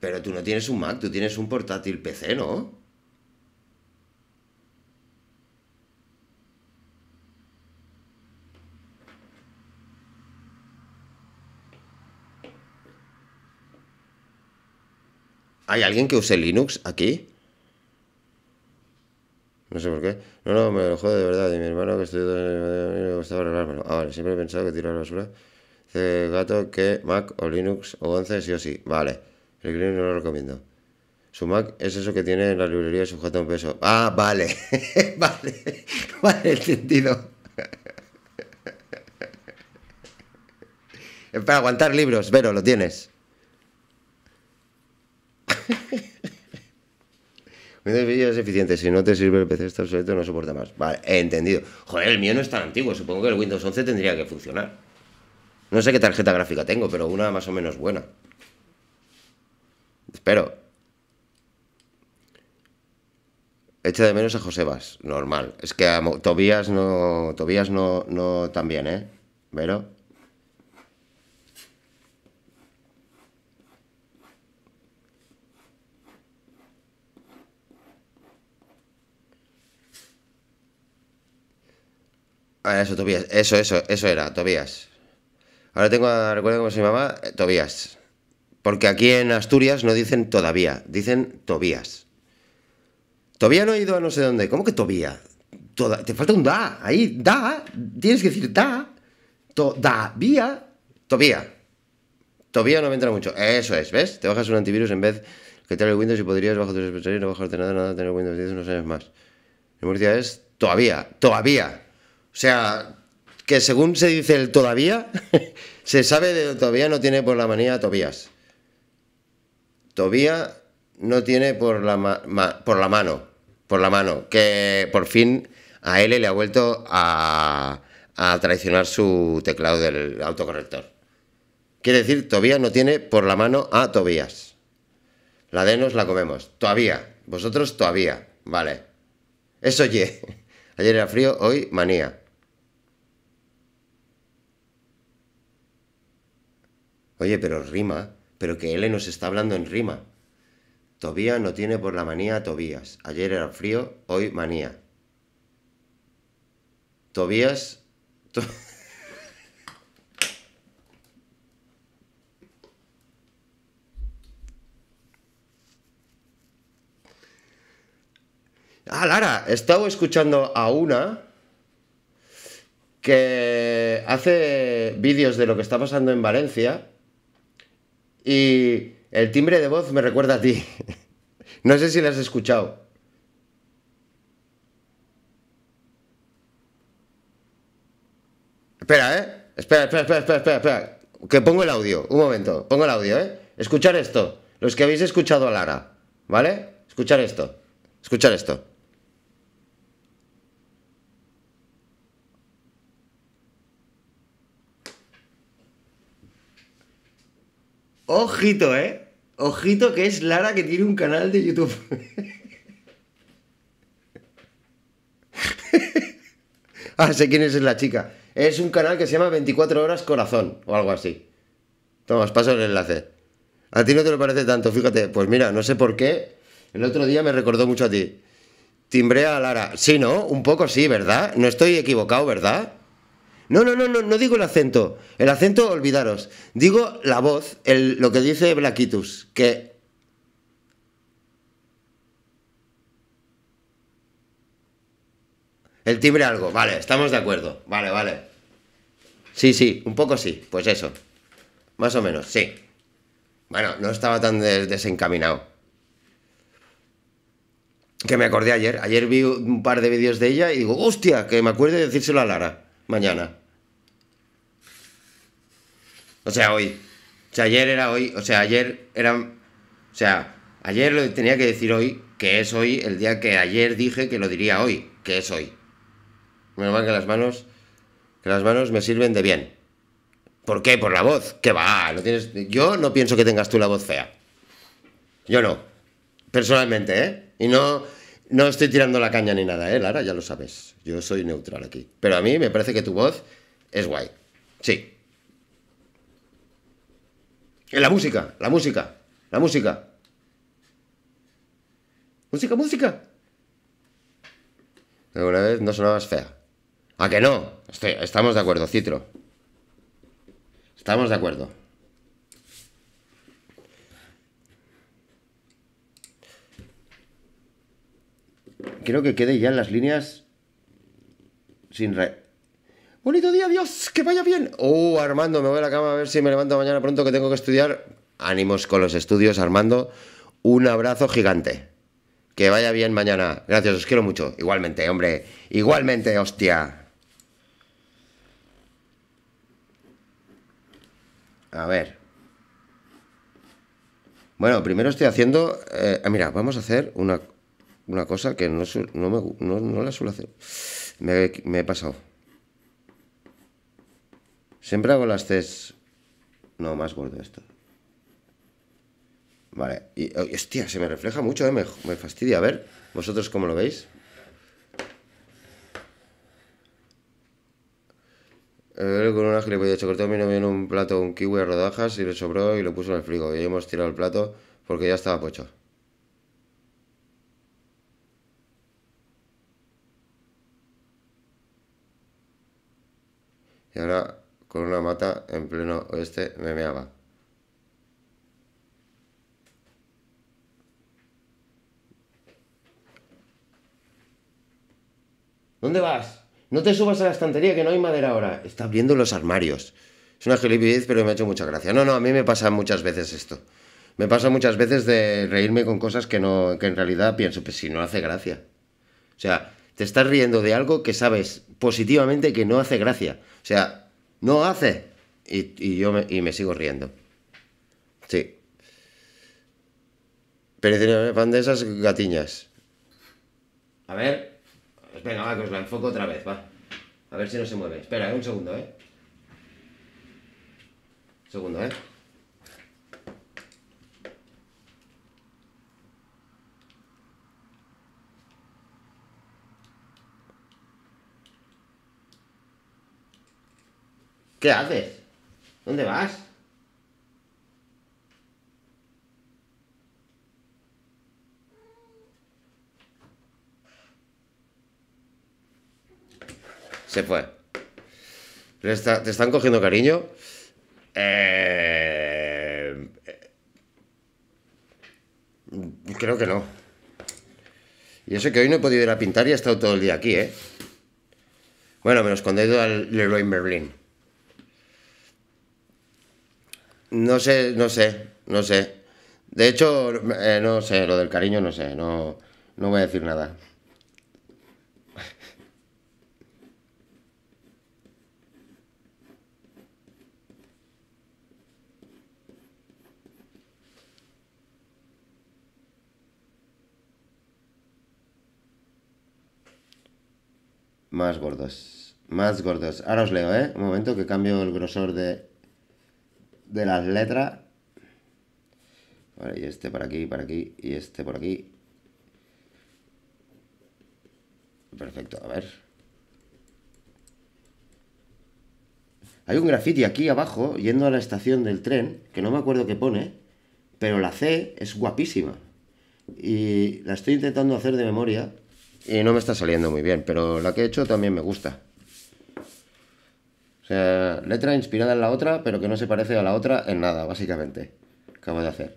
Pero tú no tienes un Mac, tú tienes un portátil PC, ¿no? ¿Hay alguien que use Linux aquí? No sé por qué. No, no, me lo jode de verdad. Y mi hermano que estudió me gustaba arreglármelo. Ah, vale, siempre he pensado que tirar la basura. Dice gato que Mac o Linux o 11 sí o sí. Vale. El Linux no lo recomiendo. Su Mac es eso que tiene en la librería su a un peso. Ah, vale. vale. Vale, el sentido Para aguantar libros, pero lo tienes. Windows es eficiente, si no te sirve el PC está obsoleto, no soporta más. Vale, he entendido. Joder, el mío no es tan antiguo, supongo que el Windows 11 tendría que funcionar. No sé qué tarjeta gráfica tengo, pero una más o menos buena. Espero. Echa de menos a Josebas, normal. Es que a Tobías no. Tobías no, no también, ¿eh? ¿Vero? Ah, eso, Tobías. Eso, eso, eso era, Tobías. Ahora tengo, recuerdo cómo se llamaba, eh, Tobías. Porque aquí en Asturias no dicen todavía, dicen Tobías. Tobía no he ido a no sé dónde. ¿Cómo que Tobía? te falta un da, ahí, da, tienes que decir da, todavía Tobía. Tobía no me entra mucho. Eso es, ¿ves? Te bajas un antivirus en vez que te el Windows y podrías bajo tus y no bajarte nada, nada tener Windows 10 unos años más. En Murcia es todavía, todavía. O sea, que según se dice el todavía, se sabe de todavía no tiene por la manía a Tobías. Tobía no tiene por la, mano, por la mano, que por fin a él le ha vuelto a, traicionar su teclado del autocorrector. Quiere decir, Tobías no tiene por la mano a Tobías. La de nos la comemos. Todavía. Vosotros todavía. Vale. Eso ye. Ayer era frío, hoy manía. Oye, pero rima, pero que L nos está hablando en rima. Tobía no tiene por la manía Tobías. Ayer era frío, hoy manía. Tobías... Ah, Lara, he estado escuchando a una que hace vídeos de lo que está pasando en Valencia y el timbre de voz me recuerda a ti. no sé si la has escuchado. Espera, ¿eh? Espera, espera, espera, espera, espera, espera. Que pongo el audio. Un momento. Pongo el audio, ¿eh? Escuchar esto. Los que habéis escuchado a Lara. ¿Vale? Escuchar esto. Escuchar esto. Ojito, ¿eh? Ojito que es Lara que tiene un canal de YouTube. ah, sé quién es la chica. Es un canal que se llama 24 horas corazón o algo así. Toma, paso el enlace. A ti no te lo parece tanto, fíjate. Pues mira, no sé por qué. El otro día me recordó mucho a ti. Timbrea a Lara. Sí, ¿no? Un poco sí, ¿verdad? No estoy equivocado, ¿verdad? No, no, no, no, no digo el acento. El acento, olvidaros. Digo la voz, lo que dice Blaquitus, que. El timbre algo, vale, estamos de acuerdo. Vale, vale. Sí, sí, un poco sí, pues eso. Más o menos, sí. Bueno, no estaba tan desencaminado. Que me acordé ayer. Ayer vi un par de vídeos de ella y digo, hostia, que me acuerde de decírselo a Lara mañana. O sea, hoy. O sea, ayer era hoy. O sea, ayer era. O sea, ayer lo tenía que decir hoy, que es hoy, el día que ayer dije que lo diría hoy, que es hoy. Menos mal que las manos. Que las manos me sirven de bien. ¿Por qué? Por la voz. Que va, no tienes. Yo no pienso que tengas tú la voz fea. Yo no. Personalmente, ¿eh? Y no. No estoy tirando la caña ni nada, ¿eh, Lara? Ya lo sabes. Yo soy neutral aquí. Pero a mí me parece que tu voz es guay. Sí. Eh, la música, la música, la música. Música, música. Alguna vez no sonabas fea. ¿A que no? estamos de acuerdo, Citro. Estamos de acuerdo. Creo que quede ya en las líneas sin re... Bonito día, Dios, que vaya bien. Oh, Armando, me voy a la cama a ver si me levanto mañana pronto que tengo que estudiar. Ánimos con los estudios, Armando. Un abrazo gigante. Que vaya bien mañana. Gracias, os quiero mucho. Igualmente, hombre. Igualmente, hostia. A ver. Bueno, primero estoy haciendo... Eh, mira, vamos a hacer una... Una cosa que no, no, no, la suelo hacer. Me, he pasado. Siempre hago las Cs. No, más gordo esto. Vale. Y, hostia, se me refleja mucho, eh, me, fastidia. A ver, vosotros cómo lo veis. con un ágil a mí, mi novio en un plato un kiwi a rodajas y le sobró y lo puso en el frigo. Y hemos tirado el plato porque ya estaba pocho. y ahora con una mata en pleno oeste me meaba. ¿Dónde vas? No te subas a la estantería que no hay madera ahora. Está abriendo los armarios. Es una gilipidez pero me ha hecho mucha gracia. No, no, a mí me pasa muchas veces esto. Me pasa muchas veces de reírme con cosas que no que en realidad pienso, pues si no hace gracia. O sea, te estás riendo de algo que sabes positivamente que no hace gracia. O sea, no hace. Y, yo me, sigo riendo. Sí. Pero van de esas gatiñas. A ver. venga, va, que os la enfoco otra vez, va. A ver si no se mueve. Espera, eh, un segundo, ¿eh? Segundo, ¿eh? ¿Qué haces? ¿Dónde vas? Se fue. ¿Te están cogiendo cariño? Eh, creo que no. Y eso que hoy no he podido ir a pintar y he estado todo el día aquí, ¿eh? Bueno, me lo escondido al Leroy Merlin. No sé, no sé, no sé. De hecho, eh, no sé, lo del cariño no sé, no, no voy a decir nada. Más gordos. Más gordos. Ahora os leo, ¿eh? Un momento que cambio el grosor de de las letras. Vale, y este por aquí, por aquí, y este por aquí. Perfecto, a ver. Hay un graffiti aquí abajo, yendo a la estación del tren, que no me acuerdo qué pone, pero la C es guapísima. Y la estoy intentando hacer de memoria y no me está saliendo muy bien, pero la que he hecho también me gusta. O sea, letra inspirada en la otra, pero que no se parece a la otra en nada, básicamente. Acabo de hacer.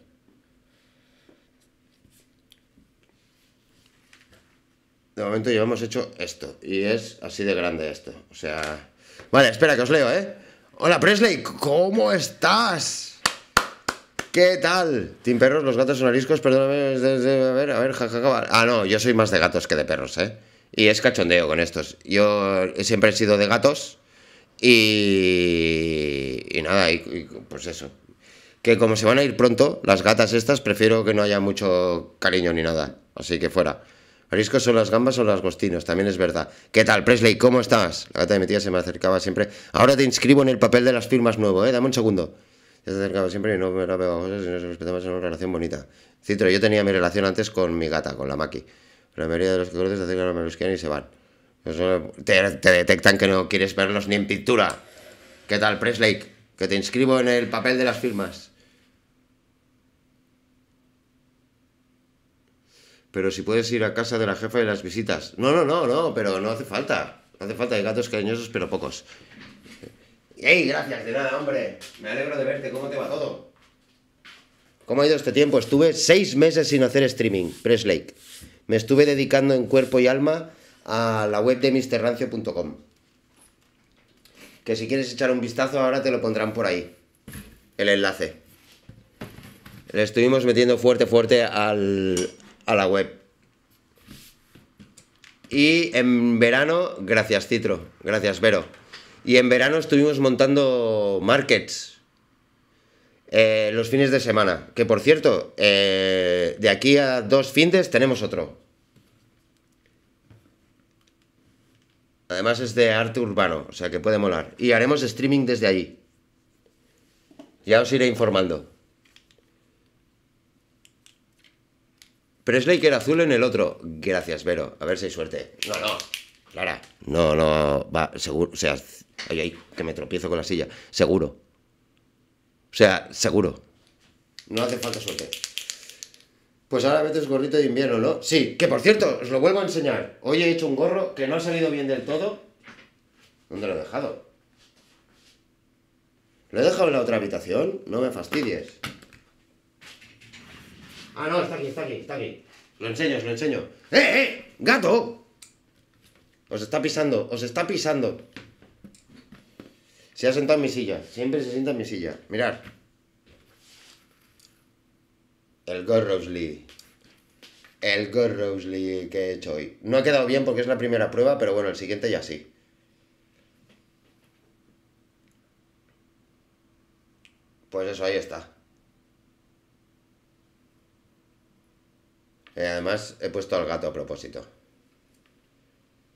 De momento ya hemos hecho esto. Y es así de grande esto. O sea... Vale, espera que os leo, ¿eh? Hola Presley, ¿cómo estás? ¿Qué tal? Team perros, los gatos son ariscos, perdóname, a ver, a ver, jajaja. Ah, no, yo soy más de gatos que de perros, ¿eh? Y es cachondeo con estos. Yo siempre he sido de gatos y, nada, pues eso. Que como se van a ir pronto, las gatas estas, prefiero que no haya mucho cariño ni nada. Así que fuera. Mariscos son las gambas o las gostinos, también es verdad. ¿Qué tal, Presley? ¿Cómo estás? La gata de mi tía se me acercaba siempre. Ahora te inscribo en el papel de las firmas nuevo, ¿eh? Dame un segundo. Se acercaba siempre y no me la pegaba cosas y nos respetamos en una relación bonita. Citro, yo tenía mi relación antes con mi gata, con la Maki. La mayoría de los que cortes se acercan a la y se van te, detectan que no quieres verlos ni en pintura. ¿Qué tal, Preslake? Que te inscribo en el papel de las firmas. Pero si puedes ir a casa de la jefa de las visitas. No, no, no, no, pero no hace falta. No hace falta de gatos cariñosos, pero pocos. ¡Ey, gracias! De nada, hombre. Me alegro de verte. ¿Cómo te va todo? ¿Cómo ha ido este tiempo? Estuve seis meses sin hacer streaming, Preslake. Me estuve dedicando en cuerpo y alma a la web de misterrancio.com. Que si quieres echar un vistazo, ahora te lo pondrán por ahí. El enlace. Le estuvimos metiendo fuerte, fuerte al, a la web. Y en verano, gracias Citro, gracias Vero. Y en verano estuvimos montando markets. Eh, los fines de semana. Que por cierto, eh, de aquí a dos fines tenemos otro. Además es de arte urbano, o sea que puede molar. Y haremos streaming desde allí. Ya os iré informando. Presley que era azul en el otro. Gracias, Vero. A ver si hay suerte. No, no. Clara. No, no. Va, seguro. O sea, ay, ay, que me tropiezo con la silla. Seguro. O sea, seguro. No hace falta suerte. Pues ahora metes gorrito de invierno, ¿no? Sí, que por cierto, os lo vuelvo a enseñar. Hoy he hecho un gorro que no ha salido bien del todo. ¿Dónde lo he dejado? ¿Lo he dejado en la otra habitación? No me fastidies. Ah, no, está aquí, está aquí, está aquí. Lo enseño, os lo enseño. ¡Eh, eh! ¡Gato! Os está pisando, os está pisando. Se ha sentado en mi silla, siempre se sienta en mi silla. Mirad. El Gorrosly. El Gorrosly que he hecho hoy. No ha quedado bien porque es la primera prueba, pero bueno, el siguiente ya sí. Pues eso, ahí está. Y eh, además, he puesto al gato a propósito.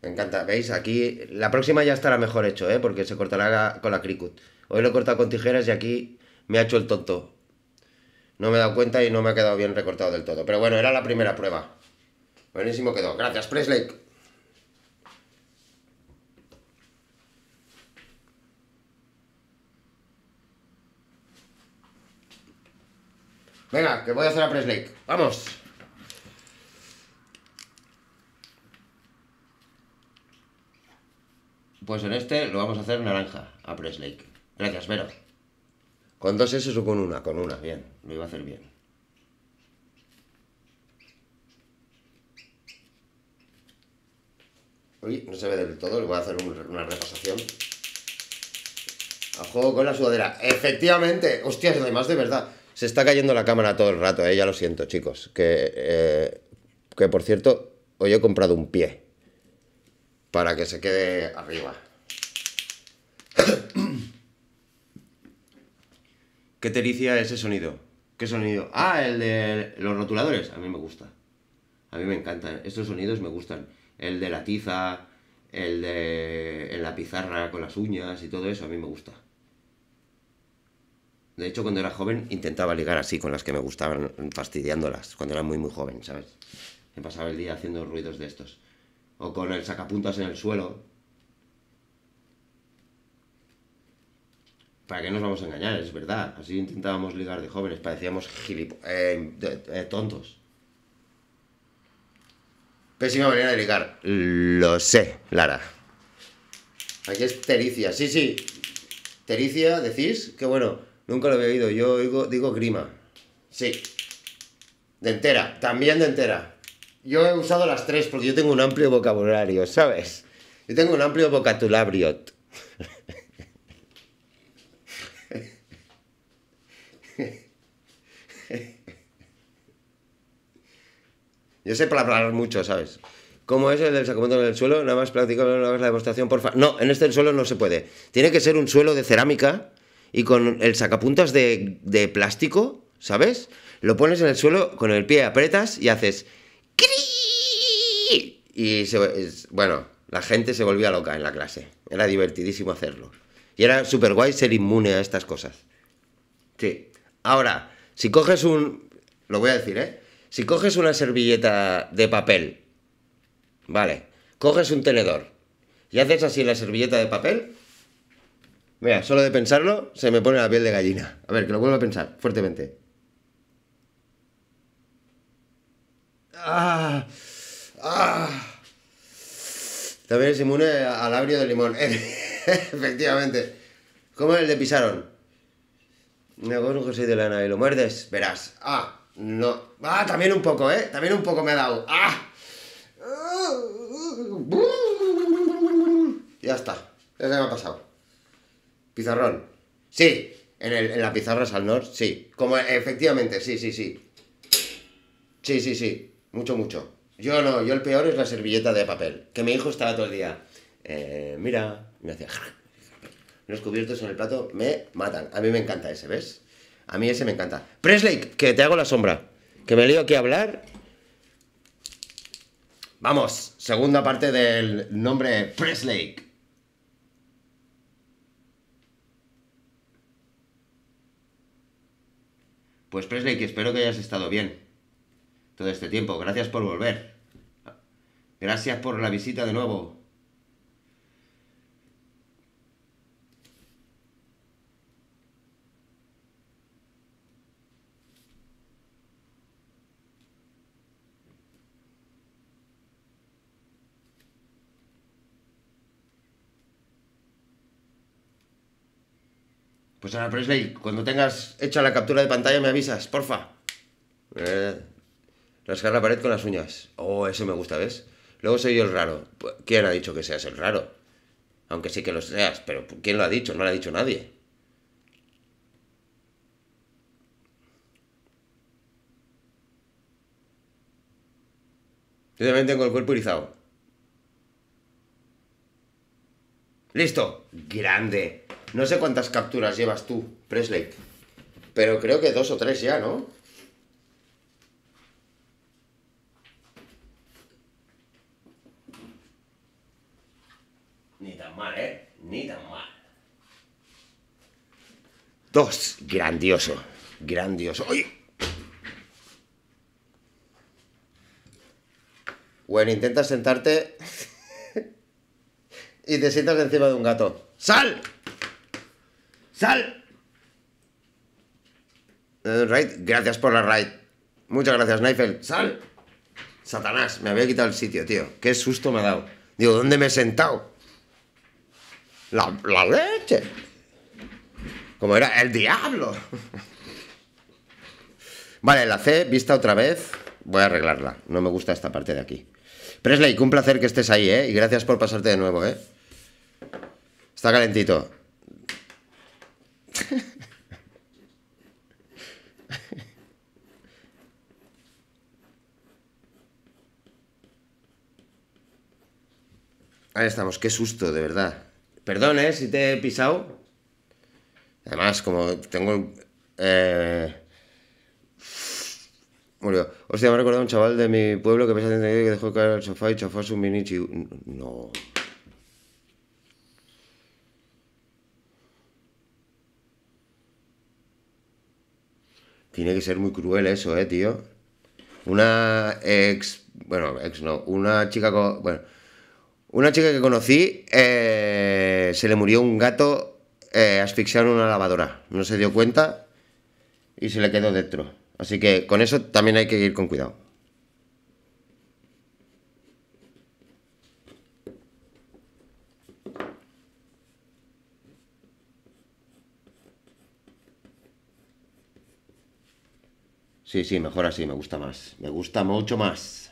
Me encanta. ¿Veis? Aquí la próxima ya estará mejor hecho, ¿eh? Porque se cortará con la cricut. Hoy lo he cortado con tijeras y aquí me ha hecho el tonto. No me he dado cuenta y no me ha quedado bien recortado del todo. Pero bueno, era la primera prueba. Buenísimo quedó. Gracias, Presley. Venga, que voy a hacer a Presley. ¡Vamos! Pues en este lo vamos a hacer naranja a Presley. Gracias, Vero. ¿Con dos S o con una? Con una, bien lo iba a hacer bien. Uy, no se ve del todo, le voy a hacer una repasación. A juego con la sudadera. Efectivamente, hostias, además de verdad. Se está cayendo la cámara todo el rato, eh, ya lo siento, chicos. Que, eh, que por cierto, hoy he comprado un pie para que se quede arriba. ¿Qué tericia ese sonido? ¿Qué sonido? Ah, el de los rotuladores. A mí me gusta. A mí me encantan. Estos sonidos me gustan. El de la tiza, el de en la pizarra con las uñas y todo eso, a mí me gusta. De hecho, cuando era joven intentaba ligar así con las que me gustaban, fastidiándolas, cuando era muy, muy joven, ¿sabes? Me pasaba el día haciendo ruidos de estos. O con el sacapuntas en el suelo, ¿Para qué nos vamos a engañar? Es verdad. Así intentábamos ligar de jóvenes. Parecíamos gilip... Eh, eh, tontos. Pésima manera de ligar. Lo sé, Lara. Aquí es tericia. Sí, sí. Tericia, decís, que bueno, nunca lo había oído. Yo digo, digo grima. Sí. De entera, también de entera. Yo he usado las tres porque yo tengo un amplio vocabulario, ¿sabes? Yo tengo un amplio vocatulabriot. Yo sé para hablar mucho, ¿sabes? ¿Cómo es el del en el suelo, nada más práctico, una vez la demostración, por No, en este suelo no se puede. Tiene que ser un suelo de cerámica y con el sacapuntas de, plástico, ¿sabes? Lo pones en el suelo, con el pie apretas y haces... Y se, bueno, la gente se volvía loca en la clase. Era divertidísimo hacerlo. Y era súper guay ser inmune a estas cosas. Sí. Ahora, si coges un... Lo voy a decir, ¿eh? Si coges una servilleta de papel, vale, coges un tenedor y haces así la servilleta de papel, mira, solo de pensarlo se me pone la piel de gallina. A ver, que lo vuelvo a pensar fuertemente. ¡Ah! ¡Ah! También es inmune al abrio de limón. Efectivamente. ¿Cómo es el de Pisaron. Me coges un de lana y lo muerdes, verás. ¡Ah! No. Ah, también un poco, ¿eh? También un poco me ha dado. ¡Ah! Ya está. Ya se me ha pasado. Pizarrón. Sí. En, el, en la pizarra Salnor, sí. Como efectivamente, sí, sí, sí. Sí, sí, sí. Mucho, mucho. Yo no, yo el peor es la servilleta de papel. Que mi hijo estaba todo el día. Eh, mira. me hacía. Los cubiertos en el plato me matan. A mí me encanta ese, ¿ves? A mí ese me encanta. Presley, que te hago la sombra. Que me lío aquí a hablar. Vamos, segunda parte del nombre Presley. Pues Presley, espero que hayas estado bien todo este tiempo. Gracias por volver. Gracias por la visita de nuevo. Pues ahora, Presley, cuando tengas hecha la captura de pantalla me avisas, porfa. Eh, rascar la pared con las uñas. Oh, eso me gusta, ¿ves? Luego soy yo el raro. ¿Quién ha dicho que seas el raro? Aunque sí que lo seas, pero ¿quién lo ha dicho? No lo ha dicho nadie. Yo también tengo el cuerpo irizado. ¡Listo! ¡Grande! No sé cuántas capturas llevas tú, Presley. Pero creo que dos o tres ya, ¿no? Ni tan mal, ¿eh? Ni tan mal. Dos. Grandioso. Grandioso. ¡Oye! Bueno, intentas sentarte y te sientas encima de un gato. ¡Sal! ¡Sal! Eh, gracias por la raid. Muchas gracias, Neifel. ¡Sal! Satanás, me había quitado el sitio, tío. Qué susto me ha dado. Digo, ¿dónde me he sentado? La, leche. Como era el diablo. vale, la C vista otra vez. Voy a arreglarla. No me gusta esta parte de aquí. Presley, que un placer que estés ahí, ¿eh? Y gracias por pasarte de nuevo, ¿eh? Está calentito. Ahí estamos, qué susto, de verdad. Perdón, ¿eh? Si te he pisado. Además, como tengo... Eh... Murió. Hostia, me ha recordado un chaval de mi pueblo que pesa tener que dejar caer el sofá y chafó a su mini... No... Tiene que ser muy cruel eso, ¿eh, tío? Una ex... Bueno, ex no. Una chica con... Bueno. Una chica que conocí eh, se le murió un gato eh, asfixiado en una lavadora. No se dio cuenta y se le quedó dentro. Así que con eso también hay que ir con cuidado. Sí, sí, mejor así, me gusta más. Me gusta mucho más.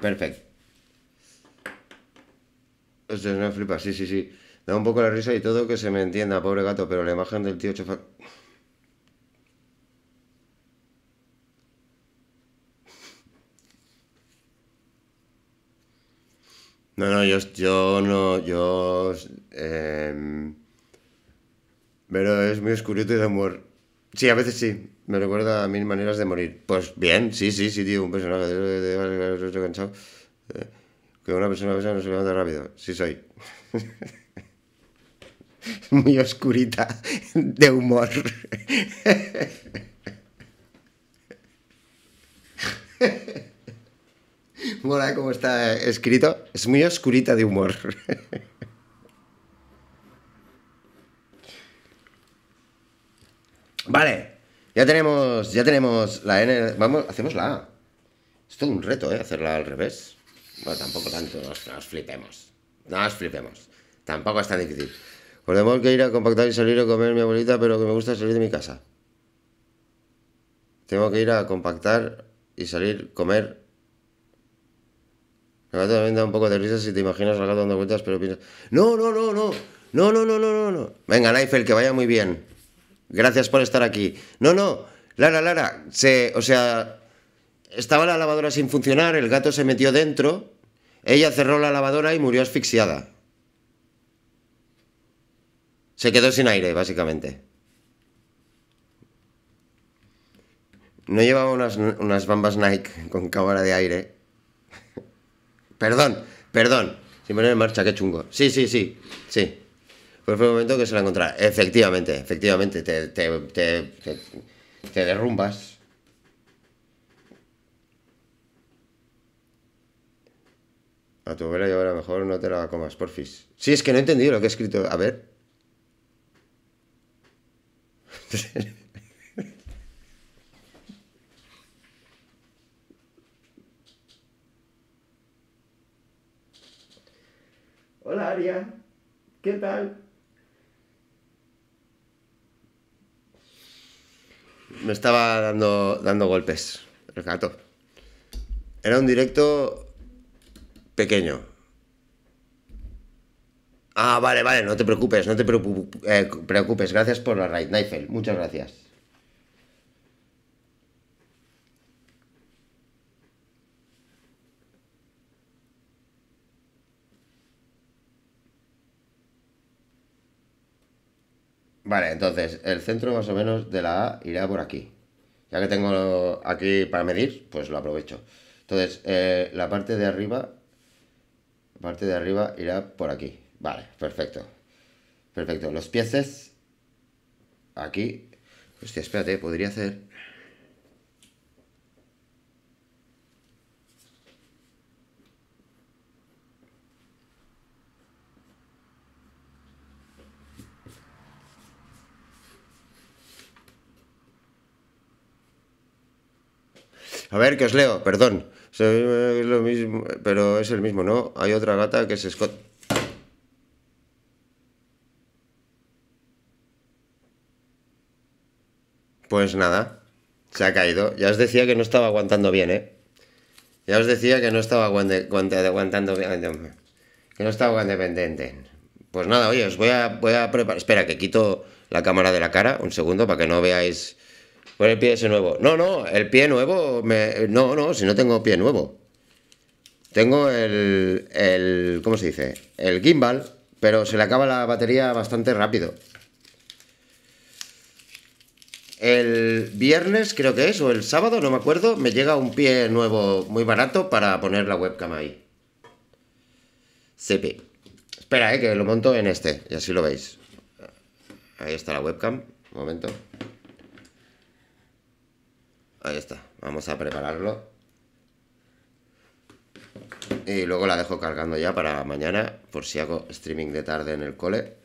Perfecto. Esto es una flipa, sí, sí, sí. Da un poco la risa y todo que se me entienda, pobre gato, pero la imagen del tío chofer... No, no, yo, yo no, yo... Em, pero es muy oscurito y de humor. Sí, a veces sí. Me recuerda a mil maneras de morir. Pues bien, sí, sí, sí, tío. Un personaje Que una persona no se levanta rápido. Sí soy. muy oscurita de humor. Mola como está escrito. Es muy oscurita de humor. Vale, ya tenemos, ya tenemos la N. Vamos, hacemos la A. Es todo un reto, ¿eh? Hacerla al revés. Bueno, tampoco tanto, nos, nos flipemos. Nos flipemos. Tampoco es tan difícil. tengo que ir a compactar y salir a comer mi abuelita, pero que me gusta salir de mi casa. Tengo que ir a compactar y salir, a comer la gato también da un poco de risa si te imaginas al gato dando vueltas, pero piensas, no, no, no, no, no, no, no, no, no. Venga, Naifel, que vaya muy bien. Gracias por estar aquí. No, no, Lara, Lara, se, o sea, estaba la lavadora sin funcionar, el gato se metió dentro, ella cerró la lavadora y murió asfixiada. Se quedó sin aire, básicamente. No llevaba unas, unas bambas Nike con cámara de aire Perdón, perdón. Sin poner en marcha, qué chungo. Sí, sí, sí, sí. Por fue el momento que se la encontraba. Efectivamente, efectivamente, te, derrumbas. A tu abuela y ahora mejor no te la comas, porfis. Sí, es que no he entendido lo que he escrito. A ver. Hola Aria, ¿qué tal? Me estaba dando, dando golpes, el Era un directo pequeño. Ah, vale, vale, no te preocupes, no te eh, preocupes. Gracias por la raid, Naifel. Muchas gracias. Vale, entonces el centro más o menos de la A irá por aquí. Ya que tengo aquí para medir, pues lo aprovecho. Entonces, eh, la parte de arriba, parte de arriba irá por aquí. Vale, perfecto. Perfecto. Los pies aquí. Hostia, espérate, podría hacer A ver, que os leo, perdón. Es lo mismo, pero es el mismo, ¿no? Hay otra gata que es Scott. Pues nada, se ha caído. Ya os decía que no estaba aguantando bien, ¿eh? Ya os decía que no estaba aguantando bien. Que no estaba dependiente. Pues nada, oye, os voy a, voy a preparar. Espera, que quito la cámara de la cara un segundo para que no veáis. Pon el pie ese nuevo. No, no, el pie nuevo. No, no, si no tengo pie nuevo. Tengo el, el. ¿Cómo se dice? El gimbal, pero se le acaba la batería bastante rápido. El viernes, creo que es, o el sábado, no me acuerdo, me llega un pie nuevo muy barato para poner la webcam ahí. CP. Espera, eh, que lo monto en este, y así lo veis. Ahí está la webcam. Un momento. Ahí está. Vamos a prepararlo. Y luego la dejo cargando ya para mañana, por si hago streaming de tarde en el cole.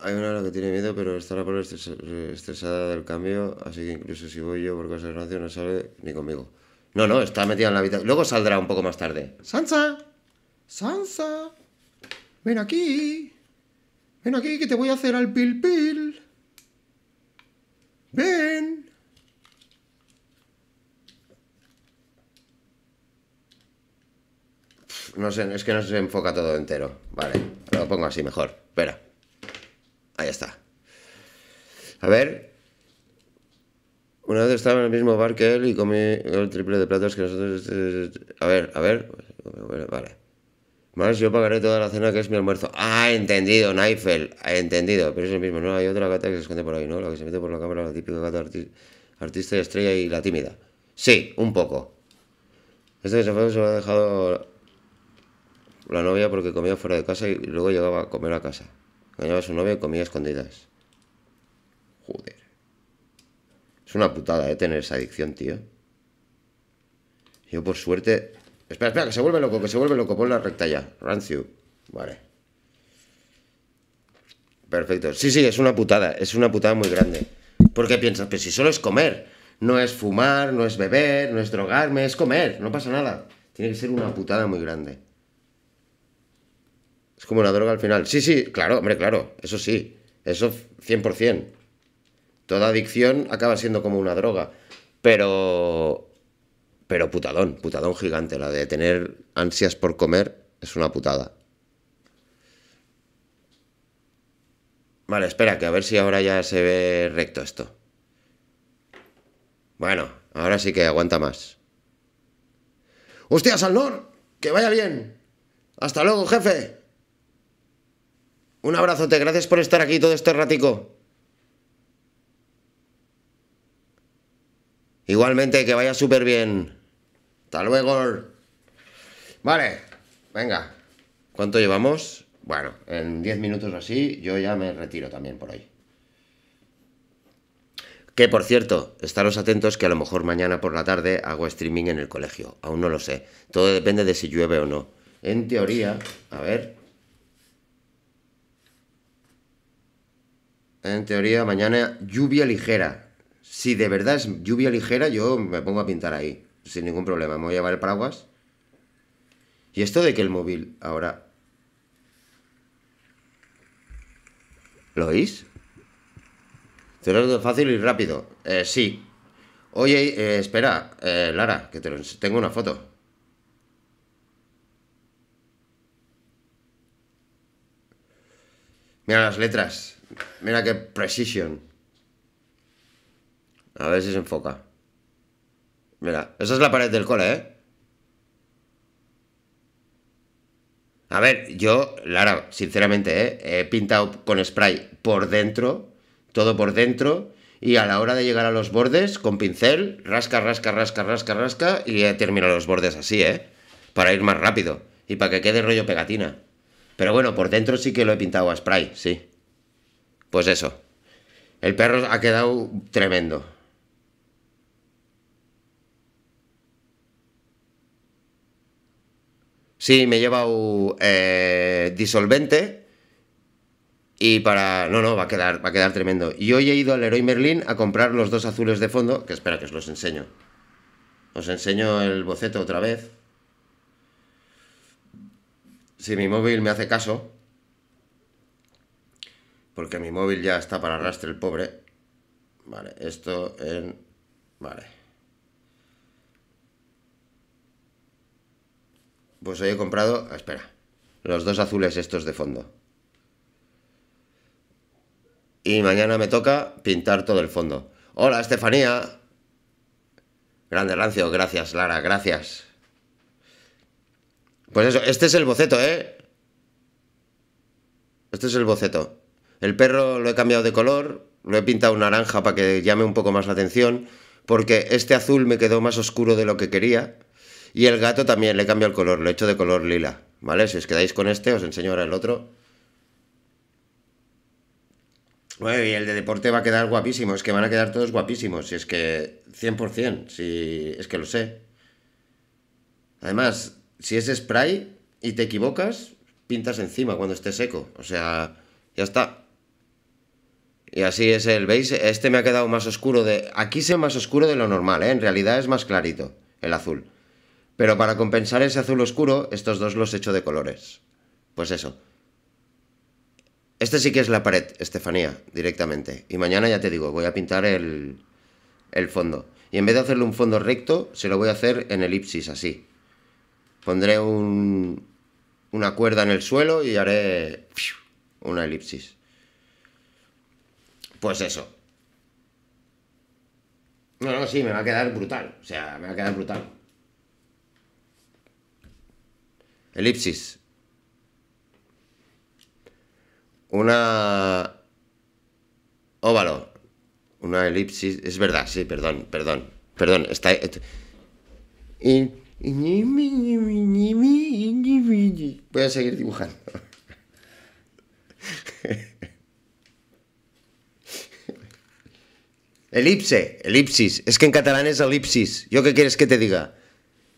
Hay una hora que tiene miedo, pero estará por estresada del cambio, así que incluso si voy yo por cosas de no sale ni conmigo. No, no, está metida en la habitación. Luego saldrá un poco más tarde. ¡Sansa! ¡Sansa! ¡Ven aquí! Ven aquí que te voy a hacer al pil pil. Ven. No sé, es que no se enfoca todo entero. Vale, lo pongo así mejor. Espera. Ahí está. A ver. Una vez estaba en el mismo bar que él y comí el triple de platos que nosotros. Este, este, este. A ver, a ver. Vale. Más yo pagaré toda la cena que es mi almuerzo. Ah, entendido, Naifel. Ah, entendido. Pero es el mismo, ¿no? Hay otra gata que se esconde por ahí, ¿no? La que se mete por la cámara, la típica gata artista y estrella y la tímida. Sí, un poco. Este que se se lo ha dejado la novia porque comía fuera de casa y luego llegaba a comer a casa. Engañaba a su novia y comía escondidas. Joder. Es una putada, ¿eh? Tener esa adicción, tío. Yo por suerte Espera, espera, que se vuelve loco, que se vuelve loco. por la recta ya. Rancio. Vale. Perfecto. Sí, sí, es una putada. Es una putada muy grande. Porque piensas, que pues si solo es comer. No es fumar, no es beber, no es drogarme, es comer. No pasa nada. Tiene que ser una putada muy grande. Es como una droga al final. Sí, sí, claro, hombre, claro. Eso sí. Eso 100%. Toda adicción acaba siendo como una droga. Pero pero putadón, putadón gigante. La de tener ansias por comer es una putada. Vale, espera, que a ver si ahora ya se ve recto esto. Bueno, ahora sí que aguanta más. ¡Hostia, Salnor! ¡Que vaya bien! ¡Hasta luego, jefe! Un abrazote, gracias por estar aquí todo este ratico. Igualmente, que vaya súper bien. Hasta luego. Vale, venga. ¿Cuánto llevamos? Bueno, en 10 minutos así yo ya me retiro también por hoy. Que por cierto, estaros atentos que a lo mejor mañana por la tarde hago streaming en el colegio. Aún no lo sé. Todo depende de si llueve o no. En teoría, a ver. En teoría, mañana lluvia ligera. Si de verdad es lluvia ligera, yo me pongo a pintar ahí, sin ningún problema. Me voy a llevar el paraguas. Y esto de que el móvil ahora... ¿Lo oís? Te lo fácil y rápido. Eh, sí. Oye, eh, espera, eh, Lara, que te lo... tengo una foto. Mira las letras. Mira qué precision. A ver si se enfoca. Mira, esa es la pared del cole, ¿eh? A ver, yo, Lara, sinceramente, ¿eh? he pintado con spray por dentro, todo por dentro, y a la hora de llegar a los bordes, con pincel, rasca, rasca, rasca, rasca, rasca, y he terminado los bordes así, ¿eh? Para ir más rápido y para que quede rollo pegatina. Pero bueno, por dentro sí que lo he pintado a spray, sí. Pues eso. El perro ha quedado tremendo. Sí, me he llevado eh, disolvente y para... No, no, va a, quedar, va a quedar tremendo. Y hoy he ido al heroi Merlin a comprar los dos azules de fondo, que espera que os los enseño. Os enseño el boceto otra vez. Si mi móvil me hace caso, porque mi móvil ya está para arrastre el pobre. Vale, esto en... Vale. Pues hoy he comprado... Ah, espera. Los dos azules estos de fondo. Y mañana me toca pintar todo el fondo. Hola, Estefanía. Grande Rancio, gracias, Lara, gracias. Pues eso, este es el boceto, ¿eh? Este es el boceto. El perro lo he cambiado de color, lo he pintado naranja para que llame un poco más la atención, porque este azul me quedó más oscuro de lo que quería. Y el gato también le cambio el color, lo he hecho de color lila. ¿Vale? Si os quedáis con este, os enseño ahora el otro. Bueno, y el de deporte va a quedar guapísimo, es que van a quedar todos guapísimos, si es que 100%, si es que lo sé. Además, si es spray y te equivocas, pintas encima cuando esté seco, o sea, ya está. Y así es el, ¿veis? Este me ha quedado más oscuro de... Aquí se más oscuro de lo normal, ¿eh? En realidad es más clarito, el azul. Pero para compensar ese azul oscuro, estos dos los echo de colores. Pues eso. Este sí que es la pared, Estefanía, directamente. Y mañana ya te digo, voy a pintar el, fondo. Y en vez de hacerle un fondo recto, se lo voy a hacer en elipsis, así. Pondré una cuerda en el suelo y haré una elipsis. Pues eso. No, no, sí, me va a quedar brutal. O sea, me va a quedar brutal. elipsis. Una óvalo, una elipsis, es verdad, sí, perdón, perdón, perdón, está... Voy a seguir dibujando. Elipse, elipsis. Es que en catalán es elipsis. ¿Yo qué quieres que te diga?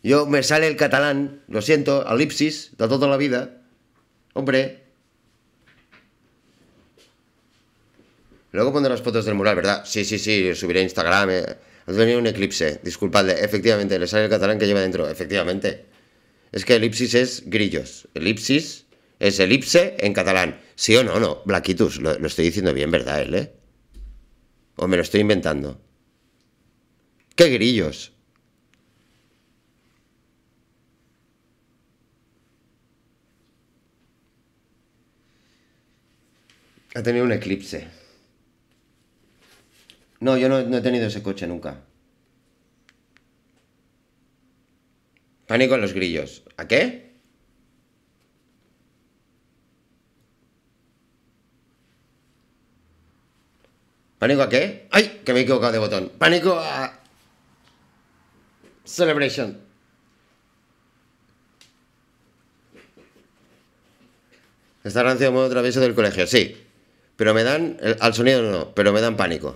Yo me sale el catalán, lo siento, elipsis da toda la vida. Hombre. Luego pondré las fotos del mural, ¿verdad? Sí, sí, sí, subiré a Instagram. Eh. Ha tenido un eclipse, disculpadle. Efectivamente, le sale el catalán que lleva dentro. Efectivamente. Es que elipsis es grillos. Elipsis es elipse en catalán. ¿Sí o no? No. Blaquitus, lo, estoy diciendo bien, ¿verdad, él, O me lo estoy inventando. ¿Qué grillos? Ha tenido un eclipse. No, yo no, he tenido ese coche nunca. Pánico en los grillos. ¿A qué? ¿Pánico a qué? ¡Ay! Que me he equivocado de botón. ¡Pánico a. Celebration. Está rancio modo travieso del colegio, sí pero me dan. Al sonido no, pero me dan pánico.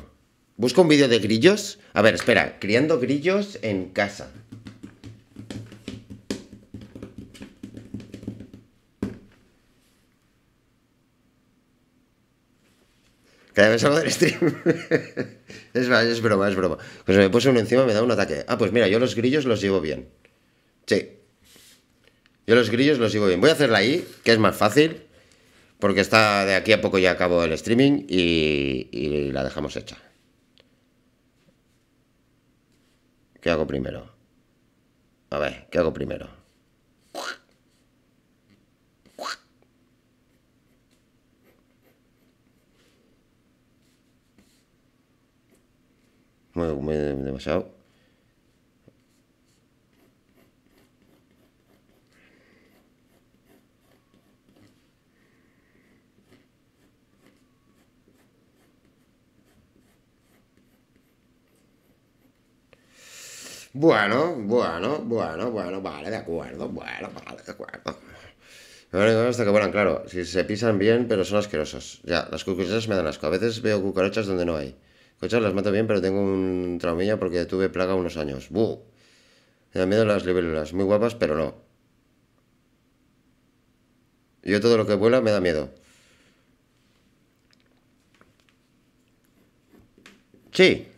Busco un vídeo de grillos. A ver, espera, criando grillos en casa. Cada me salgo del stream. es, es broma, es broma. Pues me puse uno encima me da un ataque. Ah, pues mira, yo los grillos los llevo bien. Sí. Yo los grillos los llevo bien. Voy a hacerla ahí, que es más fácil porque está de aquí a poco ya acabó el streaming y, y la dejamos hecha. ¿Qué hago primero? A ver, ¿qué hago primero? Muy, muy demasiado. Bueno, bueno, bueno, bueno, vale, de acuerdo, bueno, vale, de acuerdo. Hasta que, vuelan, claro, si se pisan bien, pero son asquerosos. Ya, las cucarachas me dan asco. A veces veo cucarachas donde no hay. Cucarachas las mato bien, pero tengo un traumilla porque tuve plaga unos años. ¡Buh! Me dan miedo las libélulas. Muy guapas, pero no. Yo todo lo que vuela me da miedo. Sí.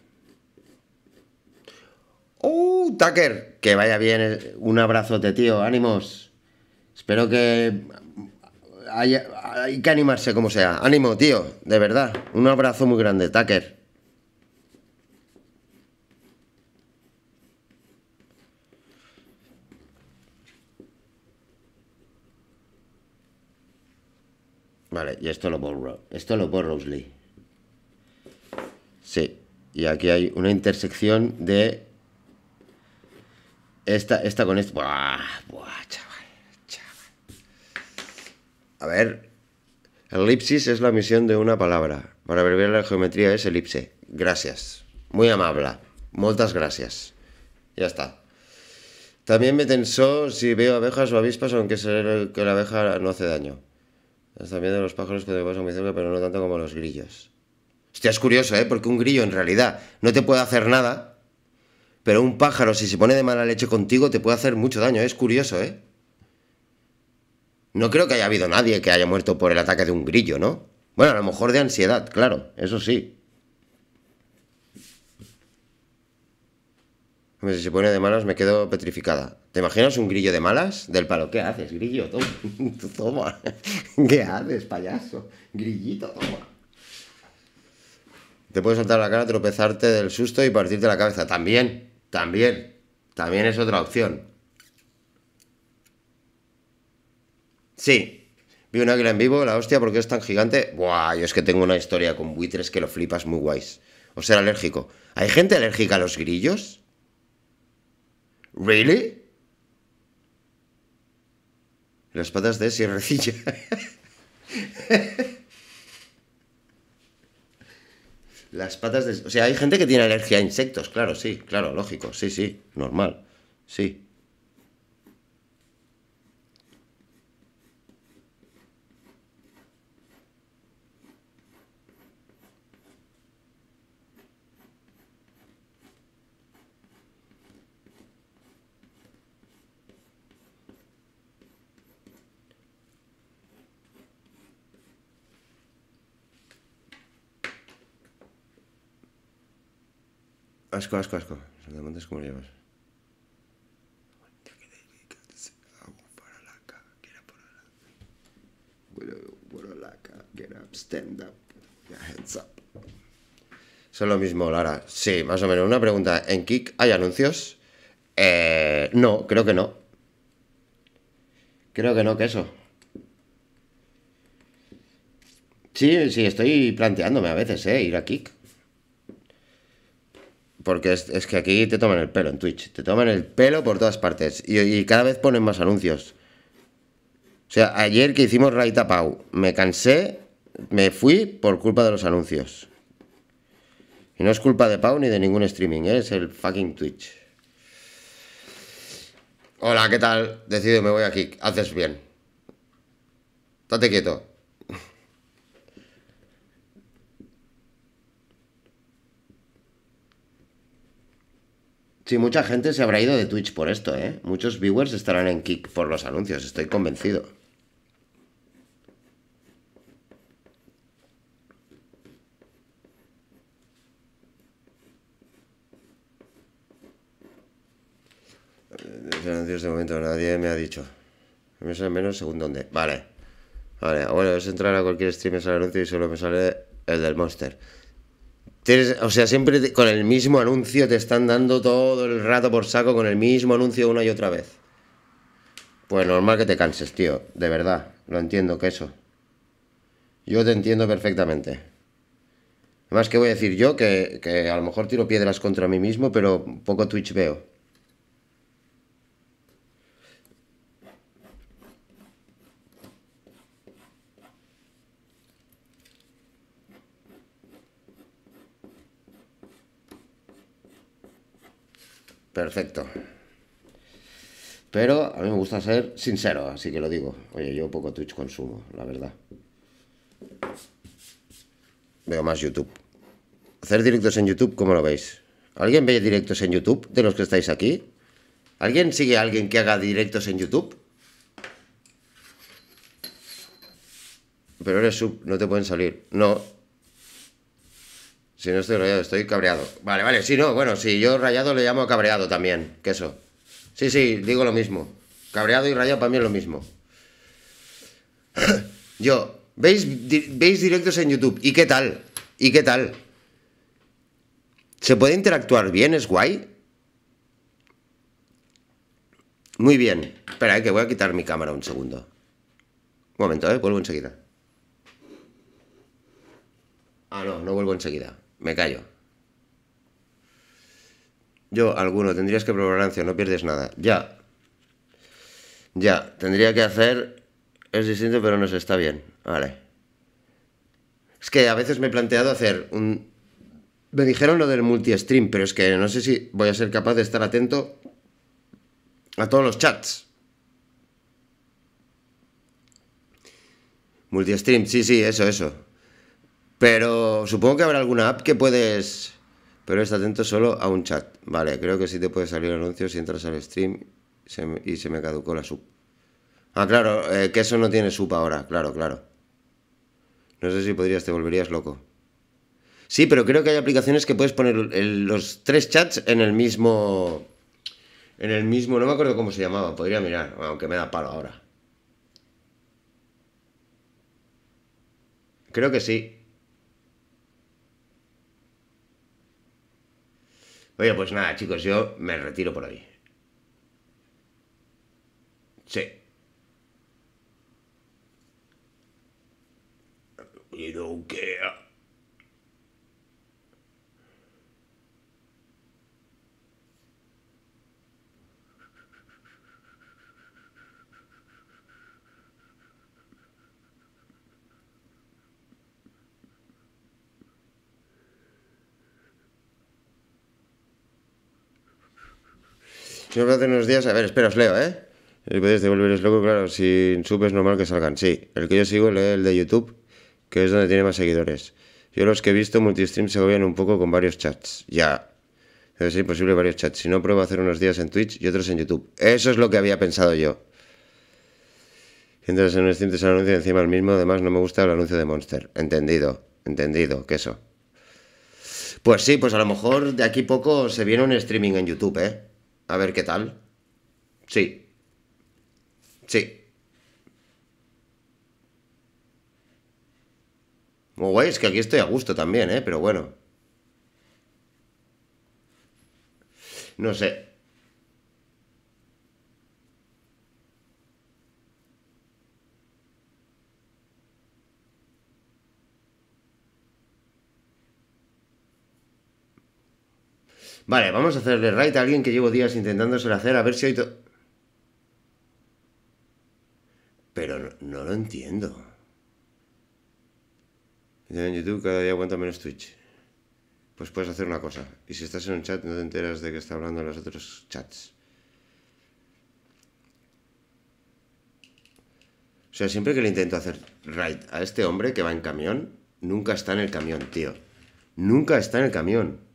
¡Uh, Tucker! Que vaya bien. Eh. Un abrazote, tío. Ánimos. Espero que... Haya... hay que animarse como sea. Ánimo, tío. De verdad. Un abrazo muy grande, Tucker. Vale, y esto lo borro. Esto lo borro, Osley. Sí. Y aquí hay una intersección de esta, esta con esto. Buah, chaval, chaval. A ver. Elipsis es la misión de una palabra. Para bien la geometría es elipse. Gracias. Muy amable. Muchas gracias. Ya está. También me tensó si veo abejas o avispas, aunque sé que la abeja no hace daño. También de los pájaros que te muy cerca, pero no tanto como los grillos. Hostia, es curioso, ¿eh? Porque un grillo en realidad no te puede hacer nada, pero un pájaro, si se pone de mala leche contigo, te puede hacer mucho daño. Es curioso, ¿eh? No creo que haya habido nadie que haya muerto por el ataque de un grillo, ¿no? Bueno, a lo mejor de ansiedad, claro, eso sí. Hombre, si se pone de malas me quedo petrificada. ¿Te imaginas un grillo de malas? Del palo, ¿qué haces, grillo? Toma. toma. ¿Qué haces, payaso? Grillito, toma. Te puede saltar la cara, tropezarte del susto y partirte la cabeza. También. También, también es otra opción. Sí, vi un águila en vivo, la hostia, porque es tan gigante. Buah, yo es que tengo una historia con buitres que lo flipas muy guays. O ser alérgico. ¿Hay gente alérgica a los grillos? ¿Really? Las patas de sierrecilla. Las patas de... O sea, hay gente que tiene alergia a insectos, claro, sí, claro, lógico, sí, sí, normal, sí. Asco, asco, asco. Saltamontes, ¿cómo lo llevas? Stand up, Son lo mismo, Lara. Sí, más o menos. Una pregunta. ¿En Kik hay anuncios? Eh, no, creo que no. Creo que no, que eso. Sí, sí, estoy planteándome a veces, ¿eh? Ir a Kik. Porque es, es, que aquí te toman el pelo en Twitch. Te toman el pelo por todas partes. Y, y cada vez ponen más anuncios. O sea, ayer que hicimos a Pau, me cansé, me fui por culpa de los anuncios. Y no es culpa de Pau ni de ningún streaming, es el fucking Twitch. Hola, ¿qué tal? Decido, me voy aquí. Haces bien. Date quieto. Sí, mucha gente se habrá ido de Twitch por esto, ¿eh? Muchos viewers estarán en Kick por los anuncios, estoy convencido. anuncios de momento nadie me ha dicho. Me sale menos según dónde. Vale. Vale, bueno, es entrar a cualquier stream, y sale anuncio y solo me sale el del Monster o sea, siempre con el mismo anuncio te están dando todo el rato por saco con el mismo anuncio una y otra vez. Pues normal que te canses, tío. De verdad. Lo entiendo, que eso. Yo te entiendo perfectamente. Más que voy a decir yo? Que, que a lo mejor tiro piedras contra mí mismo, pero poco Twitch veo. perfecto. Pero a mí me gusta ser sincero, así que lo digo. Oye, yo poco Twitch consumo, la verdad. Veo más YouTube. Hacer directos en YouTube, ¿cómo lo veis? ¿Alguien ve directos en YouTube de los que estáis aquí? ¿Alguien sigue a alguien que haga directos en YouTube? Pero eres sub, no te pueden salir. No, si no estoy rayado, estoy cabreado. Vale, vale, si no, bueno, si yo rayado le llamo cabreado también, eso Sí, sí, digo lo mismo. Cabreado y rayado para mí es lo mismo. yo, ¿veis, ¿veis directos en YouTube? ¿Y qué tal? ¿Y qué tal? ¿Se puede interactuar bien? ¿Es guay? Muy bien. Espera, eh, que voy a quitar mi cámara un segundo. Un momento, eh, vuelvo enseguida. Ah, no, no vuelvo enseguida. Me callo. Yo, alguno, tendrías que probar ancio, no pierdes nada. Ya. Ya, tendría que hacer. Es distinto, pero nos está bien. Vale. Es que a veces me he planteado hacer un. Me dijeron lo del multi-stream, pero es que no sé si voy a ser capaz de estar atento a todos los chats. Multi-stream, sí, sí, eso, eso. Pero supongo que habrá alguna app que puedes... Pero está atento solo a un chat. Vale, creo que sí te puede salir anuncio si entras al stream y se me caducó la sub. Ah, claro, eh, que eso no tiene sub ahora, claro, claro. No sé si podrías, te volverías loco. Sí, pero creo que hay aplicaciones que puedes poner los tres chats en el mismo. En el mismo. No me acuerdo cómo se llamaba, podría mirar, aunque me da palo ahora. Creo que sí. Oye, pues nada, chicos, yo me retiro por ahí. Sí. Y don't care. Yo hace unos días, a ver, espera, os leo, ¿eh? El que devolverles loco, claro, si sub normal que salgan. Sí, el que yo sigo es el de YouTube, que es donde tiene más seguidores. Yo los que he visto multistream se gobian un poco con varios chats. Ya. Es imposible varios chats. Si no, pruebo a hacer unos días en Twitch y otros en YouTube. Eso es lo que había pensado yo. Entras en un stream, te anuncio encima el mismo. Además, no me gusta el anuncio de Monster. Entendido, entendido, que eso. Pues sí, pues a lo mejor de aquí poco se viene un streaming en YouTube, ¿eh? A ver qué tal. Sí. Sí. Muy guay, es que aquí estoy a gusto también, ¿eh? Pero bueno. No sé. Vale, vamos a hacerle right a alguien que llevo días intentándoselo hacer, a ver si hay... Pero no, lo entiendo. En YouTube cada día aguanta menos Twitch. Pues puedes hacer una cosa. Y si estás en un chat no te enteras de que está hablando en los otros chats. O sea, siempre que le intento hacer right a este hombre que va en camión, nunca está en el camión, tío. Nunca está en el camión.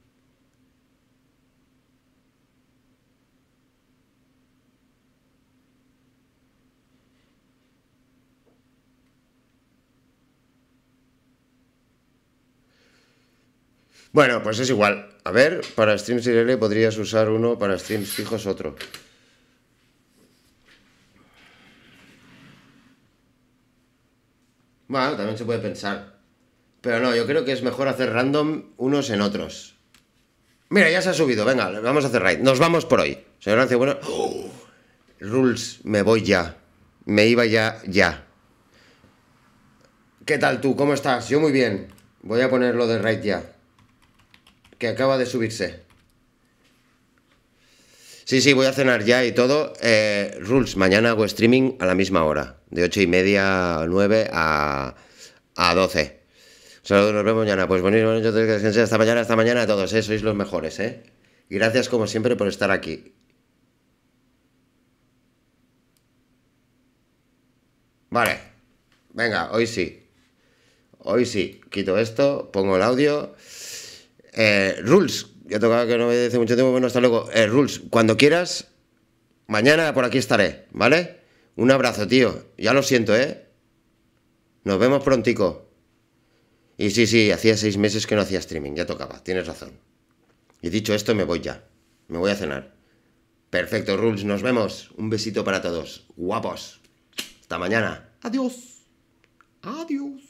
Bueno, pues es igual. A ver, para streams IRL podrías usar uno, para streams fijos otro. Bueno, también se puede pensar. Pero no, yo creo que es mejor hacer random unos en otros. Mira, ya se ha subido. Venga, vamos a hacer raid. Nos vamos por hoy. Señor Rancio, bueno. ¡Oh! rules, me voy ya. Me iba ya, ya. ¿Qué tal tú? ¿Cómo estás? Yo muy bien. Voy a ponerlo de raid ya que acaba de subirse. Sí, sí, voy a cenar ya y todo. Eh, rules, mañana hago streaming a la misma hora, de ocho y media a 9 a, a 12. Saludos, nos vemos mañana. Pues buenísimo, yo que Hasta mañana, hasta mañana a todos, eh, sois los mejores. ¿eh? Y gracias como siempre por estar aquí. Vale, venga, hoy sí. Hoy sí, quito esto, pongo el audio. Eh, rules, ya tocaba que no me hace mucho tiempo, bueno, hasta luego. Eh, rules, cuando quieras, mañana por aquí estaré, ¿vale? Un abrazo, tío. Ya lo siento, ¿eh? Nos vemos prontico. Y sí, sí, hacía seis meses que no hacía streaming, ya tocaba, tienes razón. Y dicho esto, me voy ya. Me voy a cenar. Perfecto, Rules, nos vemos. Un besito para todos. Guapos. Hasta mañana. Adiós. Adiós.